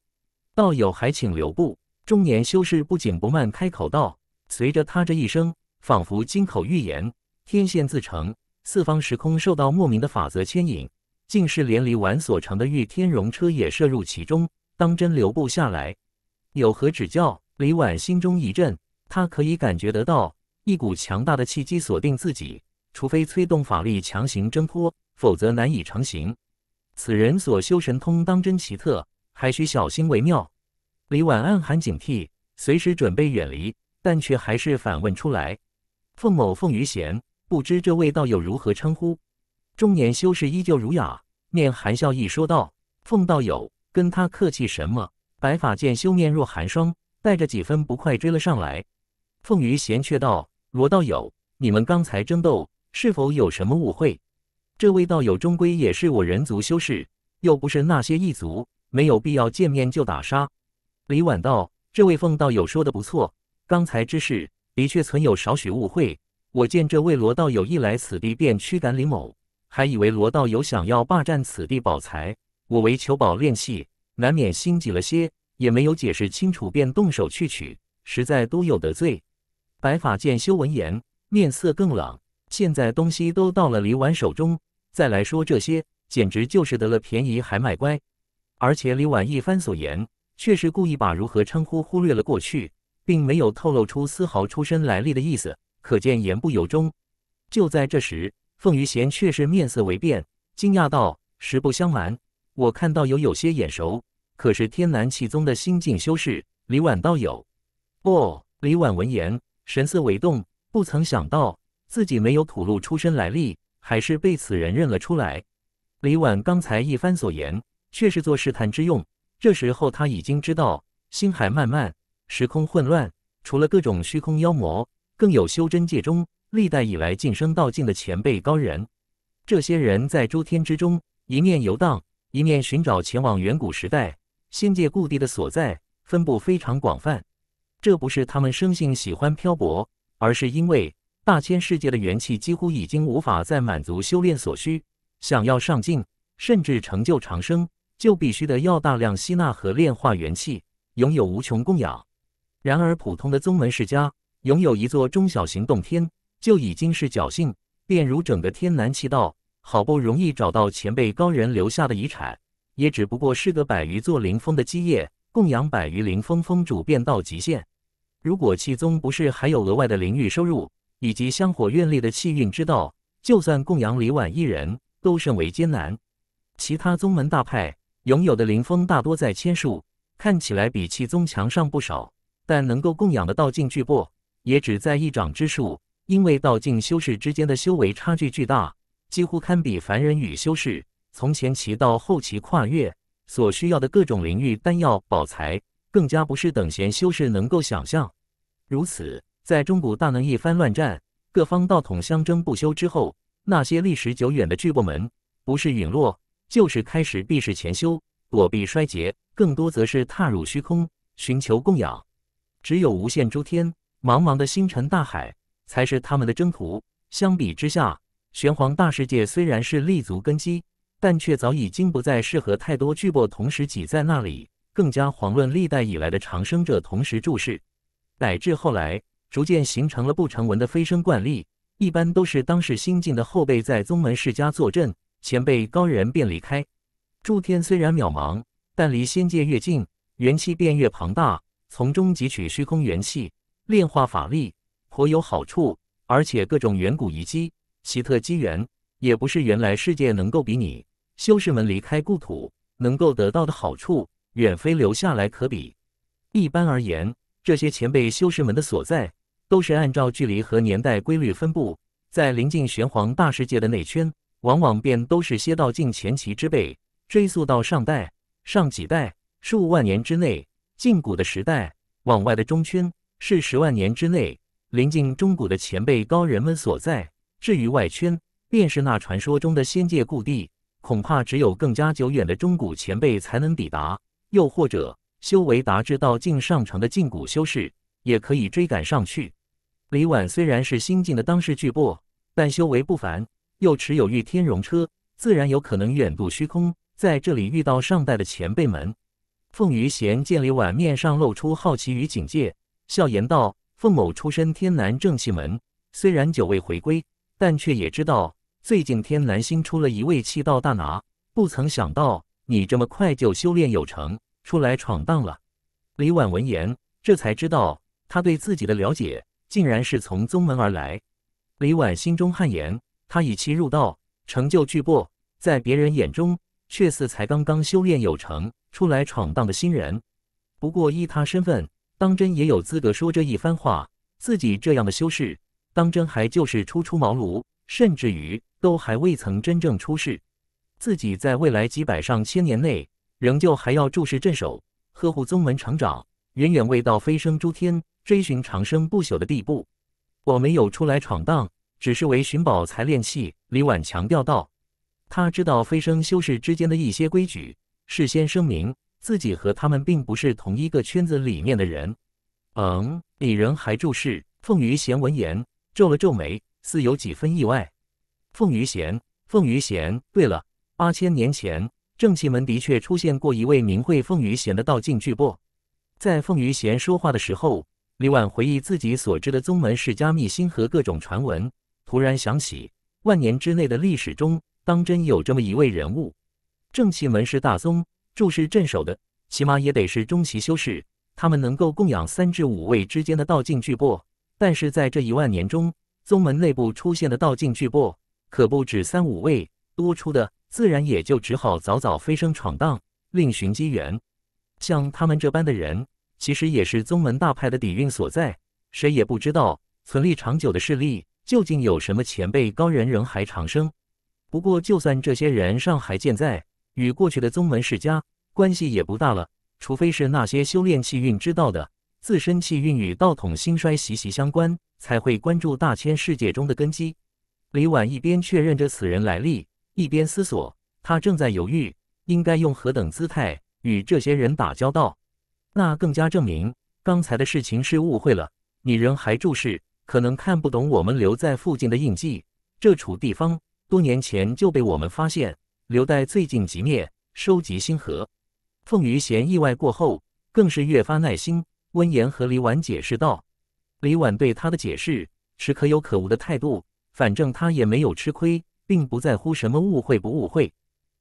道友还请留步。中年修士不紧不慢开口道，随着他这一声，仿佛金口玉言，天现自成，四方时空受到莫名的法则牵引。竟是连李婉所乘的御天龙车也射入其中，当真留不下来？有何指教？李婉心中一震，他可以感觉得到一股强大的气机锁定自己，除非催动法力强行挣脱，否则难以成形。此人所修神通当真奇特，还需小心为妙。李婉暗含警惕，随时准备远离，但却还是反问出来：“凤某凤于贤，不知这位道友如何称呼？”中年修士依旧儒雅，面含笑意说道：“凤道友，跟他客气什么？”白发剑修面若寒霜，带着几分不快追了上来。凤于闲却道：“罗道友，你们刚才争斗是否有什么误会？这位道友终归也是我人族修士，又不是那些异族，没有必要见面就打杀。”李婉道：“这位凤道友说的不错，刚才之事的确存有少许误会。我见这位罗道友一来此地便驱赶李某。”还以为罗道友想要霸占此地宝财，我为求宝练气，难免心急了些，也没有解释清楚，便动手去取，实在多有得罪。白发见修闻言，面色更冷。现在东西都到了李婉手中，再来说这些，简直就是得了便宜还卖乖。而且李婉一番所言，却是故意把如何称呼忽略了过去，并没有透露出丝毫出身来历的意思，可见言不由衷。就在这时。凤于贤却是面色微变，惊讶道：“实不相瞒，我看到有有些眼熟，可是天南气宗的新境修士李婉道友。”不，李婉闻言神色微动，不曾想到自己没有吐露出身来历，还是被此人认了出来。李婉刚才一番所言，却是做试探之用。这时候他已经知道，星海漫漫，时空混乱，除了各种虚空妖魔，更有修真界中。历代以来晋升道境的前辈高人，这些人在诸天之中一面游荡，一面寻找前往远古时代仙界故地的所在，分布非常广泛。这不是他们生性喜欢漂泊，而是因为大千世界的元气几乎已经无法再满足修炼所需，想要上进，甚至成就长生，就必须得要大量吸纳和炼化元气，拥有无穷供养。然而普通的宗门世家拥有一座中小型洞天。就已经是侥幸，便如整个天南气道，好不容易找到前辈高人留下的遗产，也只不过是个百余座灵峰的基业，供养百余灵峰峰主便到极限。如果气宗不是还有额外的灵域收入，以及香火愿力的气运之道，就算供养李婉一人，都甚为艰难。其他宗门大派拥有的灵峰大多在千数，看起来比气宗强上不少，但能够供养的道境巨擘，也只在一掌之数。因为道境修士之间的修为差距巨大，几乎堪比凡人与修士。从前期到后期跨越，所需要的各种灵玉、丹药、宝材，更加不是等闲修士能够想象。如此，在中古大能一番乱战，各方道统相争不休之后，那些历史久远的巨部门，不是陨落，就是开始避世潜修，躲避衰竭，更多则是踏入虚空，寻求供养。只有无限诸天，茫茫的星辰大海。才是他们的征途。相比之下，玄黄大世界虽然是立足根基，但却早已经不再适合太多巨擘同时挤在那里，更加遑论历代以来的长生者同时注视。乃至后来，逐渐形成了不成文的飞升惯例，一般都是当时新晋的后辈在宗门世家坐镇，前辈高人便离开。诸天虽然渺茫，但离仙界越近，元气便越庞大，从中汲取虚空元气，炼化法力。颇有好处，而且各种远古遗迹、奇特机缘，也不是原来世界能够比拟。修士们离开故土，能够得到的好处，远非留下来可比。一般而言，这些前辈修士们的所在，都是按照距离和年代规律分布。在临近玄黄大世界的内圈，往往便都是些道境前期之辈。追溯到上代、上几代，数万年之内，近古的时代，往外的中圈，是十万年之内。临近中古的前辈高人们所在，至于外圈，便是那传说中的仙界故地，恐怕只有更加久远的中古前辈才能抵达。又或者，修为达至到境上乘的禁古修士，也可以追赶上去。李婉虽然是新晋的当世巨擘，但修为不凡，又持有御天容车，自然有可能远渡虚空，在这里遇到上代的前辈们。凤余弦见李婉面上露出好奇与警戒，笑言道。凤某出身天南正气门，虽然久未回归，但却也知道最近天南新出了一位气道大拿。不曾想到你这么快就修炼有成，出来闯荡了。李婉闻言，这才知道他对自己的了解，竟然是从宗门而来。李婉心中汗颜，他以气入道，成就巨擘，在别人眼中却似才刚刚修炼有成，出来闯荡的新人。不过依他身份。当真也有资格说这一番话？自己这样的修士，当真还就是初出茅庐，甚至于都还未曾真正出世。自己在未来几百上千年内，仍旧还要注视镇守，呵护宗门成长，远远未到飞升诸天、追寻长生不朽的地步。我没有出来闯荡，只是为寻宝才练气。李婉强调道，他知道飞升修士之间的一些规矩，事先声明。自己和他们并不是同一个圈子里面的人。嗯，李仁还注视凤于贤，闻言皱了皱眉，似有几分意外。凤于贤，凤于贤。对了，八千年前，正气门的确出现过一位名讳凤于贤的道境巨擘。在凤于贤说话的时候，李婉回忆自己所知的宗门世家秘辛和各种传闻，突然想起万年之内的历史中，当真有这么一位人物。正气门是大宗。注视镇守的，起码也得是中期修士，他们能够供养三至五位之间的道境巨擘。但是在这一万年中，宗门内部出现的道境巨擘可不止三五位，多出的自然也就只好早早飞升闯荡，另寻机缘。像他们这般的人，其实也是宗门大派的底蕴所在。谁也不知道存立长久的势力，究竟有什么前辈高人仍还长生。不过，就算这些人尚还健在。与过去的宗门世家关系也不大了，除非是那些修炼气运之道的，自身气运与道统兴衰息息相关，才会关注大千世界中的根基。李婉一边确认着此人来历，一边思索，他正在犹豫应该用何等姿态与这些人打交道。那更加证明刚才的事情是误会了。女人还注视，可能看不懂我们留在附近的印记。这处地方多年前就被我们发现。留待最近即灭，收集星河。凤于贤意外过后，更是越发耐心，温言和李婉解释道：“李婉对他的解释持可有可无的态度，反正他也没有吃亏，并不在乎什么误会不误会。”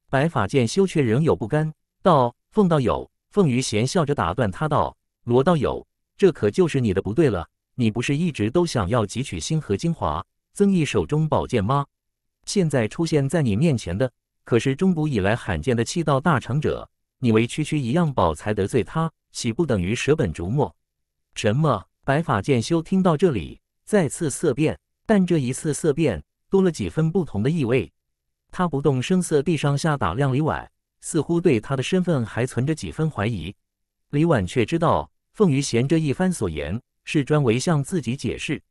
白发剑修却仍有不甘，道：“凤道友。”凤于贤笑着打断他道：“罗道友，这可就是你的不对了。你不是一直都想要汲取星河精华，增益手中宝剑吗？现在出现在你面前的……”可是中古以来罕见的气道大成者，你为区区一样宝才得罪他，岂不等于舍本逐末？什么白发剑修听到这里，再次色变，但这一次色变多了几分不同的意味。他不动声色地上下打量李婉，似乎对他的身份还存着几分怀疑。李婉却知道凤于闲这一番所言是专为向自己解释。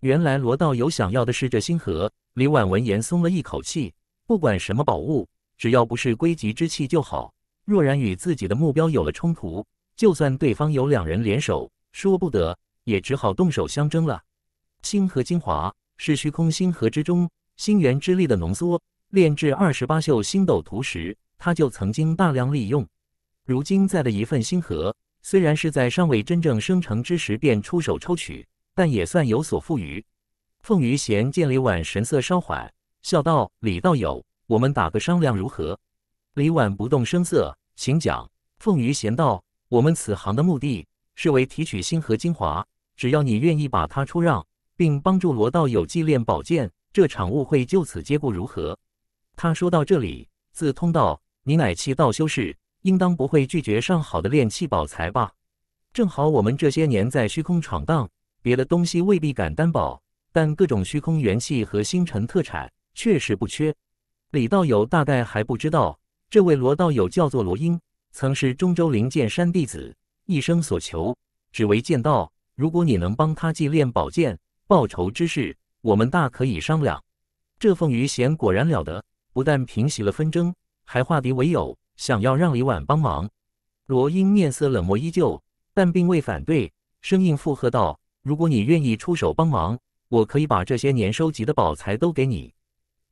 原来罗道友想要的是这星河。李婉闻言松了一口气。不管什么宝物，只要不是归极之气就好。若然与自己的目标有了冲突，就算对方有两人联手，说不得也只好动手相争了。星河精华是虚空星河之中星元之力的浓缩，炼制二十八宿星斗图时，他就曾经大量利用。如今在的一份星河，虽然是在尚未真正生成之时便出手抽取，但也算有所富余。凤余弦见李婉神色稍缓。笑道：“李道友，我们打个商量如何？”李婉不动声色，请讲。凤于贤道：“我们此行的目的，是为提取星河精华。只要你愿意把它出让，并帮助罗道友祭炼宝剑，这场误会就此结过，如何？”他说到这里，自通道：“你乃气道修士，应当不会拒绝上好的炼气宝材吧？正好我们这些年在虚空闯荡，别的东西未必敢担保，但各种虚空元气和星辰特产。”确实不缺，李道友大概还不知道，这位罗道友叫做罗英，曾是中州灵剑山弟子，一生所求只为剑道。如果你能帮他祭炼宝剑报仇之事，我们大可以商量。这凤鱼弦果然了得，不但平息了纷争，还化敌为友，想要让李婉帮忙。罗英面色冷漠依旧，但并未反对，生硬附和道：“如果你愿意出手帮忙，我可以把这些年收集的宝财都给你。”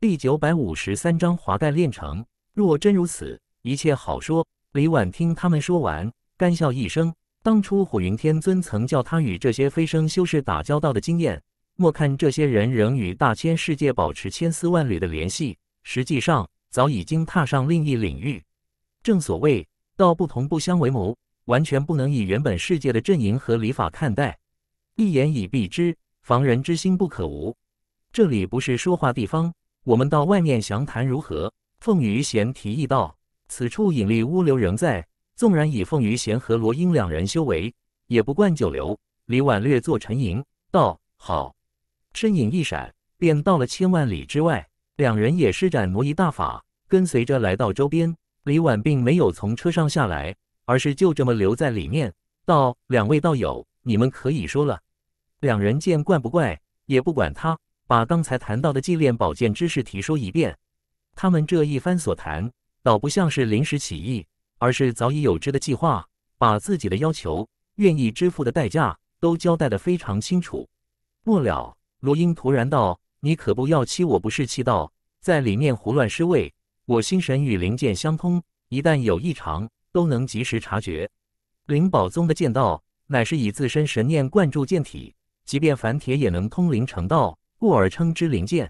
第九百五十三章，华盖炼成。若真如此，一切好说。李婉听他们说完，干笑一声。当初火云天尊曾教他与这些飞升修士打交道的经验。莫看这些人仍与大千世界保持千丝万缕的联系，实际上早已经踏上另一领域。正所谓，道不同不相为谋，完全不能以原本世界的阵营和礼法看待。一言以蔽之，防人之心不可无。这里不是说话地方。我们到外面详谈如何？凤于贤提议道：“此处引力污流仍在，纵然以凤于贤和罗英两人修为，也不惯久留。”李婉略作沉吟，道：“好。”身影一闪，便到了千万里之外。两人也施展挪移大法，跟随着来到周边。李婉并没有从车上下来，而是就这么留在里面，道：“两位道友，你们可以说了。”两人见惯不怪，也不管他。把刚才谈到的祭炼宝剑之事提说一遍。他们这一番所谈，倒不像是临时起意，而是早已有之的计划。把自己的要求、愿意支付的代价都交代得非常清楚。末了，罗英突然道：“你可不要欺我不是气道，在里面胡乱失位。我心神与灵剑相通，一旦有异常，都能及时察觉。灵宝宗的剑道，乃是以自身神念灌注剑体，即便凡铁也能通灵成道。”故而称之灵剑。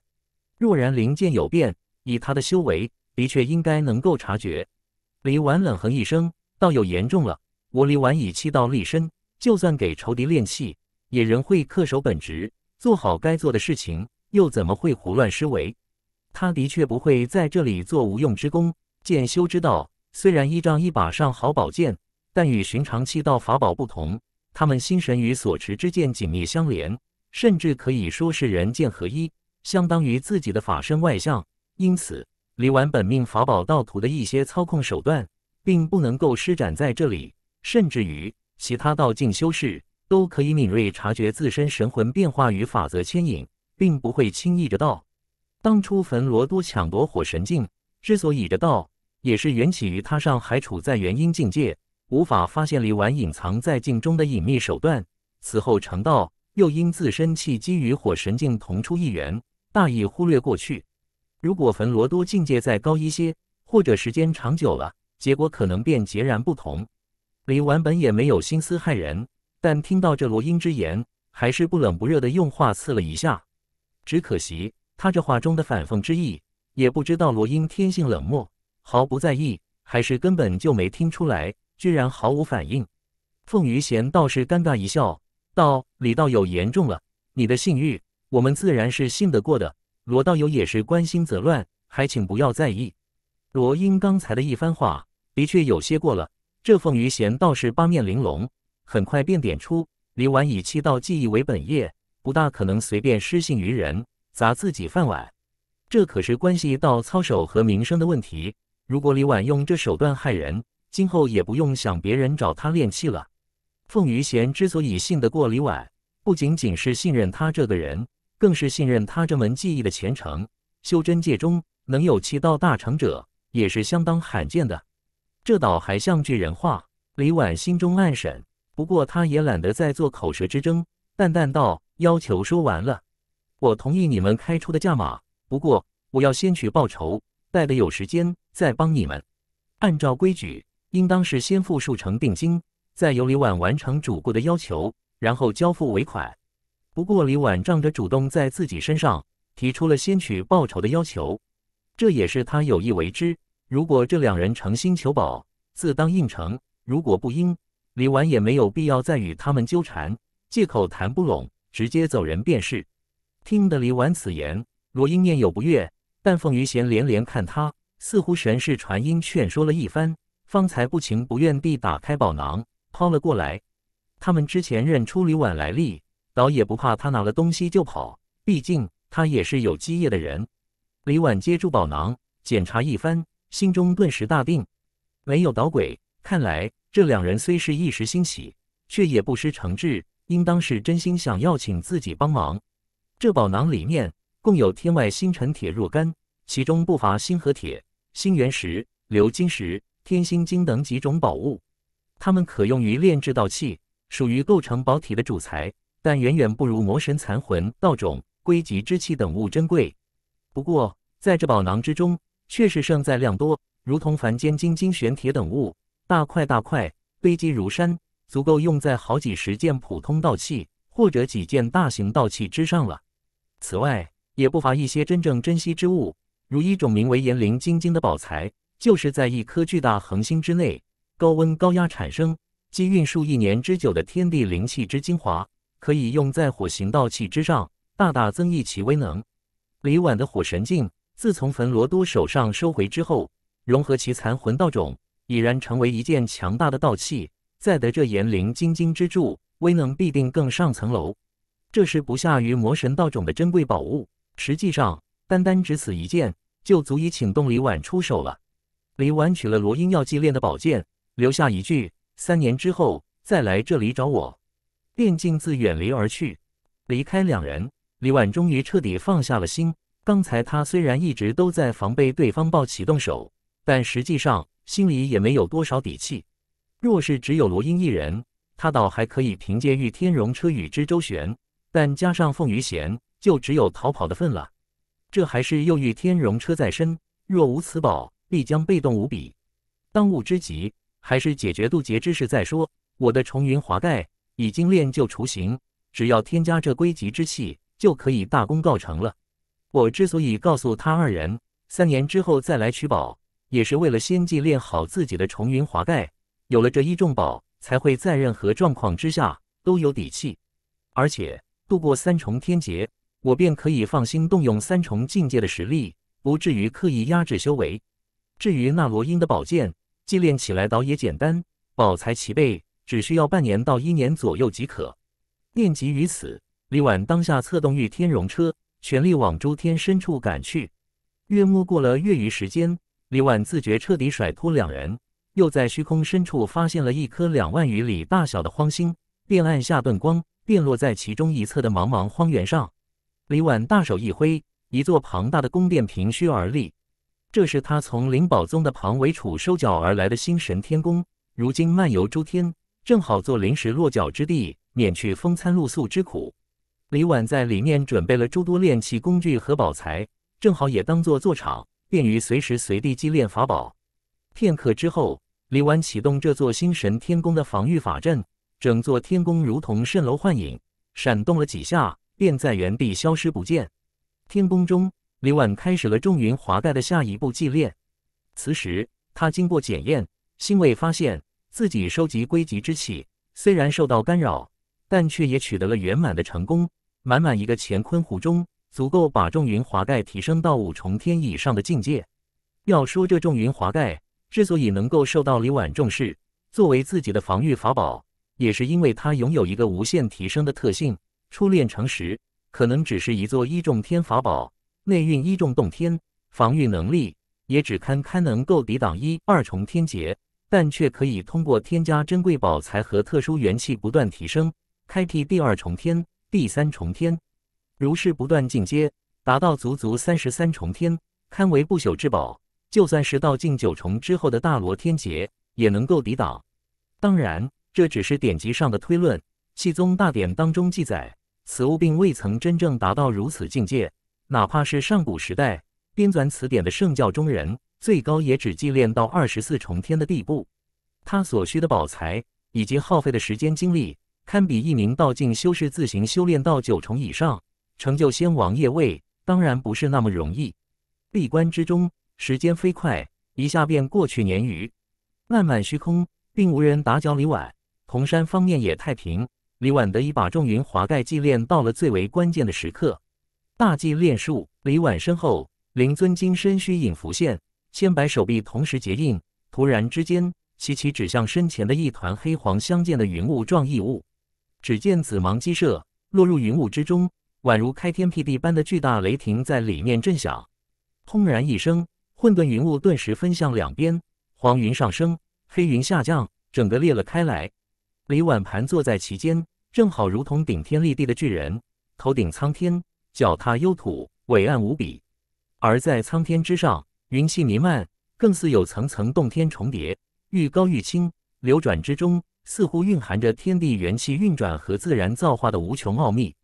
若然灵剑有变，以他的修为，的确应该能够察觉。李纨冷哼一声：“道友言重了，我李纨以气道立身，就算给仇敌炼气，也仍会恪守本职，做好该做的事情，又怎么会胡乱施为？他的确不会在这里做无用之功。剑修之道，虽然依仗一把上好宝剑，但与寻常气道法宝不同，他们心神与所持之剑紧密相连。”甚至可以说是人剑合一，相当于自己的法身外象。因此，李纨本命法宝道图的一些操控手段，并不能够施展在这里。甚至于，其他道境修士都可以敏锐察觉自身神魂变化与法则牵引，并不会轻易着道。当初焚罗都抢夺火神镜，之所以着道，也是缘起于他尚还处在元婴境界，无法发现李纨隐藏在镜中的隐秘手段。此后成道。又因自身气机与火神境同出一源，大意忽略过去。如果焚罗多境界再高一些，或者时间长久了，结果可能便截然不同。李纨本也没有心思害人，但听到这罗英之言，还是不冷不热的用话刺了一下。只可惜他这话中的反讽之意，也不知道罗英天性冷漠，毫不在意，还是根本就没听出来，居然毫无反应。凤于闲倒是尴尬一笑。道李道友言重了，你的信誉我们自然是信得过的。罗道友也是关心则乱，还请不要在意。罗英刚才的一番话的确有些过了。这凤于弦倒是八面玲珑，很快便点出李婉以气道技艺为本业，不大可能随便失信于人，砸自己饭碗。这可是关系到操守和名声的问题。如果李婉用这手段害人，今后也不用想别人找他练气了。凤于贤之所以信得过李婉，不仅仅是信任他这个人，更是信任他这门技艺的前程。修真界中能有七道大成者，也是相当罕见的。这倒还像句人话。李婉心中暗审，不过他也懒得再做口舌之争，淡淡道：“要求说完了，我同意你们开出的价码。不过我要先去报仇，待得有时间再帮你们。按照规矩，应当是先付数成定金。”在由李婉完成主顾的要求，然后交付尾款。不过李婉仗着主动在自己身上提出了先取报酬的要求，这也是他有意为之。如果这两人诚心求宝，自当应承；如果不应，李婉也没有必要再与他们纠缠，借口谈不拢，直接走人便是。听得李婉此言，罗英念有不悦，但凤于贤连连看他，似乎神是传音劝说了一番，方才不情不愿地打开宝囊。抛了过来，他们之前认出李婉来历，倒也不怕他拿了东西就跑。毕竟他也是有基业的人。李婉接住宝囊，检查一番，心中顿时大定，没有捣鬼。看来这两人虽是一时欣喜，却也不失诚挚，应当是真心想要请自己帮忙。这宝囊里面共有天外星辰铁若干，其中不乏星河铁、星原石、流金石、天心晶等几种宝物。它们可用于炼制道器，属于构成宝体的主材，但远远不如魔神残魂、道种、归极之气等物珍贵。不过，在这宝囊之中，确实胜在量多，如同凡间金晶、玄铁等物，大块大块堆积如山，足够用在好几十件普通道器或者几件大型道器之上了。此外，也不乏一些真正珍稀之物，如一种名为炎灵晶晶的宝材，就是在一颗巨大恒星之内。高温高压产生，积运数一年之久的天地灵气之精华，可以用在火行道器之上，大大增益其威能。李婉的火神镜，自从焚罗都手上收回之后，融合其残魂道种，已然成为一件强大的道器。再得这炎灵金晶之助，威能必定更上层楼。这是不下于魔神道种的珍贵宝物。实际上，单单只此一件，就足以请动李婉出手了。李婉取了罗英要祭炼的宝剑。留下一句“三年之后再来这里找我”，便径自远离而去。离开两人，李婉终于彻底放下了心。刚才他虽然一直都在防备对方抱起动手，但实际上心里也没有多少底气。若是只有罗英一人，他倒还可以凭借御天容车与之周旋，但加上凤于弦，就只有逃跑的份了。这还是又御天容车在身，若无此宝，必将被动无比。当务之急。还是解决渡劫之事再说。我的重云华盖已经练就雏形，只要添加这归极之气，就可以大功告成了。我之所以告诉他二人三年之后再来取宝，也是为了先祭练好自己的重云华盖。有了这一重宝，才会在任何状况之下都有底气。而且度过三重天劫，我便可以放心动用三重境界的实力，不至于刻意压制修为。至于那罗英的宝剑，祭练起来，倒也简单，宝材齐备，只需要半年到一年左右即可。念及于此，李宛当下策动御天容车，全力往周天深处赶去。约摸过了，月余时间，李宛自觉彻底甩脱两人，又在虚空深处发现了一颗两万余里大小的荒星，便按下遁光，便落在其中一侧的茫茫荒原上。李宛大手一挥，一座庞大的宫殿凭虚而立。这是他从灵宝宗的庞维楚收缴而来的星神天宫，如今漫游诸天，正好做临时落脚之地，免去风餐露宿之苦。李宛在里面准备了诸多炼器工具和宝材，正好也当做坐场，便于随时随地祭炼法宝。片刻之后，李宛启动这座星神天宫的防御法阵，整座天宫如同蜃楼幻影，闪动了几下，便在原地消失不见。天宫中。李婉开始了重云华盖的下一步祭炼。此时，他经过检验，欣慰发现自己收集归集之气虽然受到干扰，但却也取得了圆满的成功。满满一个乾坤壶中，足够把重云华盖提升到五重天以上的境界。要说这重云华盖之所以能够受到李婉重视，作为自己的防御法宝，也是因为它拥有一个无限提升的特性。初炼成时，可能只是一座一重天法宝。内蕴一重洞天，防御能力也只堪堪能够抵挡一二重天劫，但却可以通过添加珍贵宝材和特殊元气不断提升，开辟第二重天、第三重天，如是不断进阶，达到足足三十三重天，堪为不朽之宝。就算是到近九重之后的大罗天劫，也能够抵挡。当然，这只是典籍上的推论，《气宗大典》当中记载，此物并未曾真正达到如此境界。哪怕是上古时代编纂词典的圣教中人，最高也只祭炼到二十四重天的地步。他所需的宝材以及耗费的时间精力，堪比一名道境修士自行修炼到九重以上，成就仙王业位，当然不是那么容易。闭关之中，时间飞快，一下便过去年余。漫漫虚空，并无人打搅李婉。铜山方面也太平，李婉得以把众云华盖祭炼到了最为关键的时刻。大祭炼术，李婉身后，灵尊金身虚影浮现，千百手臂同时结印，突然之间，齐齐指向身前的一团黑黄相间的云雾状异物。只见紫芒激射，落入云雾之中，宛如开天辟地般的巨大雷霆在里面震响，轰然一声，混沌云雾顿时分向两边，黄云上升，黑云下降，整个裂了开来。李婉盘坐在其间，正好如同顶天立地的巨人，头顶苍天。脚踏幽土，伟岸无比；而在苍天之上，云气弥漫，更似有层层洞天重叠，愈高愈清。流转之中，似乎蕴含着天地元气运转和自然造化的无穷奥秘。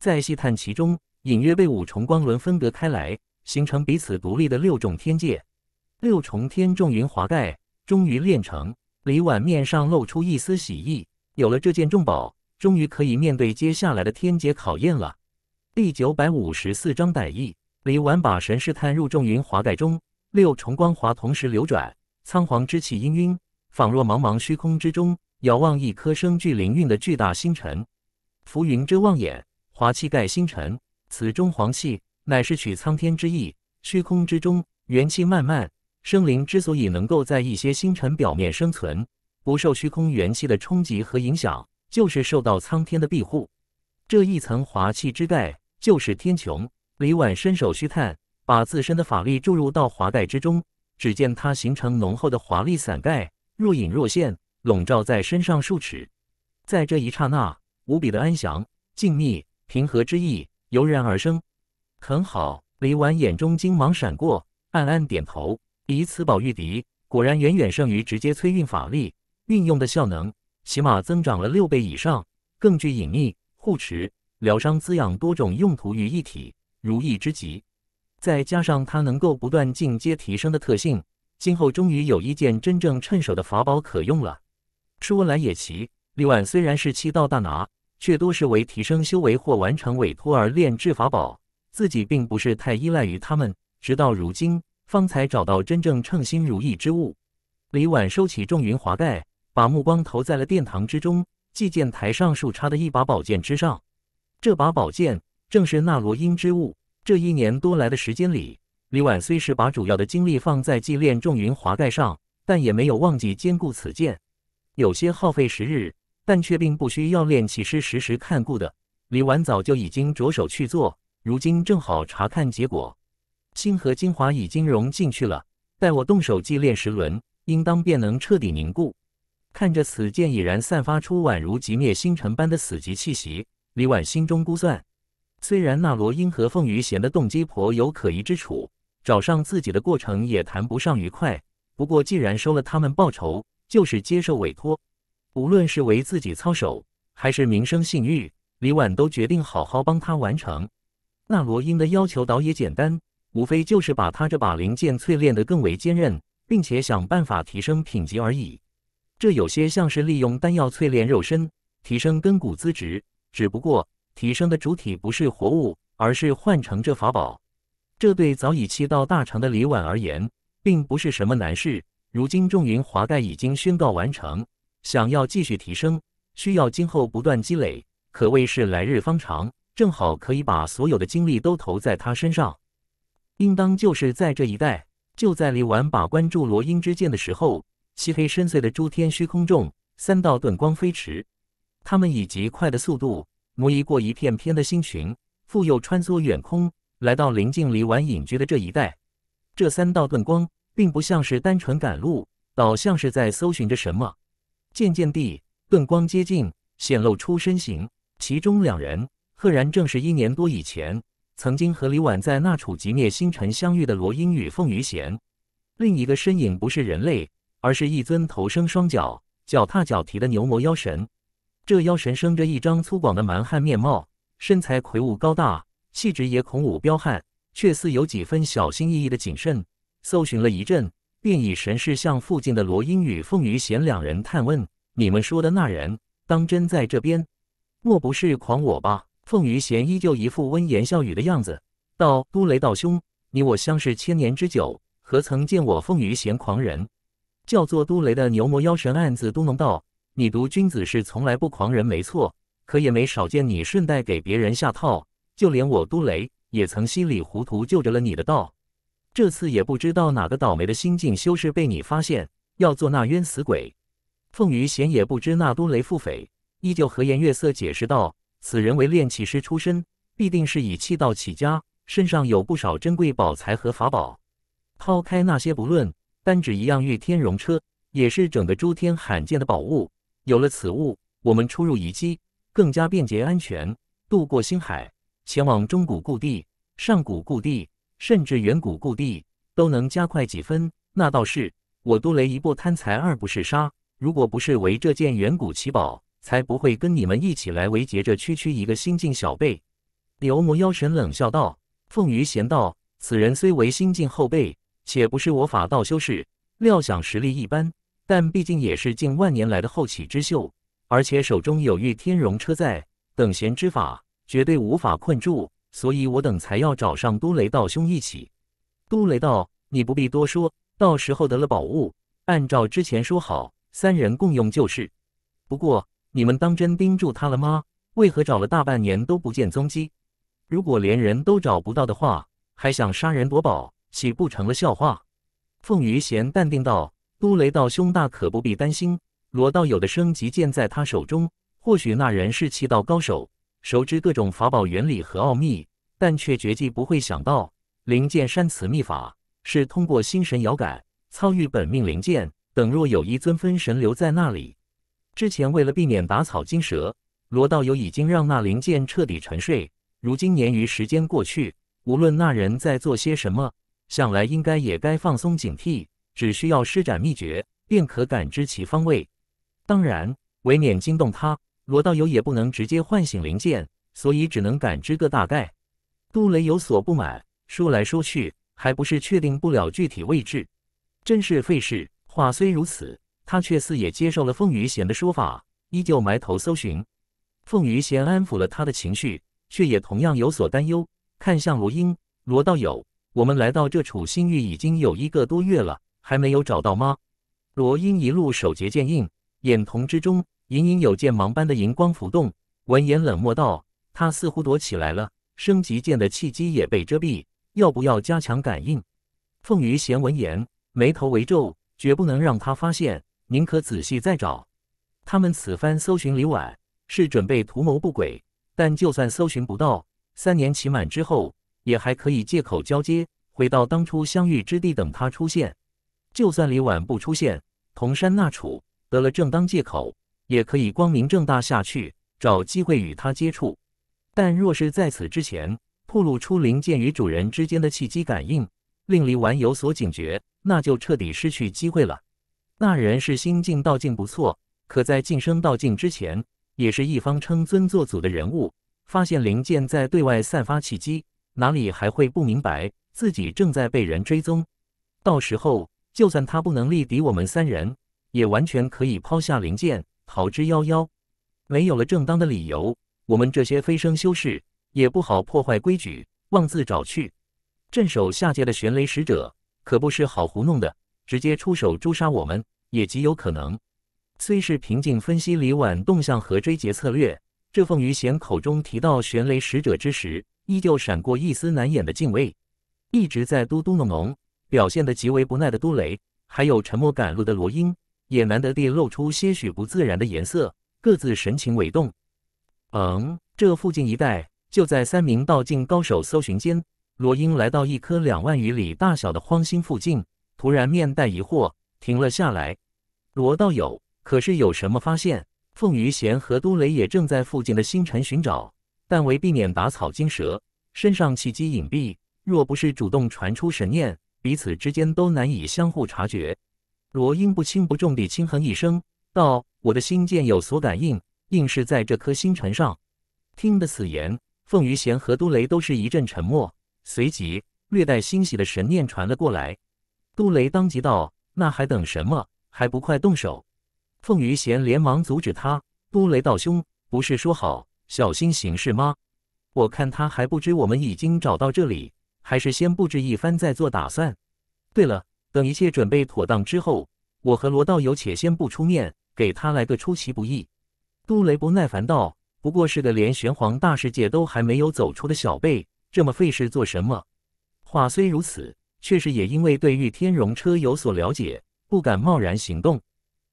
再细探其中，隐约被五重光轮分隔开来，形成彼此独立的六重天界。六重天重云华盖终于炼成，李婉面上露出一丝喜意。有了这件重宝，终于可以面对接下来的天劫考验了。第九百五十四章百亿。李纨把神识探入众云华盖中，六重光华同时流转，苍黄之气氤氲，仿若茫茫虚空之中，遥望一颗生聚灵韵的巨大星辰。浮云遮望眼，华气盖星辰。此中黄气乃是取苍天之意。虚空之中，元气漫漫，生灵之所以能够在一些星辰表面生存，不受虚空元气的冲击和影响，就是受到苍天的庇护。这一层华气之盖。又是天穹，李婉伸手虚探，把自身的法力注入到华盖之中。只见它形成浓厚的华丽伞盖，若隐若现，笼罩在身上数尺。在这一刹那，无比的安详、静谧、平和之意油然而生。很好，李婉眼中金芒闪过，暗暗点头。以此宝玉笛，果然远远胜于直接催运法力运用的效能，起码增长了六倍以上，更具隐秘护持。疗伤滋养多种用途于一体，如意之极。再加上它能够不断进阶提升的特性，今后终于有一件真正趁手的法宝可用了。说来也奇，李婉虽然是气道大拿，却多是为提升修为或完成委托而炼制法宝，自己并不是太依赖于他们。直到如今，方才找到真正称心如意之物。李婉收起重云华盖，把目光投在了殿堂之中祭剑台上竖插的一把宝剑之上。这把宝剑正是那罗因之物。这一年多来的时间里，李宛虽是把主要的精力放在祭炼重云华盖上，但也没有忘记兼顾此剑。有些耗费时日，但却并不需要炼气师时时看顾的。李宛早就已经着手去做，如今正好查看结果。星河精华已经融进去了，待我动手祭炼十轮，应当便能彻底凝固。看着此剑已然散发出宛如极灭星辰般的死寂气息。李婉心中估算，虽然那罗英和凤于贤的动机颇有可疑之处，找上自己的过程也谈不上愉快。不过，既然收了他们报酬，就是接受委托。无论是为自己操守，还是名声信誉，李婉都决定好好帮他完成。那罗英的要求倒也简单，无非就是把他这把灵剑淬炼得更为坚韧，并且想办法提升品级而已。这有些像是利用丹药淬炼肉身，提升根骨资质。只不过提升的主体不是活物，而是换成这法宝。这对早已气到大肠的李婉而言，并不是什么难事。如今众云华盖已经宣告完成，想要继续提升，需要今后不断积累，可谓是来日方长。正好可以把所有的精力都投在他身上。应当就是在这一带，就在李婉把关住罗英之剑的时候，漆黑深邃的诸天虚空中，三道遁光飞驰。他们以极快的速度挪移过一片片的星群，复又穿梭远空，来到临近李婉隐居的这一带。这三道遁光并不像是单纯赶路，倒像是在搜寻着什么。渐渐地，遁光接近，显露出身形。其中两人赫然正是一年多以前曾经和李婉在那处极灭星辰相遇的罗英与凤于贤。另一个身影不是人类，而是一尊头生双脚、脚踏脚蹄的牛魔妖神。这妖神生着一张粗犷的蛮汉面貌，身材魁梧高大，气质也孔武彪悍，却似有几分小心翼翼的谨慎。搜寻了一阵，便以神识向附近的罗英与凤于贤两人探问：“你们说的那人，当真在这边？莫不是狂我吧？”凤于贤依旧一副温言笑语的样子，道：“都雷道兄，你我相识千年之久，何曾见我凤于贤狂人？”叫做都雷的牛魔妖神暗自嘟囔道。你读君子是从来不狂人没错，可也没少见你顺带给别人下套，就连我都雷也曾稀里糊涂就着了你的道。这次也不知道哪个倒霉的心境修士被你发现，要做那冤死鬼。凤羽贤也不知那都雷腹诽，依旧和颜悦色解释道：“此人为炼器师出身，必定是以气道起家，身上有不少珍贵宝材和法宝。抛开那些不论，单指一样御天容车，也是整个诸天罕见的宝物。”有了此物，我们出入遗迹更加便捷安全。渡过星海，前往中古故地、上古故地，甚至远古故地，都能加快几分。那倒是，我都雷一不贪财，二不是杀。如果不是为这件远古奇宝，才不会跟你们一起来围劫这区区一个新晋小辈。牛魔妖神冷笑道：“凤鱼贤道，此人虽为新晋后辈，且不是我法道修士，料想实力一般。”但毕竟也是近万年来的后起之秀，而且手中有御天融车在，等闲之法绝对无法困住，所以我等才要找上都雷道兄一起。都雷道，你不必多说，到时候得了宝物，按照之前说好，三人共用就是。不过你们当真盯住他了吗？为何找了大半年都不见踪迹？如果连人都找不到的话，还想杀人夺宝，岂不成了笑话？凤余弦淡定道。都雷道兄大可不必担心，罗道友的升级剑在他手中。或许那人是气道高手，熟知各种法宝原理和奥秘，但却绝技不会想到灵剑山此秘法是通过心神遥感操御本命灵剑。等若有一尊分神留在那里，之前为了避免打草惊蛇，罗道友已经让那灵剑彻底沉睡。如今年余时间过去，无论那人在做些什么，想来应该也该放松警惕。只需要施展秘诀，便可感知其方位。当然，为免惊动他，罗道友也不能直接唤醒灵剑，所以只能感知个大概。杜雷有所不满，说来说去，还不是确定不了具体位置，真是费事。话虽如此，他却似也接受了凤羽贤的说法，依旧埋头搜寻。凤羽贤安抚了他的情绪，却也同样有所担忧，看向罗英、罗道友：“我们来到这处星域已经有一个多月了。”还没有找到吗？罗英一路手结剑印，眼瞳之中隐隐有剑芒般的银光浮动。闻言冷漠道：“他似乎躲起来了，升级剑的契机也被遮蔽。要不要加强感应？”凤鱼弦闻言，眉头微皱：“绝不能让他发现。宁可仔细再找。他们此番搜寻李婉，是准备图谋不轨。但就算搜寻不到，三年期满之后，也还可以借口交接，回到当初相遇之地，等他出现。”就算李婉不出现，同山那处得了正当借口，也可以光明正大下去找机会与他接触。但若是在此之前，暴露出灵剑与主人之间的契机感应，令李婉有所警觉，那就彻底失去机会了。那人是心境道境不错，可在晋升道境之前，也是一方称尊做祖的人物。发现灵剑在对外散发契机，哪里还会不明白自己正在被人追踪？到时候。就算他不能力敌我们三人，也完全可以抛下灵剑逃之夭夭。没有了正当的理由，我们这些飞升修士也不好破坏规矩，妄自找去。镇守下界的玄雷使者可不是好糊弄的，直接出手诛杀我们也极有可能。虽是平静分析李婉动向和追截策略，这凤于贤口中提到玄雷使者之时，依旧闪过一丝难掩的敬畏，一直在嘟嘟囔囔表现的极为不耐的都雷，还有沉默赶路的罗英，也难得地露出些许不自然的颜色，各自神情微动。嗯，这附近一带，就在三名道境高手搜寻间，罗英来到一颗两万余里大小的荒星附近，突然面带疑惑停了下来。罗道友，可是有什么发现？凤于贤和都雷也正在附近的星辰寻找，但为避免打草惊蛇，身上气机隐蔽，若不是主动传出神念。彼此之间都难以相互察觉。罗英不轻不重地轻哼一声，道：“我的心剑有所感应，应是在这颗星辰上。”听得此言，凤于贤和都雷都是一阵沉默，随即略带欣喜的神念传了过来。都雷当即道：“那还等什么？还不快动手！”凤于贤连忙阻止他。都雷道：“兄，不是说好小心行事吗？我看他还不知我们已经找到这里。”还是先布置一番，再做打算。对了，等一切准备妥当之后，我和罗道友且先不出面，给他来个出其不意。杜雷不耐烦道：“不过是个连玄黄大世界都还没有走出的小辈，这么费事做什么？”话虽如此，却是也因为对御天荣车有所了解，不敢贸然行动。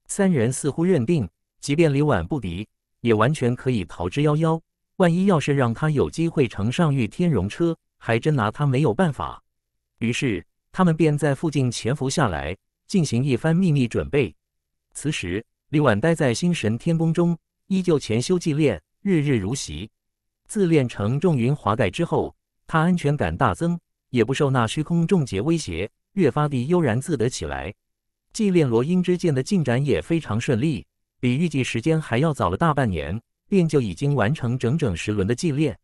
三人似乎认定，即便李婉不敌，也完全可以逃之夭夭。万一要是让他有机会乘上御天荣车，还真拿他没有办法，于是他们便在附近潜伏下来，进行一番秘密准备。此时，李婉待在星神天宫中，依旧潜修祭炼，日日如习，自练成众云华盖之后，他安全感大增，也不受那虚空重劫威胁，越发地悠然自得起来。祭炼罗英之剑的进展也非常顺利，比预计时间还要早了大半年，便就已经完成整整十轮的祭炼。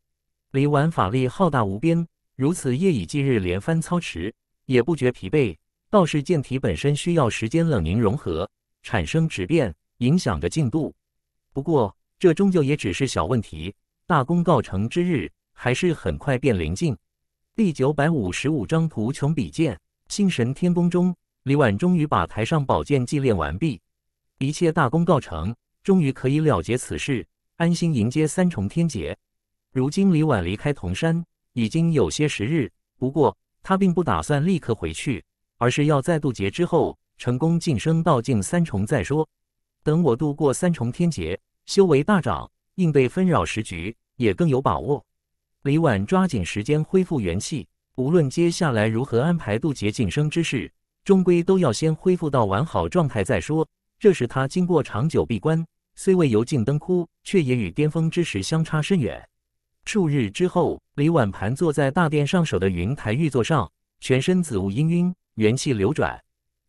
李婉法力浩大无边。如此夜以继日，连番操持，也不觉疲惫。倒是剑体本身需要时间冷凝融合，产生质变，影响着进度。不过这终究也只是小问题，大功告成之日还是很快便临近。第九百五十五章图穷匕见，星神天崩中，李婉终于把台上宝剑祭炼完毕，一切大功告成，终于可以了结此事，安心迎接三重天劫。如今李婉离开铜山。已经有些时日，不过他并不打算立刻回去，而是要在渡劫之后成功晋升到境三重再说。等我度过三重天劫，修为大涨，应对纷扰时局也更有把握。李婉抓紧时间恢复元气，无论接下来如何安排渡劫晋升之事，终归都要先恢复到完好状态再说。这时他经过长久闭关，虽未油尽灯枯，却也与巅峰之时相差甚远。数日之后，李婉盘坐在大殿上首的云台玉座上，全身紫雾氤氲，元气流转。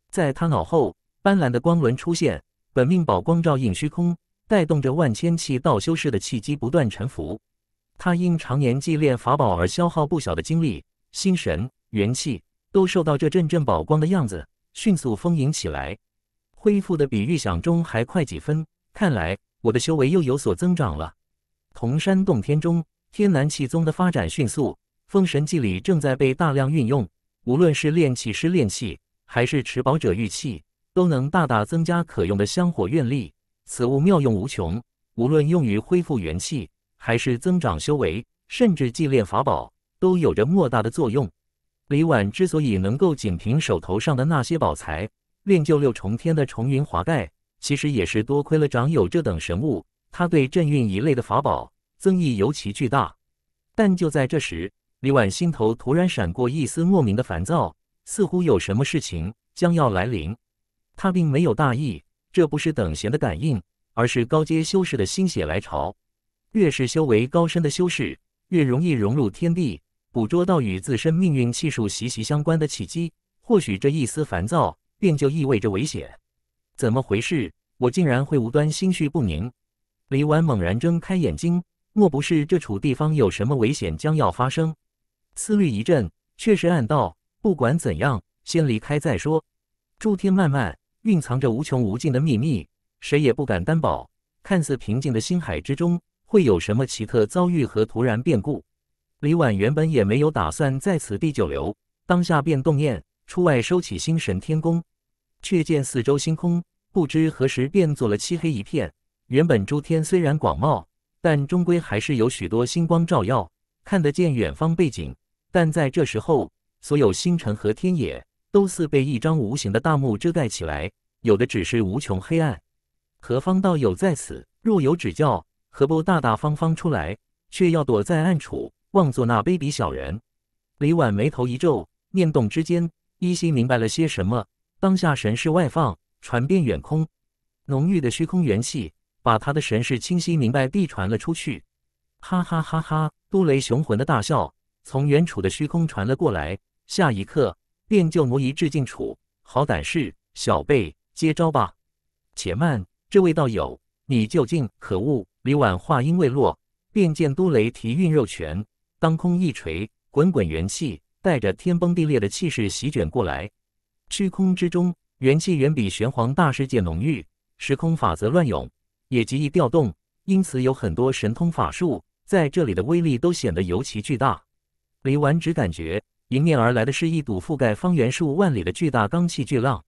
在他脑后，斑斓的光轮出现，本命宝光照映虚空，带动着万千气道修士的气机不断沉浮。他因常年祭炼法宝而消耗不小的精力、心神、元气，都受到这阵阵宝光的样子迅速丰盈起来，恢复的比预想中还快几分。看来我的修为又有所增长了。铜山洞天中。天南气宗的发展迅速，封神记里正在被大量运用。无论是炼气师炼气，还是持宝者御器，都能大大增加可用的香火愿力。此物妙用无穷，无论用于恢复元气，还是增长修为，甚至祭炼法宝，都有着莫大的作用。李婉之所以能够仅凭手头上的那些宝材练就六重天的重云华盖，其实也是多亏了长有这等神物。他对镇运一类的法宝。增益尤其巨大，但就在这时，李婉心头突然闪过一丝莫名的烦躁，似乎有什么事情将要来临。他并没有大意，这不是等闲的感应，而是高阶修士的心血来潮。越是修为高深的修士，越容易融入天地，捕捉到与自身命运气数息息相关的契机。或许这一丝烦躁便就意味着危险。怎么回事？我竟然会无端心绪不宁？李婉猛然睁开眼睛。莫不是这处地方有什么危险将要发生？思虑一阵，却是暗道：不管怎样，先离开再说。诸天漫漫，蕴藏着无穷无尽的秘密，谁也不敢担保。看似平静的星海之中，会有什么奇特遭遇和突然变故？李婉原本也没有打算在此地久留，当下便动念出外收起星神天宫。却见四周星空不知何时变作了漆黑一片。原本诸天虽然广袤，但终归还是有许多星光照耀，看得见远方背景。但在这时候，所有星辰和天野都似被一张无形的大幕遮盖起来，有的只是无穷黑暗。何方道友在此，若有指教，何不大大方方出来？却要躲在暗处，妄作那卑鄙小人？李婉眉头一皱，念动之间，依稀明白了些什么。当下神识外放，传遍远空，浓郁的虚空元气。把他的神识清晰明白地传了出去，哈哈哈哈！都雷雄浑的大笑从远处的虚空传了过来。下一刻，便就挪移至近处。好胆识，小辈，接招吧！且慢，这位道友，你究竟可恶！李婉话音未落，便见都雷提运肉拳，当空一锤，滚滚元气带着天崩地裂的气势席卷过来。虚空之中，元气远比玄黄大世界浓郁，时空法则乱涌。也极易调动，因此有很多神通法术在这里的威力都显得尤其巨大。李婉只感觉迎面而来的是一堵覆盖方圆数万里的巨大罡气巨浪，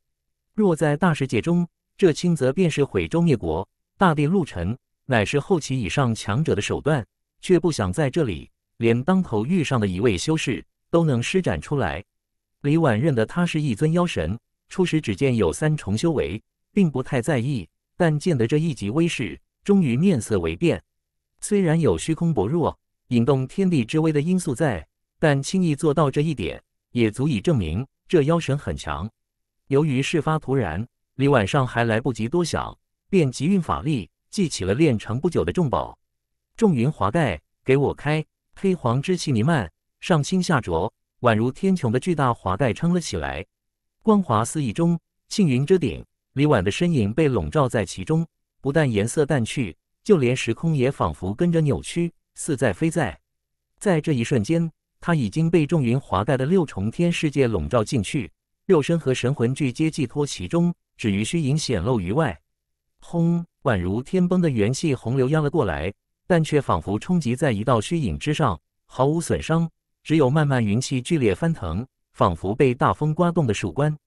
若在大世界中，这轻则便是毁周灭国，大地陆沉，乃是后期以上强者的手段，却不想在这里连当头遇上的一位修士都能施展出来。李婉认得他是一尊妖神，初始只见有三重修为，并不太在意。但见得这一级威势，终于面色微变。虽然有虚空薄弱、引动天地之威的因素在，但轻易做到这一点，也足以证明这妖神很强。由于事发突然，李晚上还来不及多想，便集运法力，祭起了炼成不久的重宝——重云华盖。给我开！黑黄之气弥漫，上清下浊，宛如天穹的巨大华盖撑了起来，光华四溢中，庆云遮顶。李宛的身影被笼罩在其中，不但颜色淡去，就连时空也仿佛跟着扭曲，似在非在。在这一瞬间，他已经被众云华盖的六重天世界笼罩进去，肉身和神魂俱皆寄托其中，只余虚影显露于外。轰！宛如天崩的元气洪流压了过来，但却仿佛冲击在一道虚影之上，毫无损伤，只有漫漫云气剧烈翻腾，仿佛被大风刮动的树冠。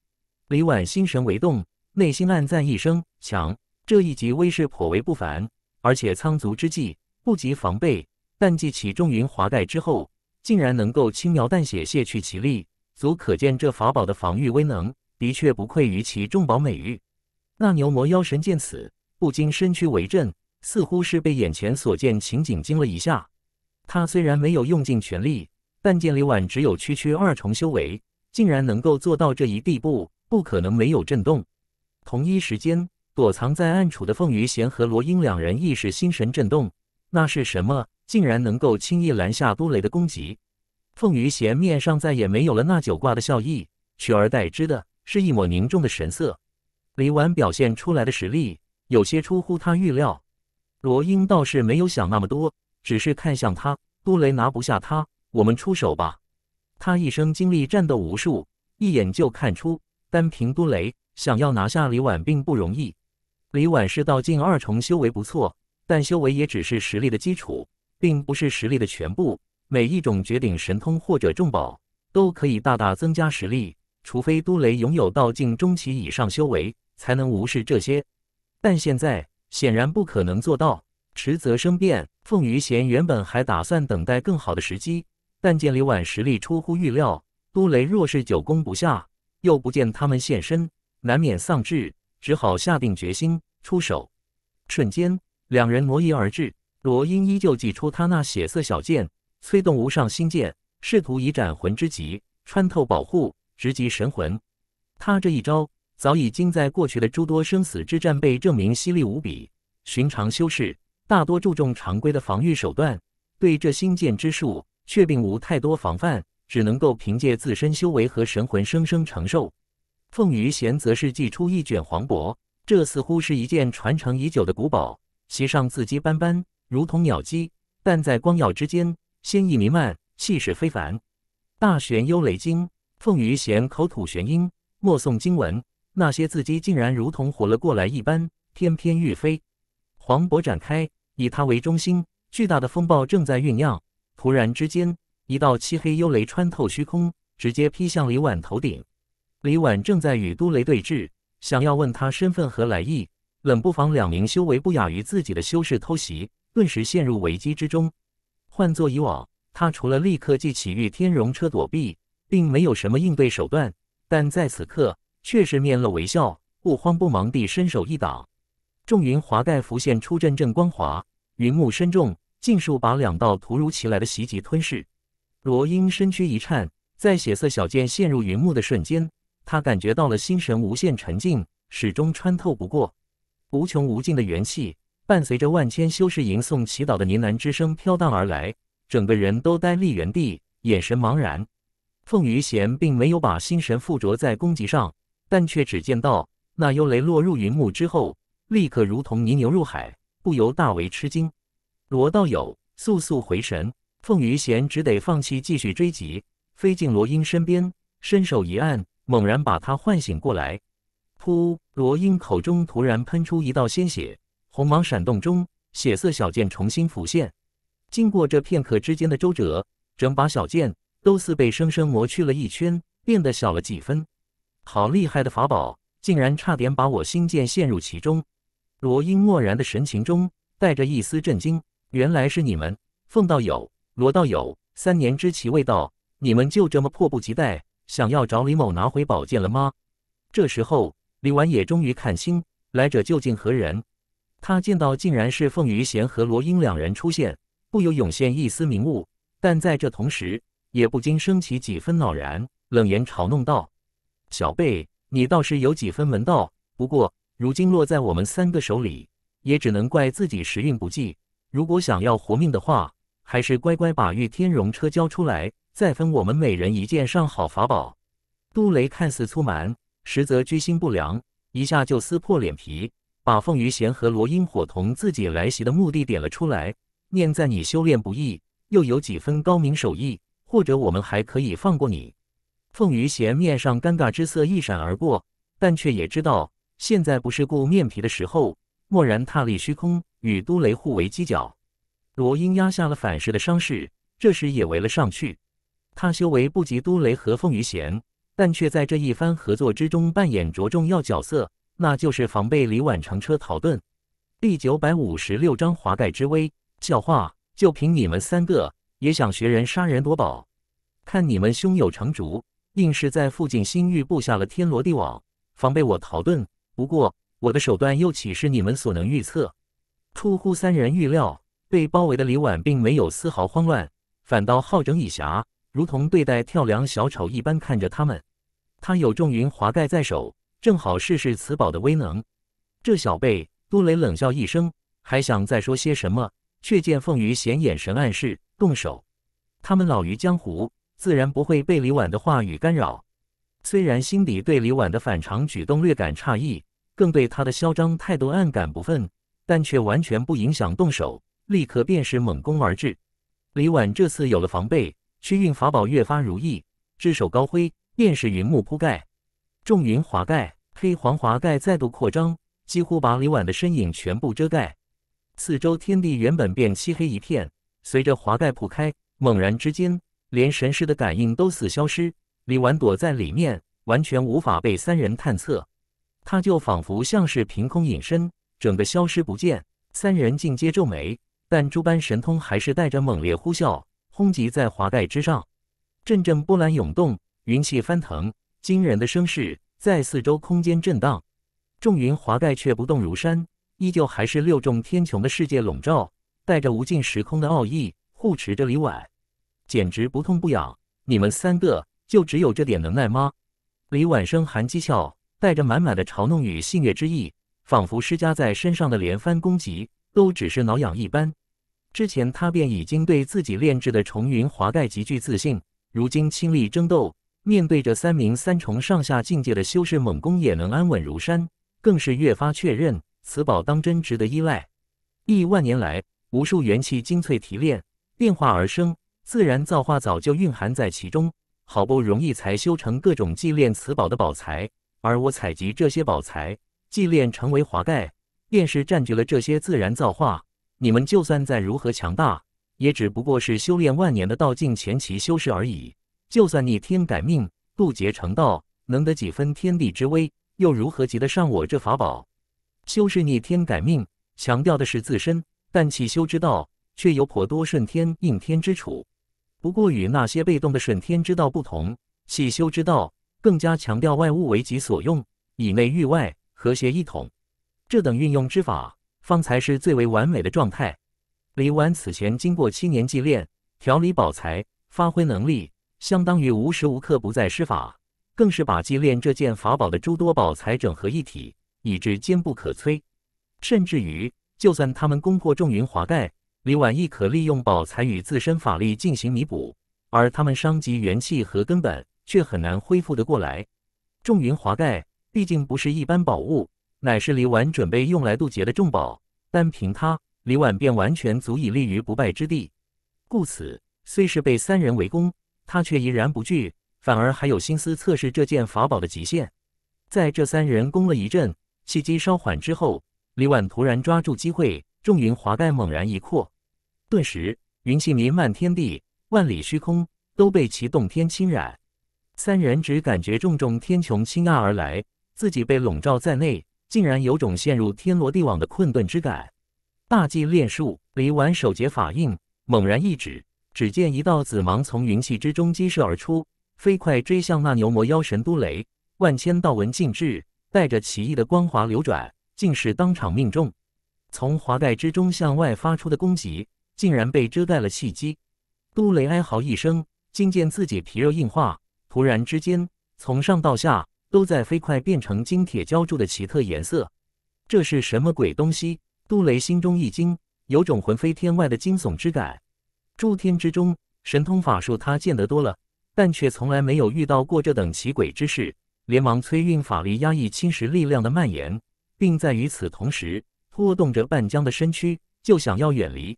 李宛心神微动。内心暗赞一声：“强！这一击威势颇为不凡，而且仓卒之际不及防备，但继起重云华盖之后，竟然能够轻描淡写卸去其力，足可见这法宝的防御威能的确不愧于其重宝美誉。”那牛魔妖神见此，不禁身躯为震，似乎是被眼前所见情景惊了一下。他虽然没有用尽全力，但见李婉只有区区二重修为，竟然能够做到这一地步，不可能没有震动。同一时间，躲藏在暗处的凤于贤和罗英两人亦是心神震动。那是什么？竟然能够轻易拦下都雷的攻击？凤于贤面上再也没有了那九挂的笑意，取而代之的是一抹凝重的神色。李纨表现出来的实力有些出乎他预料。罗英倒是没有想那么多，只是看向他。都雷拿不下他，我们出手吧。他一生经历战斗无数，一眼就看出单凭都雷。想要拿下李婉并不容易，李婉是道境二重，修为不错，但修为也只是实力的基础，并不是实力的全部。每一种绝顶神通或者重宝都可以大大增加实力，除非都雷拥有道境中期以上修为，才能无视这些。但现在显然不可能做到，迟则生变。凤于贤原本还打算等待更好的时机，但见李婉实力出乎预料，都雷若是久攻不下，又不见他们现身。难免丧志，只好下定决心出手。瞬间，两人挪移而至。罗英依旧祭出他那血色小剑，催动无上心剑，试图以斩魂之极穿透保护，直击神魂。他这一招早已经在过去的诸多生死之战被证明犀利无比。寻常修士大多注重常规的防御手段，对这心剑之术却并无太多防范，只能够凭借自身修为和神魂生生承受。凤于弦则是祭出一卷黄帛，这似乎是一件传承已久的古宝，其上字迹斑斑，如同鸟迹，但在光耀之间，仙意弥漫，气势非凡。大玄幽雷经，凤于弦口吐玄音，默诵经文，那些字迹竟然如同活了过来一般，翩翩欲飞。黄帛展开，以它为中心，巨大的风暴正在酝酿。突然之间，一道漆黑幽雷穿透虚空，直接劈向李婉头顶。李婉正在与都雷对峙，想要问他身份和来意，冷不防两名修为不亚于自己的修士偷袭，顿时陷入危机之中。换作以往，他除了立刻记起御天容车躲避，并没有什么应对手段。但在此刻，却是面露微笑，不慌不忙地伸手一挡，众云华盖浮现出阵阵光华，云幕深重，尽数把两道突如其来的袭击吞噬。罗英身躯一颤，在血色小剑陷入云幕的瞬间。他感觉到了心神无限沉静，始终穿透不过，无穷无尽的元气伴随着万千修士吟诵祈祷的呢喃之声飘荡而来，整个人都呆立原地，眼神茫然。凤于弦并没有把心神附着在攻击上，但却只见到那幽雷落入云幕之后，立刻如同泥牛入海，不由大为吃惊。罗道友，速速回神！凤于弦只得放弃继续追击，飞进罗英身边，伸手一按。猛然把他唤醒过来，噗！罗英口中突然喷出一道鲜血，红芒闪动中，血色小剑重新浮现。经过这片刻之间的周折，整把小剑都似被生生磨去了一圈，变得小了几分。好厉害的法宝，竟然差点把我心剑陷入其中！罗英漠然的神情中带着一丝震惊。原来是你们，凤道友，罗道友，三年之期未到，你们就这么迫不及待？想要找李某拿回宝剑了吗？这时候，李纨也终于看清来者究竟何人。他见到竟然是凤羽贤和罗英两人出现，不由涌现一丝明悟，但在这同时，也不禁升起几分恼然，冷言嘲弄道：“小贝，你倒是有几分门道，不过如今落在我们三个手里，也只能怪自己时运不济。如果想要活命的话，还是乖乖把玉天容车交出来。”再分我们每人一件上好法宝。杜雷看似粗蛮，实则居心不良，一下就撕破脸皮，把凤于弦和罗英伙同自己来袭的目的点了出来。念在你修炼不易，又有几分高明手艺，或者我们还可以放过你。凤于弦面上尴尬之色一闪而过，但却也知道现在不是顾面皮的时候，蓦然踏立虚空，与都雷互为犄角。罗英压下了反噬的伤势，这时也围了上去。他修为不及都雷和凤于贤，但却在这一番合作之中扮演着重要角色，那就是防备李婉乘车逃遁。第九百五十六章华盖之危。笑话，就凭你们三个也想学人杀人夺宝？看你们胸有成竹，硬是在附近新域布下了天罗地网，防备我逃遁。不过，我的手段又岂是你们所能预测？出乎三人预料，被包围的李婉并没有丝毫慌乱，反倒好整以暇。如同对待跳梁小丑一般看着他们，他有重云华盖在手，正好试试此宝的威能。这小辈，杜雷冷笑一声，还想再说些什么，却见凤鱼显眼神暗示动手。他们老于江湖，自然不会被李婉的话语干扰。虽然心底对李婉的反常举动略感诧异，更对他的嚣张态度暗感不忿，但却完全不影响动手，立刻便是猛攻而至。李婉这次有了防备。驱运法宝越发如意，只手高挥，便是云幕铺盖，众云华盖、黑黄华盖再度扩张，几乎把李婉的身影全部遮盖。四周天地原本便漆黑一片，随着华盖铺开，猛然之间，连神识的感应都似消失。李婉躲在里面，完全无法被三人探测，他就仿佛像是凭空隐身，整个消失不见。三人尽皆皱眉，但诸般神通还是带着猛烈呼啸。轰击在华盖之上，阵阵波澜涌动，云气翻腾，惊人的声势在四周空间震荡。众云华盖却不动如山，依旧还是六重天穹的世界笼罩，带着无尽时空的奥义，护持着李婉，简直不痛不痒。你们三个就只有这点能耐吗？李婉声含讥笑，带着满满的嘲弄与戏谑之意，仿佛施加在身上的连番攻击都只是挠痒一般。之前他便已经对自己炼制的重云华盖极具自信，如今亲力争斗，面对着三名三重上下境界的修士猛攻，也能安稳如山，更是越发确认此宝当真值得依赖。亿万年来，无数元气精粹提炼炼化而生，自然造化早就蕴含在其中，好不容易才修成各种祭炼此宝的宝材，而我采集这些宝材，祭炼成为华盖，便是占据了这些自然造化。你们就算再如何强大，也只不过是修炼万年的道境前期修士而已。就算逆天改命、渡劫成道，能得几分天地之威，又如何及得上我这法宝？修士逆天改命，强调的是自身，但其修之道却有颇多顺天应天之处。不过与那些被动的顺天之道不同，起修之道更加强调外物为己所用，以内御外，和谐一统。这等运用之法。方才是最为完美的状态。李纨此前经过七年祭炼、调理宝材，发挥能力，相当于无时无刻不在施法，更是把祭炼这件法宝的诸多宝材整合一体，以致坚不可摧。甚至于，就算他们攻破重云华盖，李婉亦可利用宝材与自身法力进行弥补，而他们伤及元气和根本，却很难恢复的过来。重云华盖毕竟不是一般宝物。乃是李婉准备用来渡劫的重宝，单凭他李婉便完全足以立于不败之地。故此，虽是被三人围攻，他却依然不惧，反而还有心思测试这件法宝的极限。在这三人攻了一阵，气机稍缓之后，李婉突然抓住机会，重云华盖猛然一扩，顿时云气弥漫天地，万里虚空都被其洞天侵染。三人只感觉重重天穹倾压而来，自己被笼罩在内。竟然有种陷入天罗地网的困顿之感。大祭炼术，李完手结法印，猛然一指，只见一道紫芒从云气之中激射而出，飞快追向那牛魔妖神都雷。万千道纹尽至，带着奇异的光华流转，竟是当场命中。从华盖之中向外发出的攻击，竟然被遮盖了契机。都雷哀嚎一声，竟见自己皮肉硬化，突然之间，从上到下。都在飞快变成精铁浇铸的奇特颜色，这是什么鬼东西？杜雷心中一惊，有种魂飞天外的惊悚之感。诸天之中，神通法术他见得多了，但却从来没有遇到过这等奇诡之事。连忙催运法力，压抑侵蚀力量的蔓延，并在与此同时拖动着半僵的身躯，就想要远离。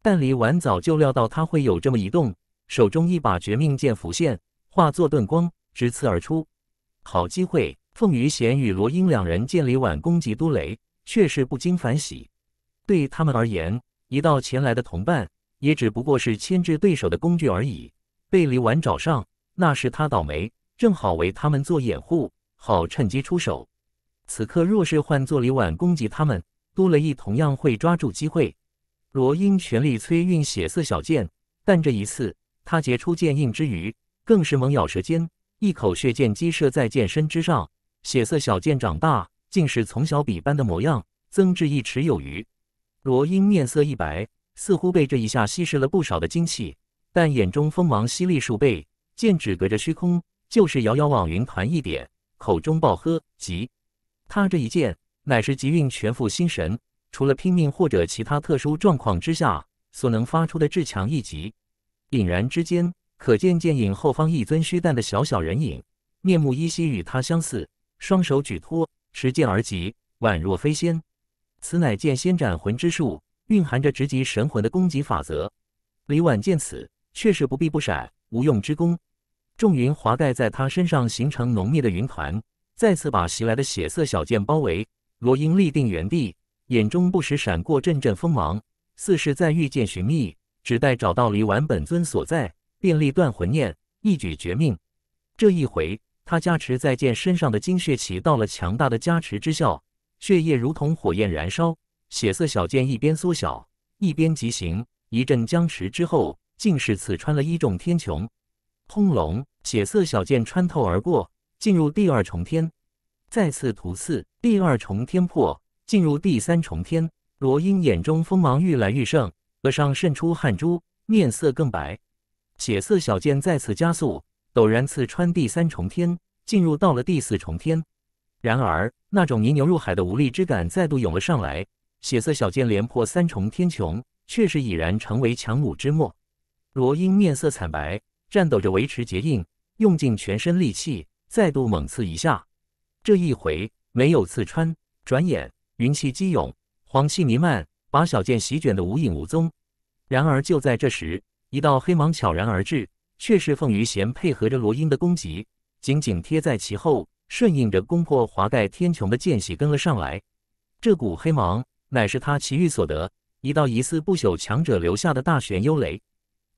但李纨早就料到他会有这么一动，手中一把绝命剑浮现，化作盾光直刺而出。好机会！凤于贤与罗英两人见李婉攻击都雷，却是不禁反喜。对他们而言，一道前来的同伴也只不过是牵制对手的工具而已。被李婉找上，那是他倒霉，正好为他们做掩护，好趁机出手。此刻若是换做李婉攻击他们，都雷亦同样会抓住机会。罗英全力催运血色小剑，但这一次他结出剑印之余，更是猛咬舌尖。一口血剑击射在剑身之上，血色小剑长大，竟是从小比般的模样，增至一尺有余。罗英面色一白，似乎被这一下吸食了不少的精气，但眼中锋芒犀利数倍，剑指隔着虚空，就是遥遥往云团一点，口中暴喝急！”他这一剑乃是极运全副心神，除了拼命或者其他特殊状况之下所能发出的至强一击，凛然之间。可见剑影后方一尊虚淡的小小人影，面目依稀与他相似，双手举托，持剑而疾，宛若飞仙。此乃剑仙斩魂之术，蕴含着直击神魂的攻击法则。李婉见此，却是不避不闪，无用之功。众云华盖在他身上形成浓密的云团，再次把袭来的血色小剑包围。罗英立定原地，眼中不时闪过阵阵锋芒，似是在御剑寻觅，只待找到李婉本尊所在。便利断魂念，一举绝命。这一回，他加持在剑身上的精血起到了强大的加持之效，血液如同火焰燃烧，血色小剑一边缩小，一边疾行。一阵僵持之后，竟是刺穿了一重天穹。轰隆，血色小剑穿透而过，进入第二重天，再次突刺，第二重天破，进入第三重天。罗英眼中锋芒愈来愈盛，额上渗出汗珠，面色更白。血色小剑再次加速，陡然刺穿第三重天，进入到了第四重天。然而，那种泥牛入海的无力之感再度涌了上来。血色小剑连破三重天穹，却是已然成为强弩之末。罗英面色惨白，颤抖着维持结印，用尽全身力气，再度猛刺一下。这一回没有刺穿。转眼，云气激涌，黄气弥漫，把小剑席卷得无影无踪。然而，就在这时。一道黑芒悄然而至，却是凤于贤配合着罗英的攻击，紧紧贴在其后，顺应着攻破华盖天穹的间隙跟了上来。这股黑芒乃是他奇遇所得，一道疑似不朽强者留下的大玄幽雷。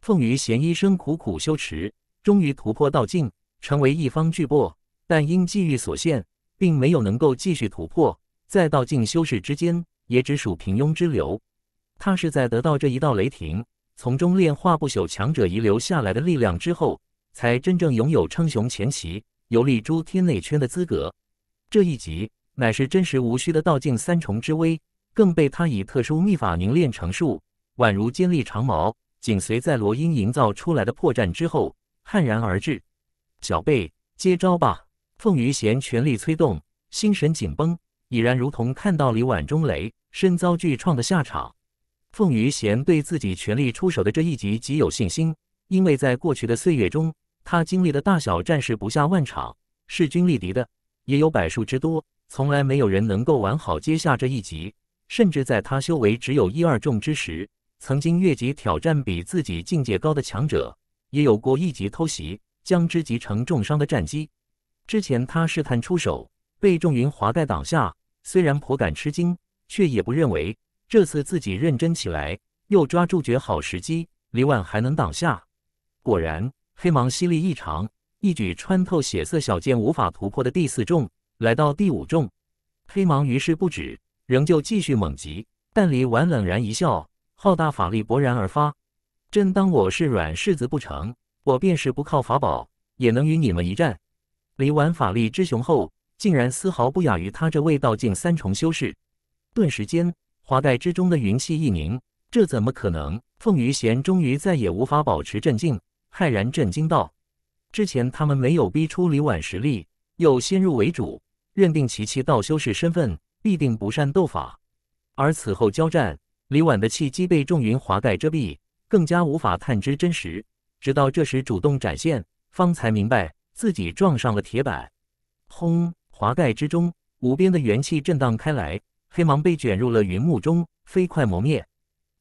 凤于贤一生苦苦修持，终于突破道境，成为一方巨擘，但因际遇所限，并没有能够继续突破，在道境修士之间也只属平庸之流。他是在得到这一道雷霆。从中炼化不朽强者遗留下来的力量之后，才真正拥有称雄前旗、游历诸天内圈的资格。这一集乃是真实无虚的道境三重之威，更被他以特殊秘法凝练成术，宛如尖利长矛，紧随在罗英营造出来的破绽之后，悍然而至。小辈，接招吧！凤余弦全力催动，心神紧绷，已然如同看到李婉中雷身遭巨创的下场。凤于贤对自己全力出手的这一级极有信心，因为在过去的岁月中，他经历的大小战事不下万场，势均力敌的也有百数之多，从来没有人能够完好接下这一级。甚至在他修为只有一二重之时，曾经越级挑战比自己境界高的强者，也有过一级偷袭将之击成重伤的战绩。之前他试探出手，被重云华盖挡下，虽然颇感吃惊，却也不认为。这次自己认真起来，又抓住绝好时机，李宛还能挡下。果然，黑芒犀利异常，一举穿透血色小剑无法突破的第四重，来到第五重。黑芒于是不止，仍旧继续猛击。但李宛冷然一笑，浩大法力勃然而发，真当我是软柿子不成？我便是不靠法宝，也能与你们一战。李宛法力之雄厚，竟然丝毫不亚于他这位道境三重修士。顿时间。华盖之中的云气一凝，这怎么可能？凤于贤终于再也无法保持镇静，骇然震惊道：“之前他们没有逼出李婉实力，又先入为主，认定其气道修士身份必定不善斗法，而此后交战，李婉的气机被众云华盖遮蔽，更加无法探知真实。直到这时主动展现，方才明白自己撞上了铁板。”轰！华盖之中，无边的元气震荡开来。天芒被卷入了云幕中，飞快磨灭。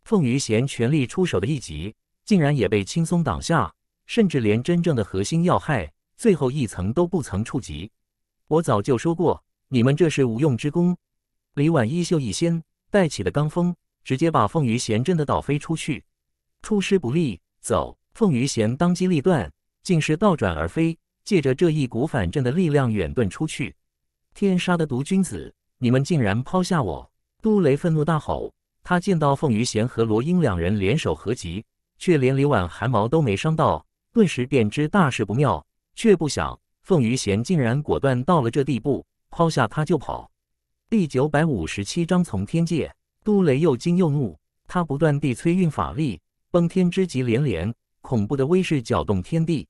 凤于贤全力出手的一击，竟然也被轻松挡下，甚至连真正的核心要害最后一层都不曾触及。我早就说过，你们这是无用之功。李婉衣袖一掀，带起的罡风直接把凤于贤震得倒飞出去，出师不利。走！凤于贤当机立断，竟是倒转而飞，借着这一股反震的力量远遁出去。天杀的毒君子！你们竟然抛下我！杜雷愤怒大吼。他见到凤于弦和罗英两人联手合击，却连李婉寒毛都没伤到，顿时便知大事不妙。却不想凤于弦竟然果断到了这地步，抛下他就跑。第九百五十七章从天界。杜雷又惊又怒，他不断地催运法力，崩天之极连连，恐怖的威势搅动天地。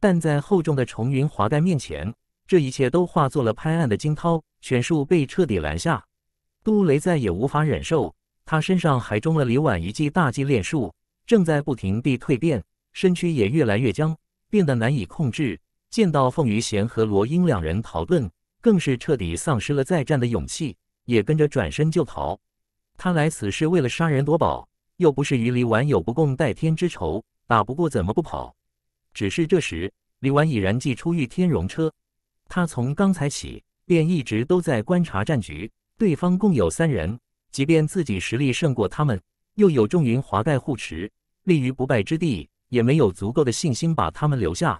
但在厚重的重云华盖面前。这一切都化作了拍岸的惊涛，全术被彻底拦下。杜雷再也无法忍受，他身上还中了李婉一记大计炼术，正在不停地蜕变，身躯也越来越僵，变得难以控制。见到凤于贤和罗英两人逃遁，更是彻底丧失了再战的勇气，也跟着转身就逃。他来此是为了杀人夺宝，又不是与李婉有不共戴天之仇，打不过怎么不跑？只是这时，李婉已然祭出御天容车。他从刚才起便一直都在观察战局，对方共有三人，即便自己实力胜过他们，又有重云华盖护持，立于不败之地，也没有足够的信心把他们留下。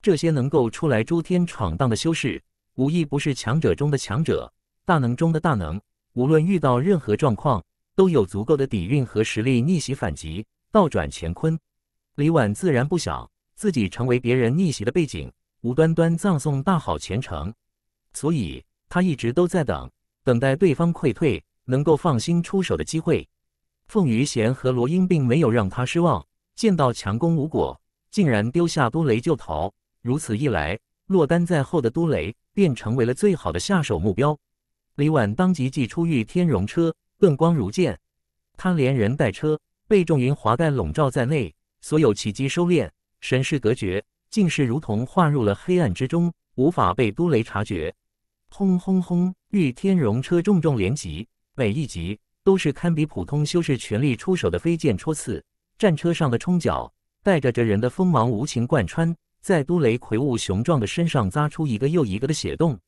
这些能够出来诸天闯荡的修士，无一不是强者中的强者，大能中的大能，无论遇到任何状况，都有足够的底蕴和实力逆袭反击，倒转乾坤。李婉自然不想自己成为别人逆袭的背景。无端端葬送大好前程，所以他一直都在等，等待对方溃退、能够放心出手的机会。凤于弦和罗英并没有让他失望，见到强攻无果，竟然丢下都雷就逃。如此一来，落单在后的都雷便成为了最好的下手目标。李婉当即祭出御天龙车，盾光如剑，他连人带车被众云华盖笼罩在内，所有奇机收敛，神识隔绝。竟是如同化入了黑暗之中，无法被都雷察觉。轰轰轰！御天龙车重重连击，每一击都是堪比普通修士全力出手的飞剑戳刺。战车上的冲角带着着人的锋芒，无情贯穿在都雷魁梧雄壮的身上，扎出一个又一个的血洞。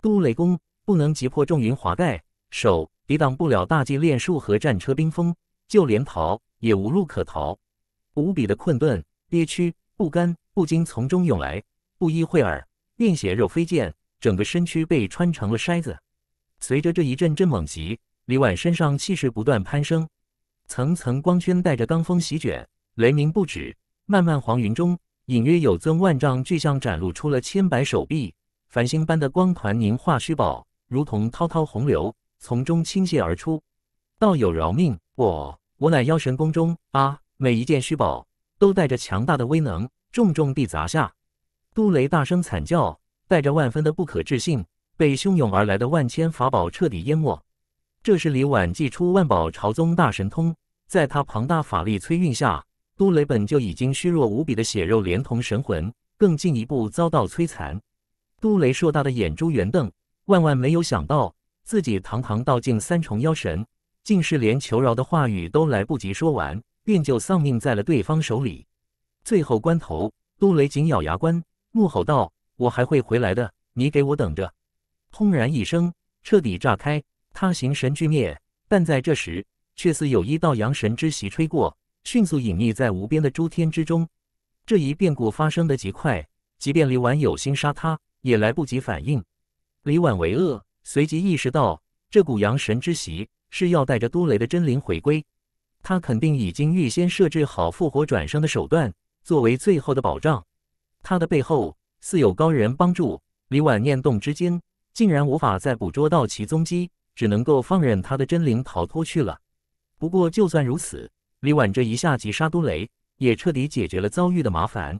都雷弓不能击破重云华盖，手抵挡不了大祭炼术和战车冰封，就连逃也无路可逃，无比的困顿憋屈。不甘，不禁从中涌来。不一会儿，便血肉飞溅，整个身躯被穿成了筛子。随着这一阵阵猛袭，李婉身上气势不断攀升，层层光圈带着罡风席卷，雷鸣不止。漫漫黄云中，隐约有尊万丈巨象展露出了千百手臂，繁星般的光团凝化虚宝，如同滔滔洪流从中倾泻而出。道友饶命，我我乃妖神宫中啊！每一件虚宝。都带着强大的威能，重重地砸下。杜雷大声惨叫，带着万分的不可置信，被汹涌而来的万千法宝彻底淹没。这时，李婉祭出万宝朝宗大神通，在他庞大法力催运下，杜雷本就已经虚弱无比的血肉，连同神魂，更进一步遭到摧残。杜雷硕大的眼珠圆瞪，万万没有想到，自己堂堂道境三重妖神，竟是连求饶的话语都来不及说完。便就丧命在了对方手里。最后关头，杜雷紧咬牙关，怒吼道：“我还会回来的，你给我等着！”轰然一声，彻底炸开，他形神俱灭。但在这时，却似有一道阳神之袭吹过，迅速隐匿在无边的诸天之中。这一变故发生的极快，即便李婉有心杀他，也来不及反应。李婉为恶，随即意识到这股阳神之袭是要带着都雷的真灵回归。他肯定已经预先设置好复活转生的手段，作为最后的保障。他的背后似有高人帮助。李婉念动之间，竟然无法再捕捉到其踪迹，只能够放任他的真灵逃脱去了。不过，就算如此，李婉这一下击杀都雷，也彻底解决了遭遇的麻烦。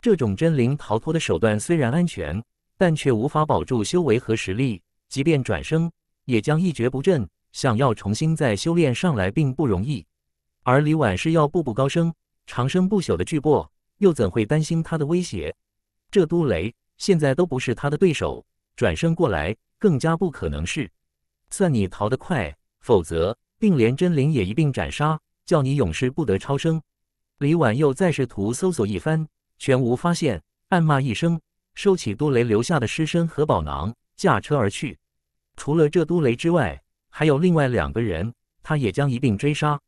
这种真灵逃脱的手段虽然安全，但却无法保住修为和实力，即便转生，也将一蹶不振。想要重新再修炼上来，并不容易。而李婉是要步步高升、长生不朽的巨擘，又怎会担心他的威胁？这都雷现在都不是他的对手，转身过来更加不可能是。算你逃得快，否则并连真灵也一并斩杀，叫你永世不得超生。李婉又再试图搜索一番，全无发现，暗骂一声，收起都雷留下的尸身和宝囊，驾车而去。除了这都雷之外，还有另外两个人，他也将一并追杀。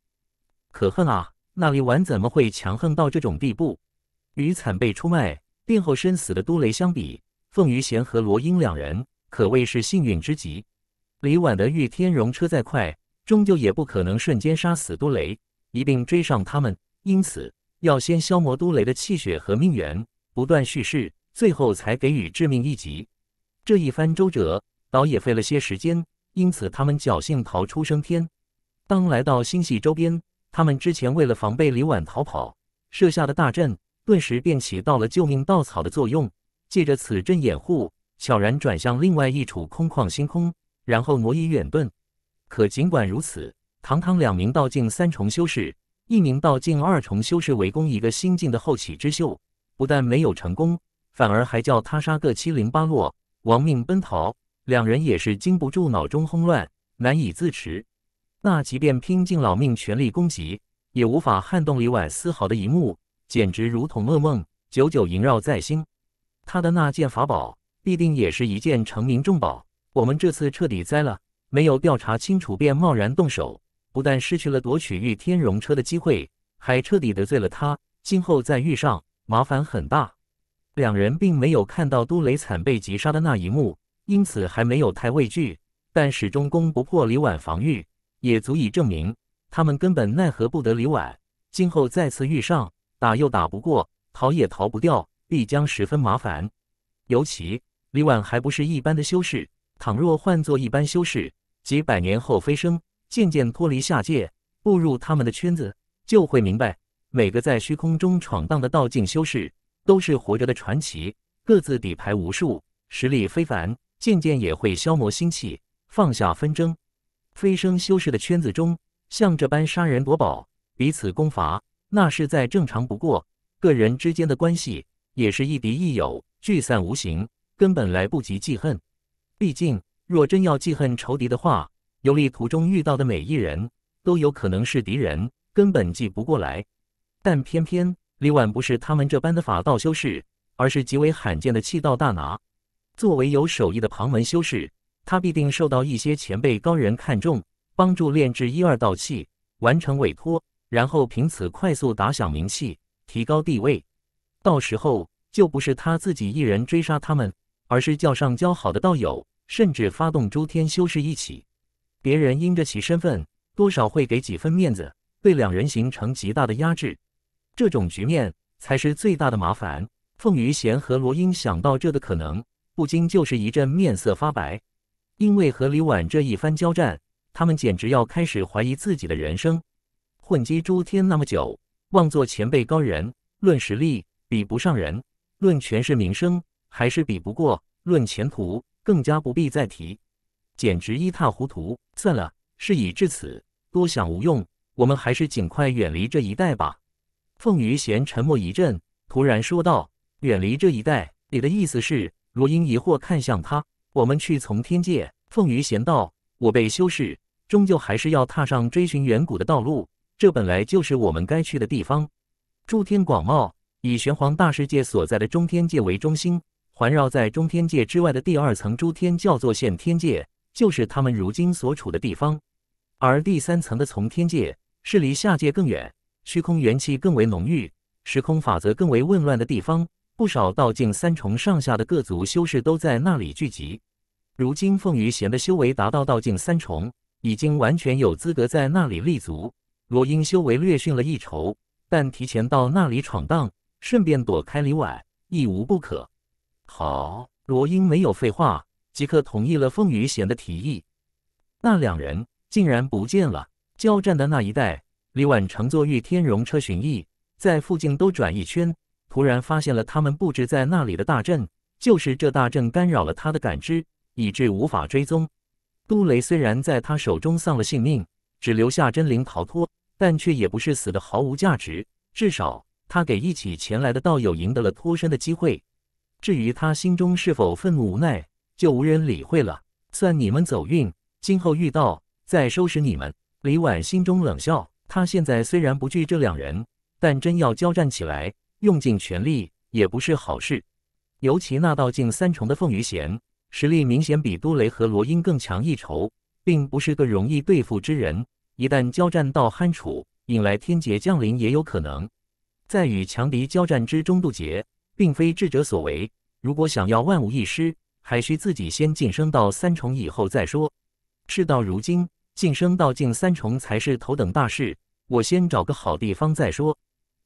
可恨啊！那李婉怎么会强横到这种地步？与惨被出卖、病后身死的都雷相比，凤余贤和罗英两人可谓是幸运之极。李婉的御天容车再快，终究也不可能瞬间杀死都雷，一并追上他们。因此，要先消磨都雷的气血和命源，不断蓄势，最后才给予致命一击。这一番周折，倒也费了些时间。因此，他们侥幸逃出升天。当来到星系周边。他们之前为了防备李婉逃跑，设下的大阵，顿时便起到了救命稻草的作用。借着此阵掩护，悄然转向另外一处空旷星空，然后挪移远遁。可尽管如此，堂堂两名道境三重修士，一名道境二重修士围攻一个新晋的后起之秀，不但没有成功，反而还叫他杀个七零八落，亡命奔逃。两人也是经不住脑中轰乱，难以自持。那即便拼尽老命全力攻击，也无法撼动李婉丝毫的一幕，简直如同噩梦，久久萦绕在心。他的那件法宝必定也是一件成名重宝。我们这次彻底栽了，没有调查清楚便贸然动手，不但失去了夺取御天容车的机会，还彻底得罪了他，今后再遇上麻烦很大。两人并没有看到都雷惨被击杀的那一幕，因此还没有太畏惧，但始终攻不破李婉防御。也足以证明，他们根本奈何不得李婉。今后再次遇上，打又打不过，逃也逃不掉，必将十分麻烦。尤其李婉还不是一般的修士，倘若换作一般修士，几百年后飞升，渐渐脱离下界，步入他们的圈子，就会明白，每个在虚空中闯荡的道境修士都是活着的传奇，各自底牌无数，实力非凡，渐渐也会消磨心气，放下纷争。飞升修士的圈子中，像这般杀人夺宝、彼此攻伐，那是再正常不过。个人之间的关系，也是亦敌亦友，聚散无形，根本来不及记恨。毕竟，若真要记恨仇敌的话，游历途中遇到的每一人都有可能是敌人，根本记不过来。但偏偏李婉不是他们这般的法道修士，而是极为罕见的气道大拿。作为有手艺的旁门修士。他必定受到一些前辈高人看重，帮助炼制一二道器，完成委托，然后凭此快速打响名气，提高地位。到时候就不是他自己一人追杀他们，而是叫上交好的道友，甚至发动诸天修士一起。别人因着其身份，多少会给几分面子，对两人形成极大的压制。这种局面才是最大的麻烦。凤于弦和罗英想到这的可能，不禁就是一阵面色发白。因为和李婉这一番交战，他们简直要开始怀疑自己的人生。混迹诸天那么久，妄做前辈高人，论实力比不上人，论权势名声还是比不过，论前途更加不必再提，简直一塌糊涂。算了，事已至此，多想无用，我们还是尽快远离这一带吧。凤余弦沉默一阵，突然说道：“远离这一带，你的意思是？”罗英疑惑看向他。我们去从天界。凤于贤道，我被修士终究还是要踏上追寻远古的道路，这本来就是我们该去的地方。诸天广袤，以玄黄大世界所在的中天界为中心，环绕在中天界之外的第二层诸天叫做现天界，就是他们如今所处的地方。而第三层的从天界是离下界更远，虚空元气更为浓郁，时空法则更为混乱的地方，不少道境三重上下的各族修士都在那里聚集。如今凤于贤的修为达到道境三重，已经完全有资格在那里立足。罗英修为略逊了一筹，但提前到那里闯荡，顺便躲开李婉，亦无不可。好，罗英没有废话，即刻同意了凤于贤的提议。那两人竟然不见了。交战的那一带，李婉乘坐御天龙车巡弋，在附近兜转一圈，突然发现了他们布置在那里的大阵。就是这大阵干扰了他的感知。以致无法追踪。杜雷虽然在他手中丧了性命，只留下真灵逃脱，但却也不是死的毫无价值。至少他给一起前来的道友赢得了脱身的机会。至于他心中是否愤怒无奈，就无人理会了。算你们走运，今后遇到再收拾你们。李婉心中冷笑。他现在虽然不惧这两人，但真要交战起来，用尽全力也不是好事。尤其那道近三重的凤鱼弦，实力明显比都雷和罗英更强一筹，并不是个容易对付之人。一旦交战到酣处，引来天劫降临也有可能。在与强敌交战之中渡劫，并非智者所为。如果想要万无一失，还需自己先晋升到三重以后再说。事到如今，晋升到近三重才是头等大事。我先找个好地方再说。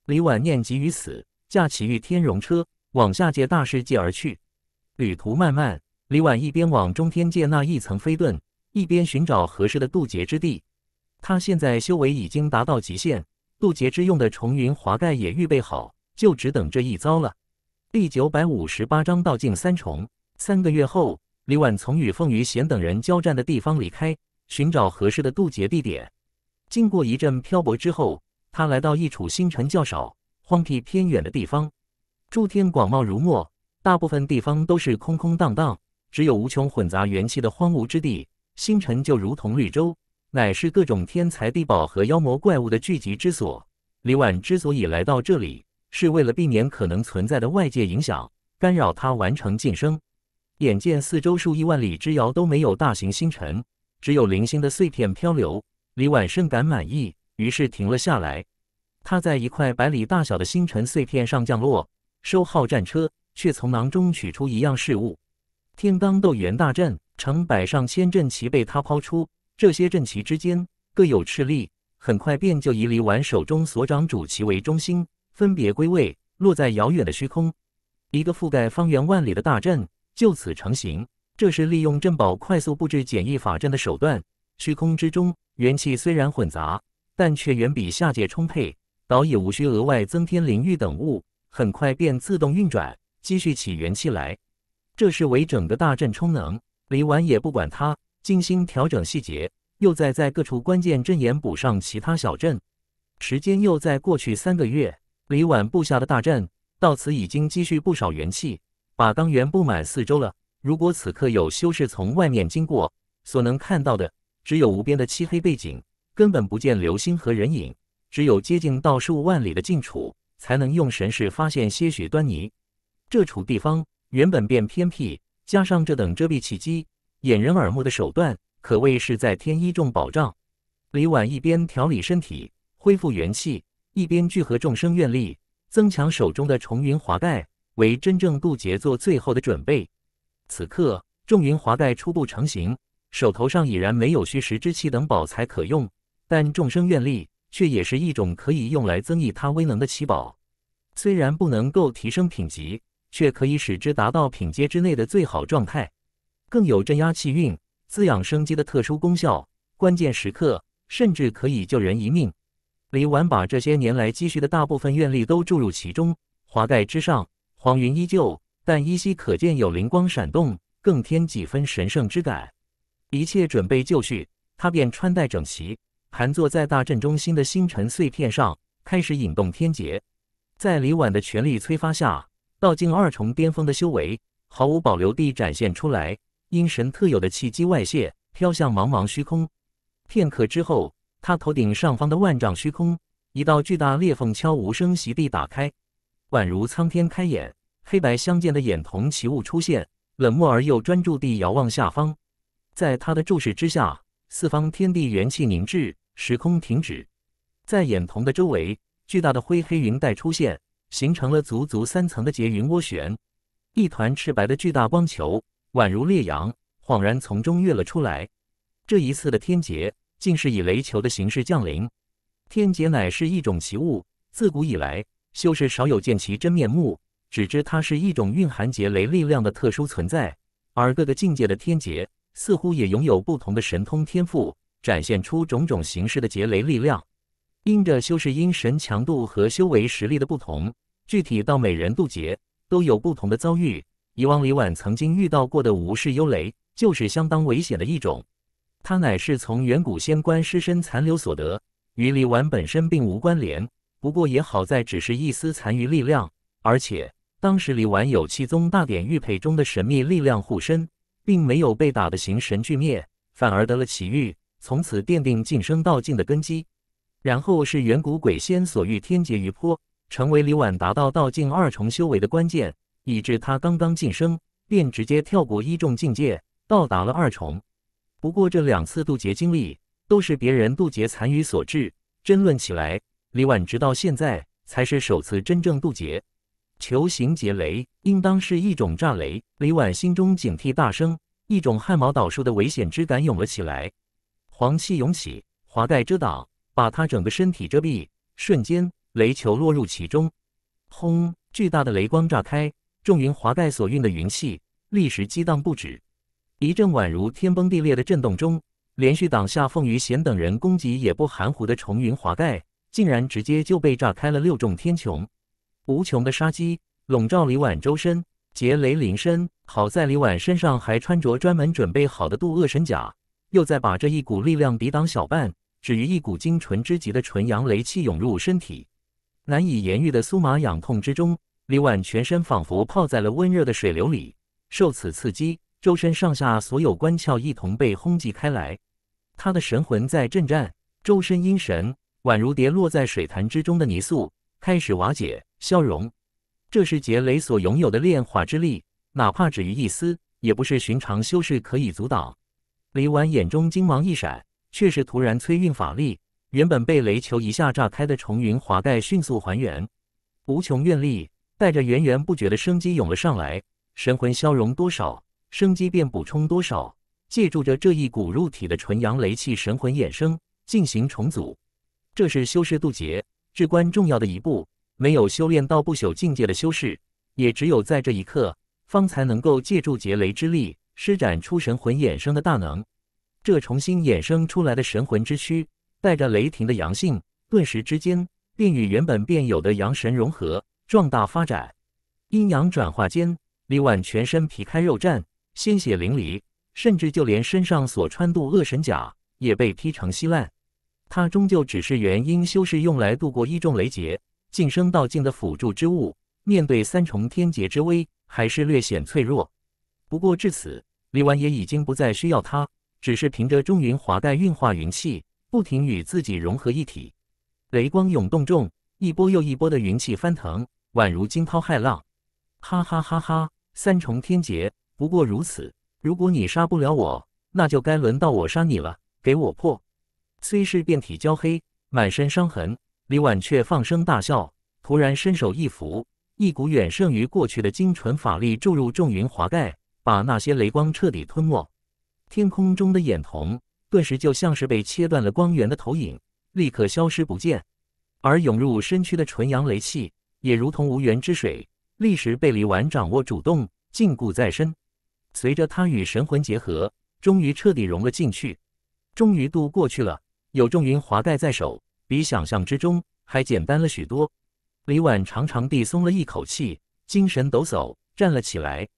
李宛念及于此，驾起御天龙车，往下界大世界而去。旅途漫漫。李宛一边往中天界那一层飞遁，一边寻找合适的渡劫之地。他现在修为已经达到极限，渡劫之用的重云华盖也预备好，就只等这一遭了。第九百五十八章道境三重。三个月后，李宛从与凤羽贤等人交战的地方离开，寻找合适的渡劫地点。经过一阵漂泊之后，他来到一处星辰较少、荒僻偏远的地方。诸天广袤如墨，大部分地方都是空空荡荡。只有无穷混杂元气的荒芜之地，星辰就如同绿洲，乃是各种天才地宝和妖魔怪物的聚集之所。李婉之所以来到这里，是为了避免可能存在的外界影响干扰他完成晋升。眼见四周数亿万里之遥都没有大型星辰，只有零星的碎片漂流，李婉甚感满意，于是停了下来。他在一块百里大小的星辰碎片上降落，收好战车，却从囊中取出一样事物。天罡斗元大阵，成百上千阵旗被他抛出，这些阵旗之间各有斥力，很快便就以李纨手中所掌主旗为中心，分别归位，落在遥远的虚空。一个覆盖方圆万里的大阵就此成型。这是利用阵宝快速布置简易法阵的手段。虚空之中，元气虽然混杂，但却远比下界充沛，倒也无需额外增添灵玉等物，很快便自动运转，积蓄起元气来。这是为整个大阵充能，李纨也不管他，精心调整细节，又再在各处关键阵眼补上其他小阵。时间又在过去三个月，李婉布下的大阵到此已经积蓄不少元气，把刚元布满四周了。如果此刻有修士从外面经过，所能看到的只有无边的漆黑背景，根本不见流星和人影，只有接近到数万里的近处，才能用神识发现些许端倪。这处地方。原本便偏僻，加上这等遮蔽契机、掩人耳目的手段，可谓是在添一重保障。李婉一边调理身体、恢复元气，一边聚合众生愿力，增强手中的重云华盖，为真正渡劫做最后的准备。此刻，重云华盖初步成型，手头上已然没有虚实之气等宝材可用，但众生愿力却也是一种可以用来增益他威能的奇宝，虽然不能够提升品级。却可以使之达到品阶之内的最好状态，更有镇压气运、滋养生机的特殊功效。关键时刻，甚至可以救人一命。李纨把这些年来积蓄的大部分愿力都注入其中。华盖之上，黄云依旧，但依稀可见有灵光闪动，更添几分神圣之感。一切准备就绪，他便穿戴整齐，盘坐在大阵中心的星辰碎片上，开始引动天劫。在李婉的全力催发下，道境二重巅峰的修为毫无保留地展现出来，阴神特有的气机外泄，飘向茫茫虚空。片刻之后，他头顶上方的万丈虚空，一道巨大裂缝悄无声息地打开，宛如苍天开眼。黑白相间的眼瞳奇物出现，冷漠而又专注地遥望下方。在他的注视之下，四方天地元气凝滞，时空停止。在眼瞳的周围，巨大的灰黑云带出现。形成了足足三层的结云涡旋，一团赤白的巨大光球宛如烈阳，恍然从中跃了出来。这一次的天劫竟是以雷球的形式降临。天劫乃是一种奇物，自古以来修士少有见其真面目，只知它是一种蕴含劫雷力量的特殊存在。而各个境界的天劫似乎也拥有不同的神通天赋，展现出种种形式的劫雷力量。因着修士因神强度和修为实力的不同，具体到每人渡劫都有不同的遭遇。以往李婉曾经遇到过的无视幽雷，就是相当危险的一种。它乃是从远古仙官尸身残留所得，与李婉本身并无关联。不过也好在只是一丝残余力量，而且当时李婉有七宗大典玉佩中的神秘力量护身，并没有被打得形神俱灭，反而得了奇遇，从此奠定晋升道境的根基。然后是远古鬼仙所遇天劫余波，成为李宛达到道境二重修为的关键，以致他刚刚晋升便直接跳过一重境界，到达了二重。不过这两次渡劫经历都是别人渡劫残余所致，争论起来，李宛直到现在才是首次真正渡劫。球形劫雷应当是一种炸雷，李宛心中警惕大声，一种汗毛倒竖的危险之感涌了起来。黄气涌起，华盖遮挡。把他整个身体遮蔽，瞬间雷球落入其中，轰！巨大的雷光炸开，重云华盖所运的云气立时激荡不止。一阵宛如天崩地裂的震动中，连续挡下凤于贤等人攻击也不含糊的重云华盖，竟然直接就被炸开了六重天穹，无穷的杀机笼罩李婉周身，劫雷临身。好在李婉身上还穿着专门准备好的渡厄神甲，又在把这一股力量抵挡小半。止于一股精纯之极的纯阳雷气涌入身体，难以言喻的酥麻痒痛之中，李宛全身仿佛泡在了温热的水流里。受此刺激，周身上下所有关窍一同被轰击开来。他的神魂在震颤，周身阴神宛如跌落在水潭之中的泥塑，开始瓦解消融。这是劫雷所拥有的炼化之力，哪怕止于一丝，也不是寻常修士可以阻挡。李宛眼中金芒一闪。却是突然催运法力，原本被雷球一下炸开的重云华盖迅速还原，无穷愿力带着源源不绝的生机涌了上来。神魂消融多少，生机便补充多少。借助着这一股入体的纯阳雷气，神魂衍生进行重组，这是修士渡劫至关重要的一步。没有修炼到不朽境界的修士，也只有在这一刻，方才能够借助劫雷之力，施展出神魂衍生的大能。这重新衍生出来的神魂之躯，带着雷霆的阳性，顿时之间便与原本便有的阳神融合、壮大发展。阴阳转化间，李婉全身皮开肉绽，鲜血淋漓，甚至就连身上所穿度恶神甲也被劈成稀烂。他终究只是元婴修士用来度过一重雷劫、晋升道境的辅助之物，面对三重天劫之威，还是略显脆弱。不过至此，李婉也已经不再需要他。只是凭着重云华盖运化云气，不停与自己融合一体，雷光涌动中，一波又一波的云气翻腾，宛如惊涛骇浪。哈哈哈哈！三重天劫不过如此，如果你杀不了我，那就该轮到我杀你了！给我破！虽是遍体焦黑，满身伤痕，李婉却放声大笑，突然伸手一拂，一股远胜于过去的精纯法力注入众云华盖，把那些雷光彻底吞没。天空中的眼瞳顿时就像是被切断了光源的投影，立刻消失不见。而涌入身躯的纯阳雷气也如同无源之水，立时被李纨掌握主动，禁锢在身。随着他与神魂结合，终于彻底融了进去，终于渡过去了。有重云华盖在手，比想象之中还简单了许多。李婉长长地松了一口气，精神抖擞，站了起来。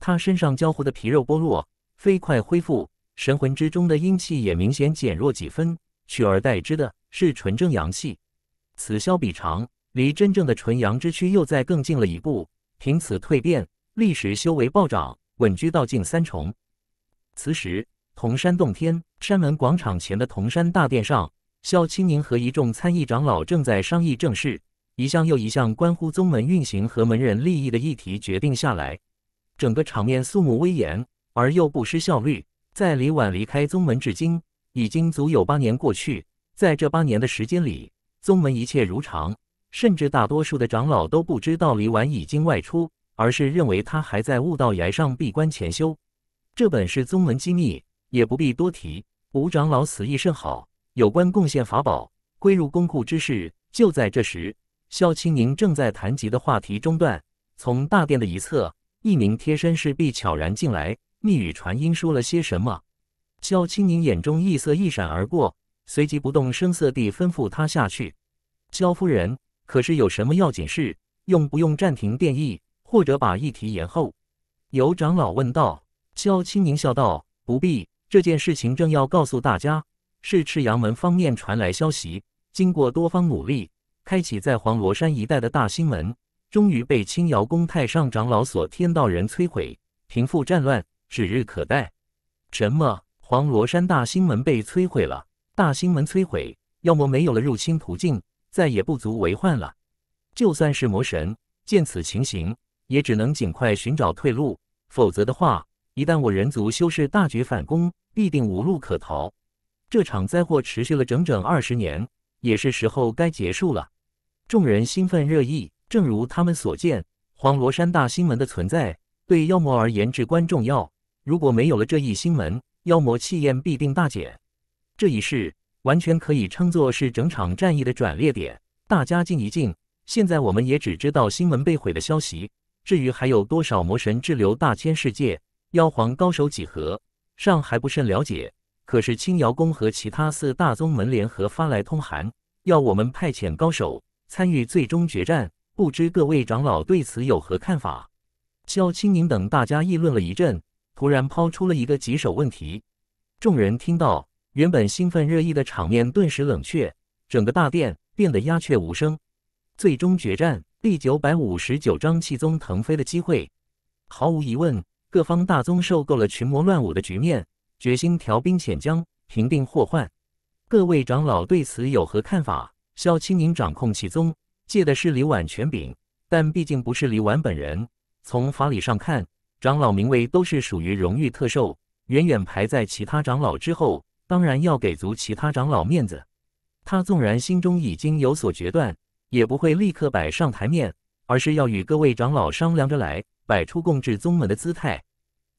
他身上焦糊的皮肉剥落。飞快恢复，神魂之中的阴气也明显减弱几分，取而代之的是纯正阳气。此消彼长，离真正的纯阳之躯又再更近了一步。凭此蜕变，立时修为暴涨，稳居道境三重。此时，铜山洞天山门广场前的铜山大殿上，萧青宁和一众参议长老正在商议政事，一项又一项关乎宗门运行和门人利益的议题决定下来，整个场面肃穆威严。而又不失效率。在李婉离开宗门至今，已经足有八年过去。在这八年的时间里，宗门一切如常，甚至大多数的长老都不知道李婉已经外出，而是认为他还在悟道崖上闭关潜修。这本是宗门机密，也不必多提。吴长老此意甚好，有关贡献法宝归入公库之事。就在这时，萧清宁正在谈及的话题中断，从大殿的一侧，一名贴身侍婢悄然进来。密语传音说了些什么？萧青宁眼中异色一闪而过，随即不动声色地吩咐他下去。萧夫人可是有什么要紧事？用不用暂停电议，或者把议题延后？尤长老问道。萧青宁笑道：“不必，这件事情正要告诉大家。是赤阳门方面传来消息，经过多方努力，开启在黄罗山一带的大新门，终于被青瑶宫太上长老所天道人摧毁，平复战乱。”指日可待。什么？黄罗山大星门被摧毁了？大星门摧毁，妖魔没有了入侵途径，再也不足为患了。就算是魔神，见此情形，也只能尽快寻找退路，否则的话，一旦我人族修士大举反攻，必定无路可逃。这场灾祸持续了整整二十年，也是时候该结束了。众人兴奋热议，正如他们所见，黄罗山大星门的存在对妖魔而言至关重要。如果没有了这一星门，妖魔气焰必定大减。这一事完全可以称作是整场战役的转捩点。大家静一静。现在我们也只知道星门被毁的消息，至于还有多少魔神滞留大千世界，妖皇高手几何，尚还不甚了解。可是青瑶宫和其他四大宗门联合发来通函，要我们派遣高手参与最终决战。不知各位长老对此有何看法？萧青宁等大家议论了一阵。突然抛出了一个棘手问题，众人听到，原本兴奋热议的场面顿时冷却，整个大殿变得鸦雀无声。最终决战第九百五十九章气宗腾飞的机会，毫无疑问，各方大宗受够了群魔乱舞的局面，决心调兵遣将，平定祸患。各位长老对此有何看法？萧清宁掌控气宗，借的是李婉权柄，但毕竟不是李婉本人，从法理上看。长老名位都是属于荣誉特授，远远排在其他长老之后，当然要给足其他长老面子。他纵然心中已经有所决断，也不会立刻摆上台面，而是要与各位长老商量着来，摆出共治宗门的姿态。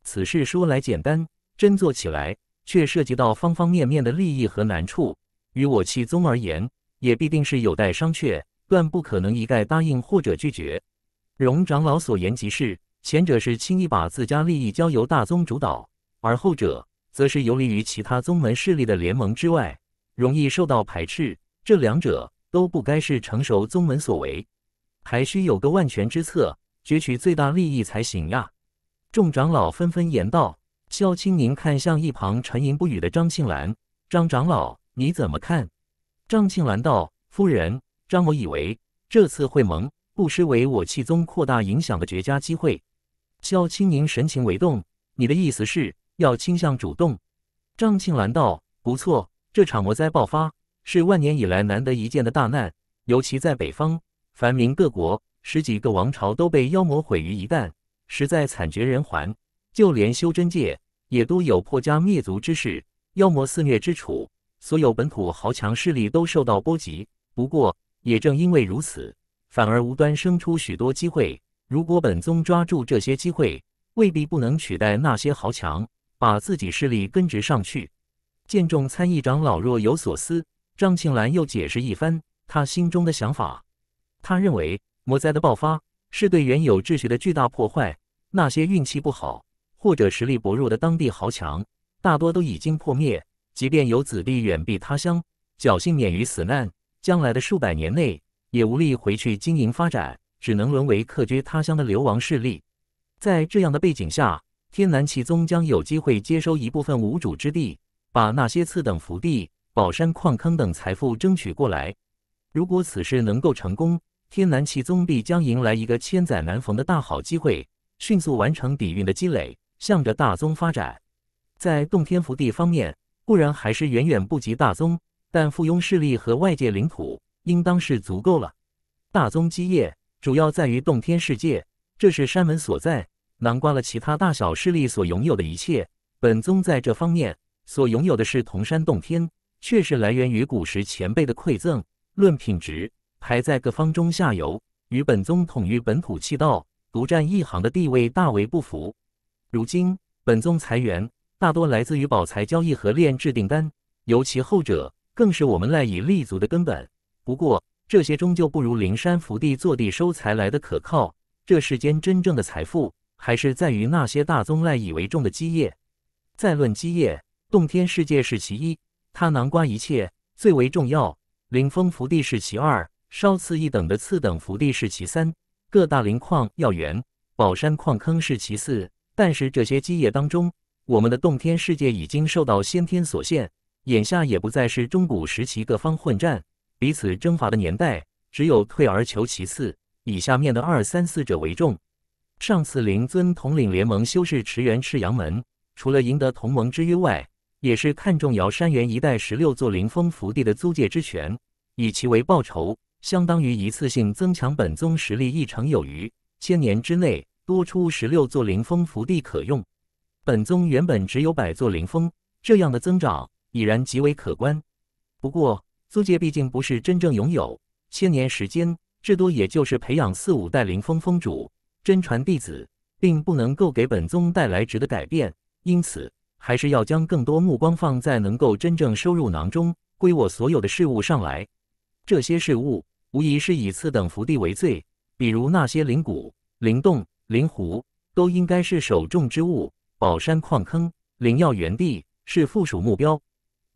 此事说来简单，真做起来却涉及到方方面面的利益和难处，与我气宗而言，也必定是有待商榷，断不可能一概答应或者拒绝。容长老所言极是。前者是轻易把自家利益交由大宗主导，而后者则是游离于其他宗门势力的联盟之外，容易受到排斥。这两者都不该是成熟宗门所为，还需有个万全之策，攫取最大利益才行呀！众长老纷纷言道。萧青宁看向一旁沉吟不语的张庆兰：“张长老，你怎么看？”张庆兰道：“夫人，张某以为这次会盟不失为我气宗扩大影响的绝佳机会。”萧青宁神情微动，你的意思是要倾向主动？张庆兰道：“不错，这场魔灾爆发是万年以来难得一见的大难，尤其在北方，凡明各国十几个王朝都被妖魔毁于一旦，实在惨绝人寰。就连修真界也都有破家灭族之事，妖魔肆虐之处，所有本土豪强势力都受到波及。不过，也正因为如此，反而无端生出许多机会。”如果本宗抓住这些机会，未必不能取代那些豪强，把自己势力根植上去。见众参议长老若有所思，张庆兰又解释一番他心中的想法。他认为魔灾的爆发是对原有秩序的巨大破坏，那些运气不好或者实力薄弱的当地豪强，大多都已经破灭。即便有子弟远避他乡，侥幸免于死难，将来的数百年内也无力回去经营发展。只能沦为客居他乡的流亡势力。在这样的背景下，天南奇宗将有机会接收一部分无主之地，把那些次等福地、宝山、矿坑等财富争取过来。如果此事能够成功，天南奇宗必将迎来一个千载难逢的大好机会，迅速完成底蕴的积累，向着大宗发展。在洞天福地方面，固然还是远远不及大宗，但附庸势力和外界领土应当是足够了。大宗基业。主要在于洞天世界，这是山门所在，囊括了其他大小势力所拥有的一切。本宗在这方面所拥有的是铜山洞天，却是来源于古时前辈的馈赠。论品质，排在各方中下游，与本宗统御本土气道、独占一行的地位大为不符。如今，本宗财源大多来自于宝财交易和炼制订单，尤其后者更是我们赖以立足的根本。不过，这些终究不如灵山福地坐地收财来的可靠。这世间真正的财富，还是在于那些大宗赖以为重的基业。再论基业，洞天世界是其一，它囊括一切，最为重要；灵峰福地是其二，稍次一等的次等福地是其三；各大灵矿、要园、宝山矿坑是其四。但是这些基业当中，我们的洞天世界已经受到先天所限，眼下也不再是中古时期各方混战。彼此征伐的年代，只有退而求其次，以下面的二三四者为重。上次灵尊统领联盟修士驰援赤阳门，除了赢得同盟之约外，也是看中瑶山原一带十六座灵峰福地的租借之权，以其为报酬，相当于一次性增强本宗实力一成有余。千年之内多出十六座灵峰福地可用，本宗原本只有百座灵峰，这样的增长已然极为可观。不过。苏界毕竟不是真正拥有千年时间，至多也就是培养四五代灵峰峰主、真传弟子，并不能够给本宗带来值的改变。因此，还是要将更多目光放在能够真正收入囊中、归我所有的事物上来。这些事物无疑是以次等福地为最，比如那些灵谷、灵洞、灵湖，都应该是首重之物；宝山矿坑、灵药园地是附属目标。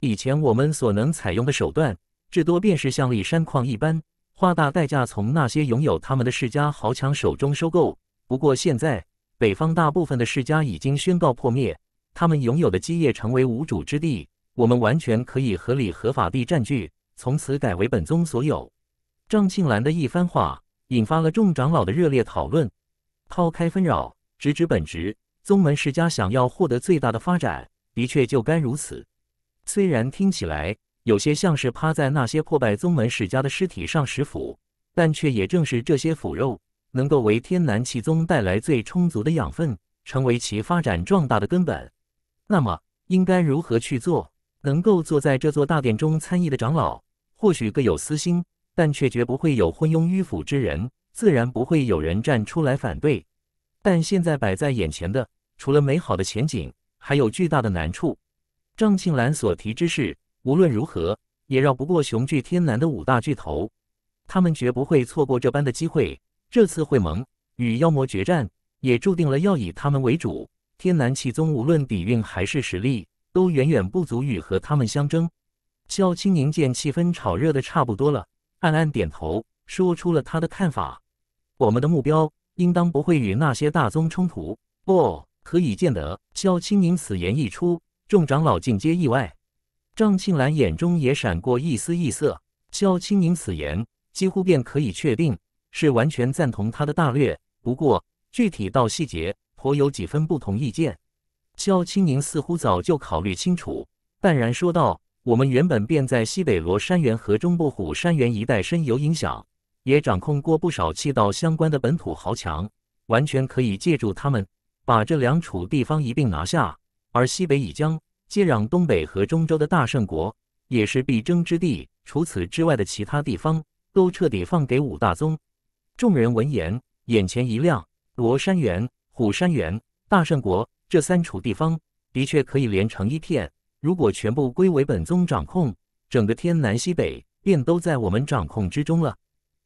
以前我们所能采用的手段。至多便是像立山矿一般，花大代价从那些拥有他们的世家豪强手中收购。不过现在，北方大部分的世家已经宣告破灭，他们拥有的基业成为无主之地，我们完全可以合理合法地占据，从此改为本宗所有。张庆兰的一番话引发了众长老的热烈讨论。抛开纷扰，直指本职，宗门世家想要获得最大的发展，的确就该如此。虽然听起来……有些像是趴在那些破败宗门世家的尸体上食腐，但却也正是这些腐肉能够为天南气宗带来最充足的养分，成为其发展壮大的根本。那么应该如何去做？能够坐在这座大殿中参议的长老，或许各有私心，但却绝不会有昏庸迂腐之人，自然不会有人站出来反对。但现在摆在眼前的，除了美好的前景，还有巨大的难处。张庆兰所提之事。无论如何，也绕不过雄踞天南的五大巨头，他们绝不会错过这般的机会。这次会盟与妖魔决战，也注定了要以他们为主。天南七宗无论底蕴还是实力，都远远不足与和他们相争。萧青宁见气氛炒热的差不多了，暗暗点头，说出了他的看法：“我们的目标，应当不会与那些大宗冲突。”“不，何以见得？”萧青宁此言一出，众长老尽皆意外。张庆兰眼中也闪过一丝异色。萧青宁此言，几乎便可以确定是完全赞同他的大略，不过具体到细节，颇有几分不同意见。萧青宁似乎早就考虑清楚，淡然说道：“我们原本便在西北罗山原和中部虎山原一带深有影响，也掌控过不少气道相关的本土豪强，完全可以借助他们把这两处地方一并拿下。而西北已将。”接壤东北和中州的大圣国也是必争之地。除此之外的其他地方，都彻底放给五大宗。众人闻言，眼前一亮。罗山园、虎山园、大圣国这三处地方，的确可以连成一片。如果全部归为本宗掌控，整个天南西北便都在我们掌控之中了。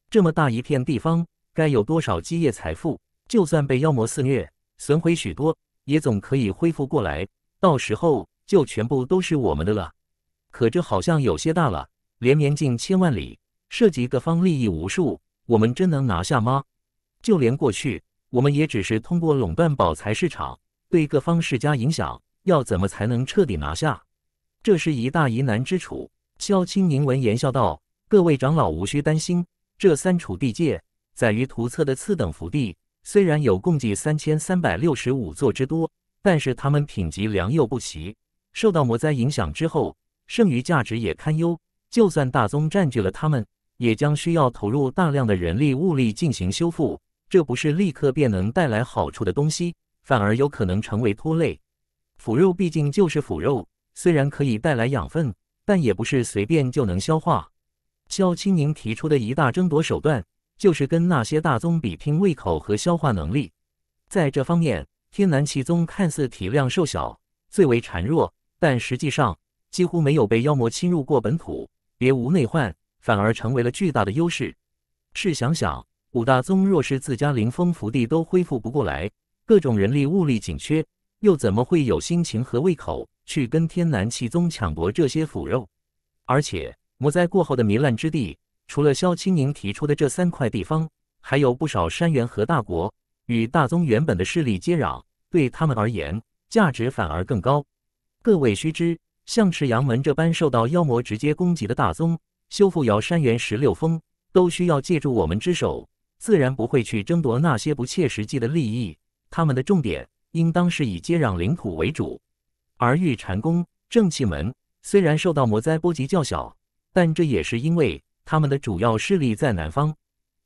这么大一片地方，该有多少基业财富？就算被妖魔肆虐损毁许多，也总可以恢复过来。到时候。就全部都是我们的了，可这好像有些大了，连绵近千万里，涉及各方利益无数，我们真能拿下吗？就连过去，我们也只是通过垄断宝材市场，对各方施加影响。要怎么才能彻底拿下？这是一大疑难之处。萧青宁闻言笑道：“各位长老无需担心，这三处地界在于图册的次等福地，虽然有共计三千三百六十五座之多，但是他们品级良莠不齐。”受到魔灾影响之后，剩余价值也堪忧。就算大宗占据了他们，也将需要投入大量的人力物力进行修复。这不是立刻便能带来好处的东西，反而有可能成为拖累。腐肉毕竟就是腐肉，虽然可以带来养分，但也不是随便就能消化。萧青宁提出的一大争夺手段，就是跟那些大宗比拼胃口和消化能力。在这方面，天南奇宗看似体量瘦小，最为孱弱。但实际上，几乎没有被妖魔侵入过本土，别无内患，反而成为了巨大的优势。试想想，五大宗若是自家灵风福地都恢复不过来，各种人力物力紧缺，又怎么会有心情和胃口去跟天南气宗抢夺这些腐肉？而且，魔灾过后的糜烂之地，除了萧青宁提出的这三块地方，还有不少山原和大国与大宗原本的势力接壤，对他们而言，价值反而更高。各位须知，像赤阳门这般受到妖魔直接攻击的大宗，修复瑶山元十六峰，都需要借助我们之手，自然不会去争夺那些不切实际的利益。他们的重点应当是以接壤领土为主。而玉蟾宫、正气门虽然受到魔灾波及较小，但这也是因为他们的主要势力在南方，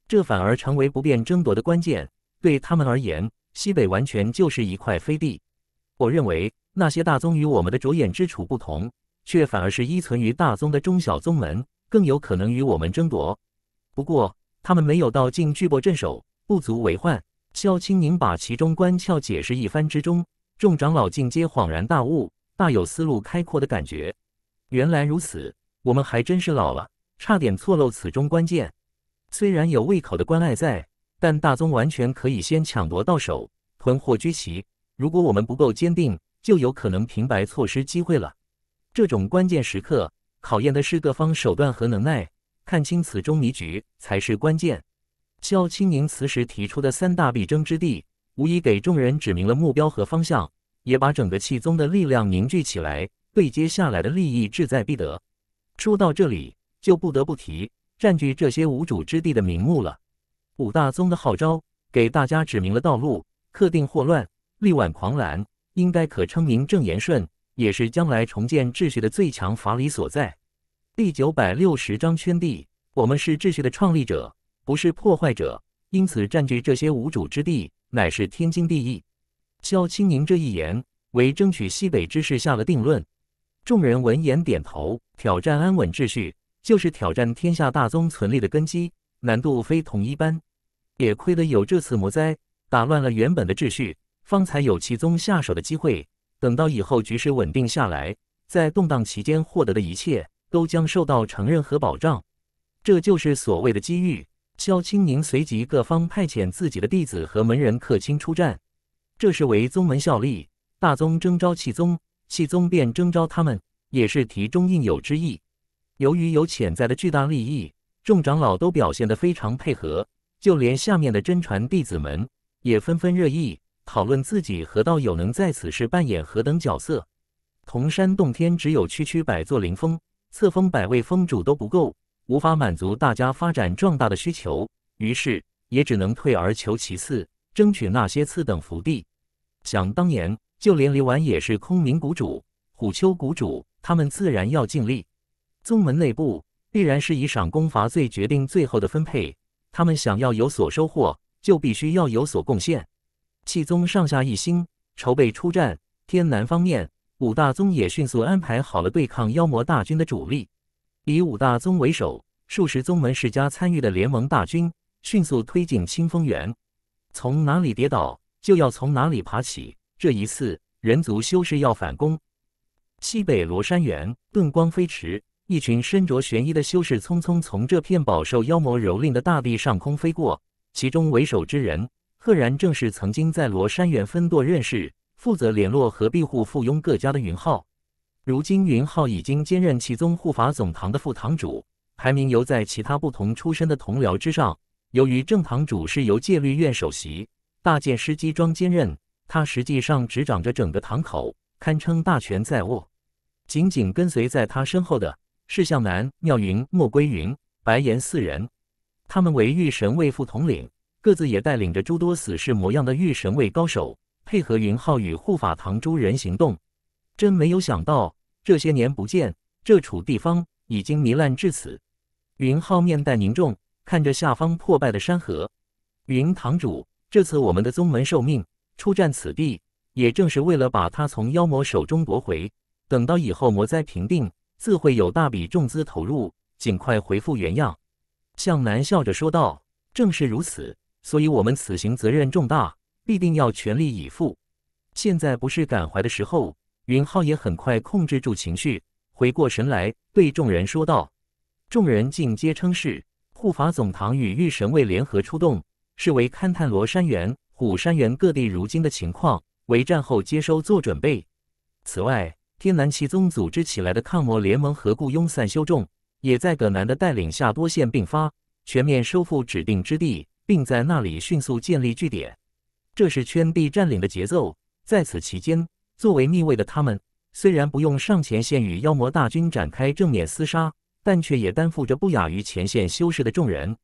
这反而成为不便争夺的关键。对他们而言，西北完全就是一块飞地。我认为。那些大宗与我们的着眼之处不同，却反而是依存于大宗的中小宗门，更有可能与我们争夺。不过他们没有到净聚国镇守，不足为患。萧青宁把其中关窍解释一番之中，众长老尽皆恍然大悟，大有思路开阔的感觉。原来如此，我们还真是老了，差点错漏此中关键。虽然有胃口的关爱在，但大宗完全可以先抢夺到手，囤货居奇。如果我们不够坚定。就有可能平白错失机会了。这种关键时刻考验的是各方手段和能耐，看清此中迷局才是关键。萧青宁此时提出的三大必争之地，无疑给众人指明了目标和方向，也把整个气宗的力量凝聚起来，对接下来的利益志在必得。说到这里，就不得不提占据这些无主之地的名目了。五大宗的号召给大家指明了道路，克定祸乱，力挽狂澜。应该可称名正言顺，也是将来重建秩序的最强法理所在。第九百六十章圈地，我们是秩序的创立者，不是破坏者，因此占据这些无主之地，乃是天经地义。萧青宁这一言，为争取西北之势下了定论。众人闻言点头，挑战安稳秩序，就是挑战天下大宗存立的根基，难度非同一般。也亏得有这次魔灾，打乱了原本的秩序。方才有其宗下手的机会。等到以后局势稳定下来，在动荡期间获得的一切都将受到承认和保障，这就是所谓的机遇。萧青宁随即各方派遣自己的弟子和门人客卿出战，这是为宗门效力。大宗征召气宗，气宗便征召他们，也是题中应有之意。由于有潜在的巨大利益，众长老都表现得非常配合，就连下面的真传弟子们也纷纷热议。讨论自己和道友能在此时扮演何等角色。铜山洞天只有区区百座灵峰，册封百位峰主都不够，无法满足大家发展壮大的需求，于是也只能退而求其次，争取那些次等福地。想当年，就连李婉也是空明谷主、虎丘谷主，他们自然要尽力。宗门内部必然是以赏功罚罪决定最后的分配，他们想要有所收获，就必须要有所贡献。气宗上下一心，筹备出战天南方面。五大宗也迅速安排好了对抗妖魔大军的主力，以五大宗为首，数十宗门世家参与的联盟大军迅速推进清风园。从哪里跌倒，就要从哪里爬起。这一次，人族修士要反攻。西北罗山原，遁光飞驰，一群身着玄衣的修士匆匆从这片饱受妖魔蹂躏的大地上空飞过，其中为首之人。赫然正是曾经在罗山园分舵认识、负责联络和庇护附庸各家的云浩。如今，云浩已经兼任其宗护法总堂的副堂主，排名犹在其他不同出身的同僚之上。由于正堂主是由戒律院首席大建师姬庄兼任，他实际上执掌着整个堂口，堪称大权在握。紧紧跟随在他身后的是向南、妙云、莫归云、白岩四人，他们为御神卫副统领。各自也带领着诸多死士模样的御神卫高手，配合云浩与护法堂诸人行动。真没有想到，这些年不见，这处地方已经糜烂至此。云浩面带凝重，看着下方破败的山河。云堂主，这次我们的宗门受命出战此地，也正是为了把他从妖魔手中夺回。等到以后魔灾平定，自会有大笔重资投入，尽快恢复原样。向南笑着说道：“正是如此。”所以我们此行责任重大，必定要全力以赴。现在不是感怀的时候。云浩也很快控制住情绪，回过神来对众人说道：“众人尽皆称是。护法总堂与御神卫联合出动，是为勘探罗山园、虎山园各地如今的情况，为战后接收做准备。此外，天南奇宗组织起来的抗魔联盟和雇佣散修众，也在葛南的带领下多线并发，全面收复指定之地。”并在那里迅速建立据点，这是圈地占领的节奏。在此期间，作为逆位的他们，虽然不用上前线与妖魔大军展开正面厮杀，但却也担负着不亚于前线修士的重任。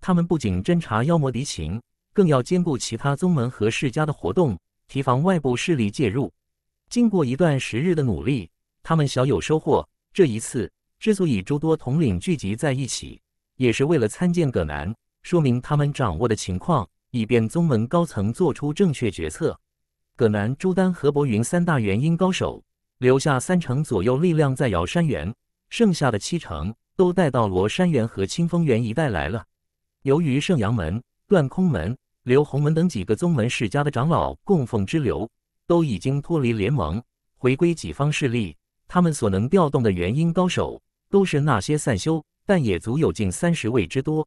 他们不仅侦查妖魔敌情，更要兼顾其他宗门和世家的活动，提防外部势力介入。经过一段时日的努力，他们小有收获。这一次之所以诸多统领聚集在一起，也是为了参见葛南。说明他们掌握的情况，以便宗门高层做出正确决策。葛南、朱丹、何伯云三大元婴高手留下三成左右力量在瑶山园，剩下的七成都带到罗山园和清风园一带来了。由于圣阳门、断空门、刘洪门等几个宗门世家的长老、供奉之流都已经脱离联盟，回归己方势力，他们所能调动的元婴高手都是那些散修，但也足有近三十位之多。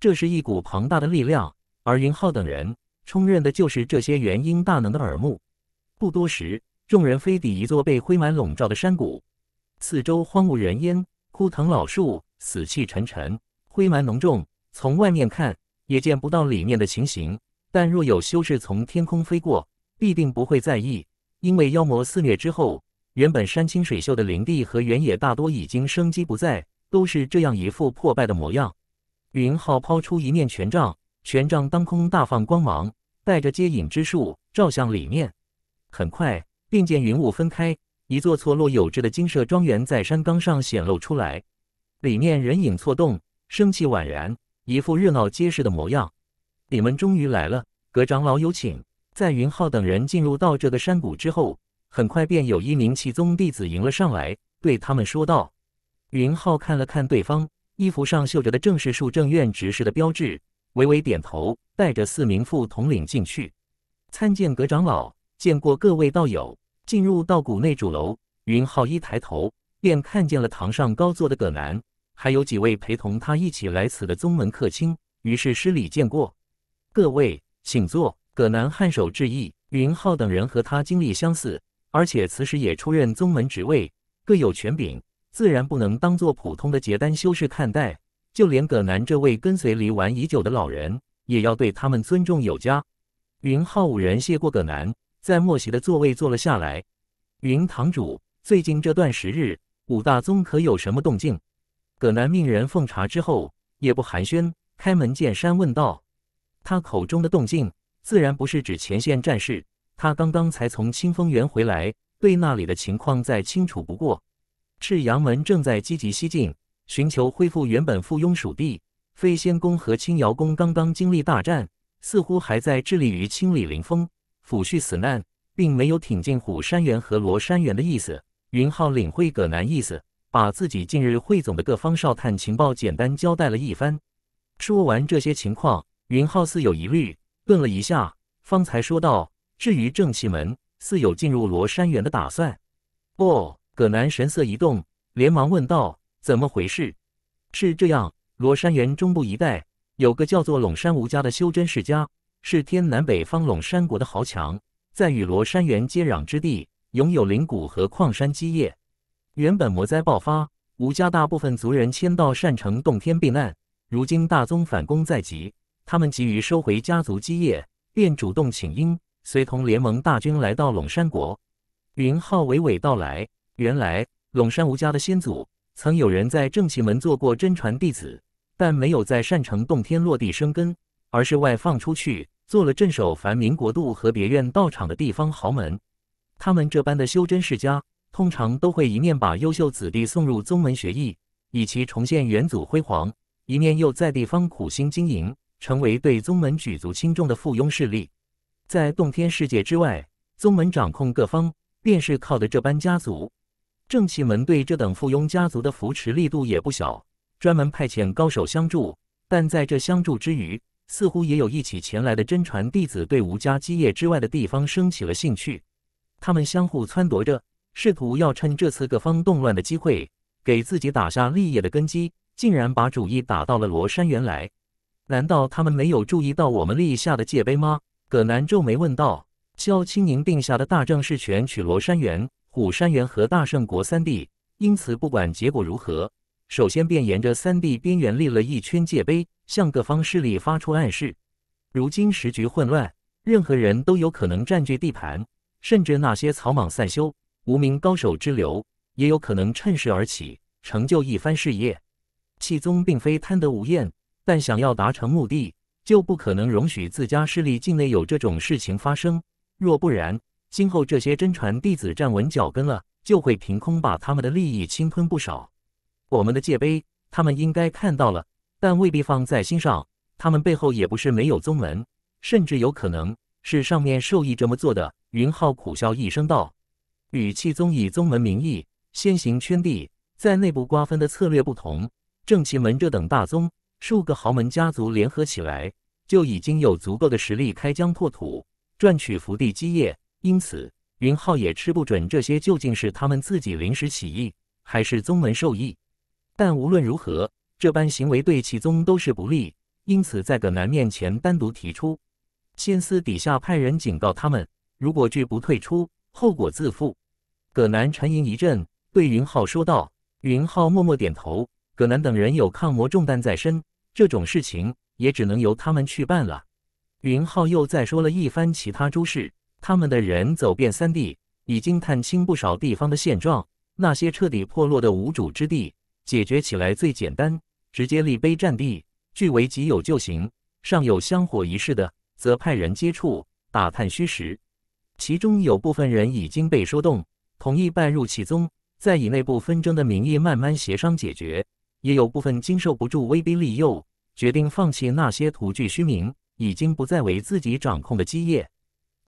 这是一股庞大的力量，而云浩等人充任的就是这些元婴大能的耳目。不多时，众人飞抵一座被灰霾笼罩的山谷，四周荒无人烟，枯藤老树，死气沉沉，灰霾浓重。从外面看，也见不到里面的情形。但若有修士从天空飞过，必定不会在意，因为妖魔肆虐之后，原本山清水秀的林地和原野大多已经生机不在，都是这样一副破败的模样。云浩抛出一面权杖，权杖当空大放光芒，带着接引之术照向里面。很快，并见云雾分开，一座错落有致的金色庄园在山岗上显露出来。里面人影错动，生气宛然，一副热闹结实的模样。你们终于来了，葛长老有请。在云浩等人进入到这个山谷之后，很快便有一名气宗弟子迎了上来，对他们说道。云浩看了看对方。衣服上绣着的正是树正院执事的标志。微微点头，带着四名副统领进去，参见葛长老，见过各位道友。进入道谷内主楼，云浩一抬头便看见了堂上高坐的葛南，还有几位陪同他一起来此的宗门客卿。于是施礼见过，各位请坐。葛南颔首致意。云浩等人和他经历相似，而且此时也出任宗门职位，各有权柄。自然不能当做普通的结丹修士看待，就连葛南这位跟随离丸已久的老人，也要对他们尊重有加。云浩五人谢过葛南，在莫邪的座位坐了下来。云堂主，最近这段时日，五大宗可有什么动静？葛南命人奉茶之后，也不寒暄，开门见山问道。他口中的动静，自然不是指前线战事。他刚刚才从清风园回来，对那里的情况再清楚不过。赤阳门正在积极西进，寻求恢复原本附庸属地。飞仙宫和青瑶宫刚刚经历大战，似乎还在致力于清理灵峰、抚恤死难，并没有挺进虎山园和罗山园的意思。云浩领会葛南意思，把自己近日汇总的各方哨探情报简单交代了一番。说完这些情况，云浩似有疑虑，顿了一下，方才说道：“至于正气门，似有进入罗山园的打算。”哦。葛南神色一动，连忙问道：“怎么回事？是这样，罗山原中部一带有个叫做陇山吴家的修真世家，是天南北方陇山国的豪强，在与罗山原接壤之地拥有灵谷和矿山基业。原本魔灾爆发，吴家大部分族人迁到善城洞天避难。如今大宗反攻在即，他们急于收回家族基业，便主动请缨，随同联盟大军来到陇山国。”云浩娓娓道来。原来陇山吴家的先祖曾有人在正气门做过真传弟子，但没有在善城洞天落地生根，而是外放出去做了镇守凡民国度和别院道场的地方豪门。他们这般的修真世家，通常都会一面把优秀子弟送入宗门学艺，以其重现元祖辉煌；一面又在地方苦心经营，成为对宗门举足轻重的附庸势力。在洞天世界之外，宗门掌控各方，便是靠的这般家族。正气门对这等附庸家族的扶持力度也不小，专门派遣高手相助。但在这相助之余，似乎也有一起前来的真传弟子对吴家基业之外的地方生起了兴趣。他们相互撺掇着，试图要趁这次各方动乱的机会，给自己打下立业的根基，竟然把主意打到了罗山园来。难道他们没有注意到我们立下的界碑吗？葛南皱眉问道。萧青宁定下的大政是全取罗山园。虎山元和大圣国三地，因此不管结果如何，首先便沿着三地边缘立了一圈界碑，向各方势力发出暗示。如今时局混乱，任何人都有可能占据地盘，甚至那些草莽散修、无名高手之流，也有可能趁势而起，成就一番事业。气宗并非贪得无厌，但想要达成目的，就不可能容许自家势力境内有这种事情发生。若不然，今后这些真传弟子站稳脚跟了，就会凭空把他们的利益侵吞不少。我们的界碑，他们应该看到了，但未必放在心上。他们背后也不是没有宗门，甚至有可能是上面授意这么做的。云浩苦笑一声道：“与气宗以宗门名义先行圈地，在内部瓜分的策略不同，正气门这等大宗，数个豪门家族联合起来，就已经有足够的实力开疆拓土，赚取福地基业。”因此，云浩也吃不准这些究竟是他们自己临时起意，还是宗门授意。但无论如何，这般行为对其宗都是不利。因此，在葛南面前单独提出，先私底下派人警告他们，如果拒不退出，后果自负。葛南沉吟一阵，对云浩说道。云浩默默点头。葛南等人有抗魔重担在身，这种事情也只能由他们去办了。云浩又再说了一番其他诸事。他们的人走遍三地，已经探清不少地方的现状。那些彻底破落的无主之地，解决起来最简单，直接立碑占地，据为己有就行。尚有香火仪式的，则派人接触打探虚实。其中有部分人已经被说动，同意拜入其宗，再以内部纷争的名义慢慢协商解决；也有部分经受不住威逼利诱，决定放弃那些徒具虚名、已经不再为自己掌控的基业。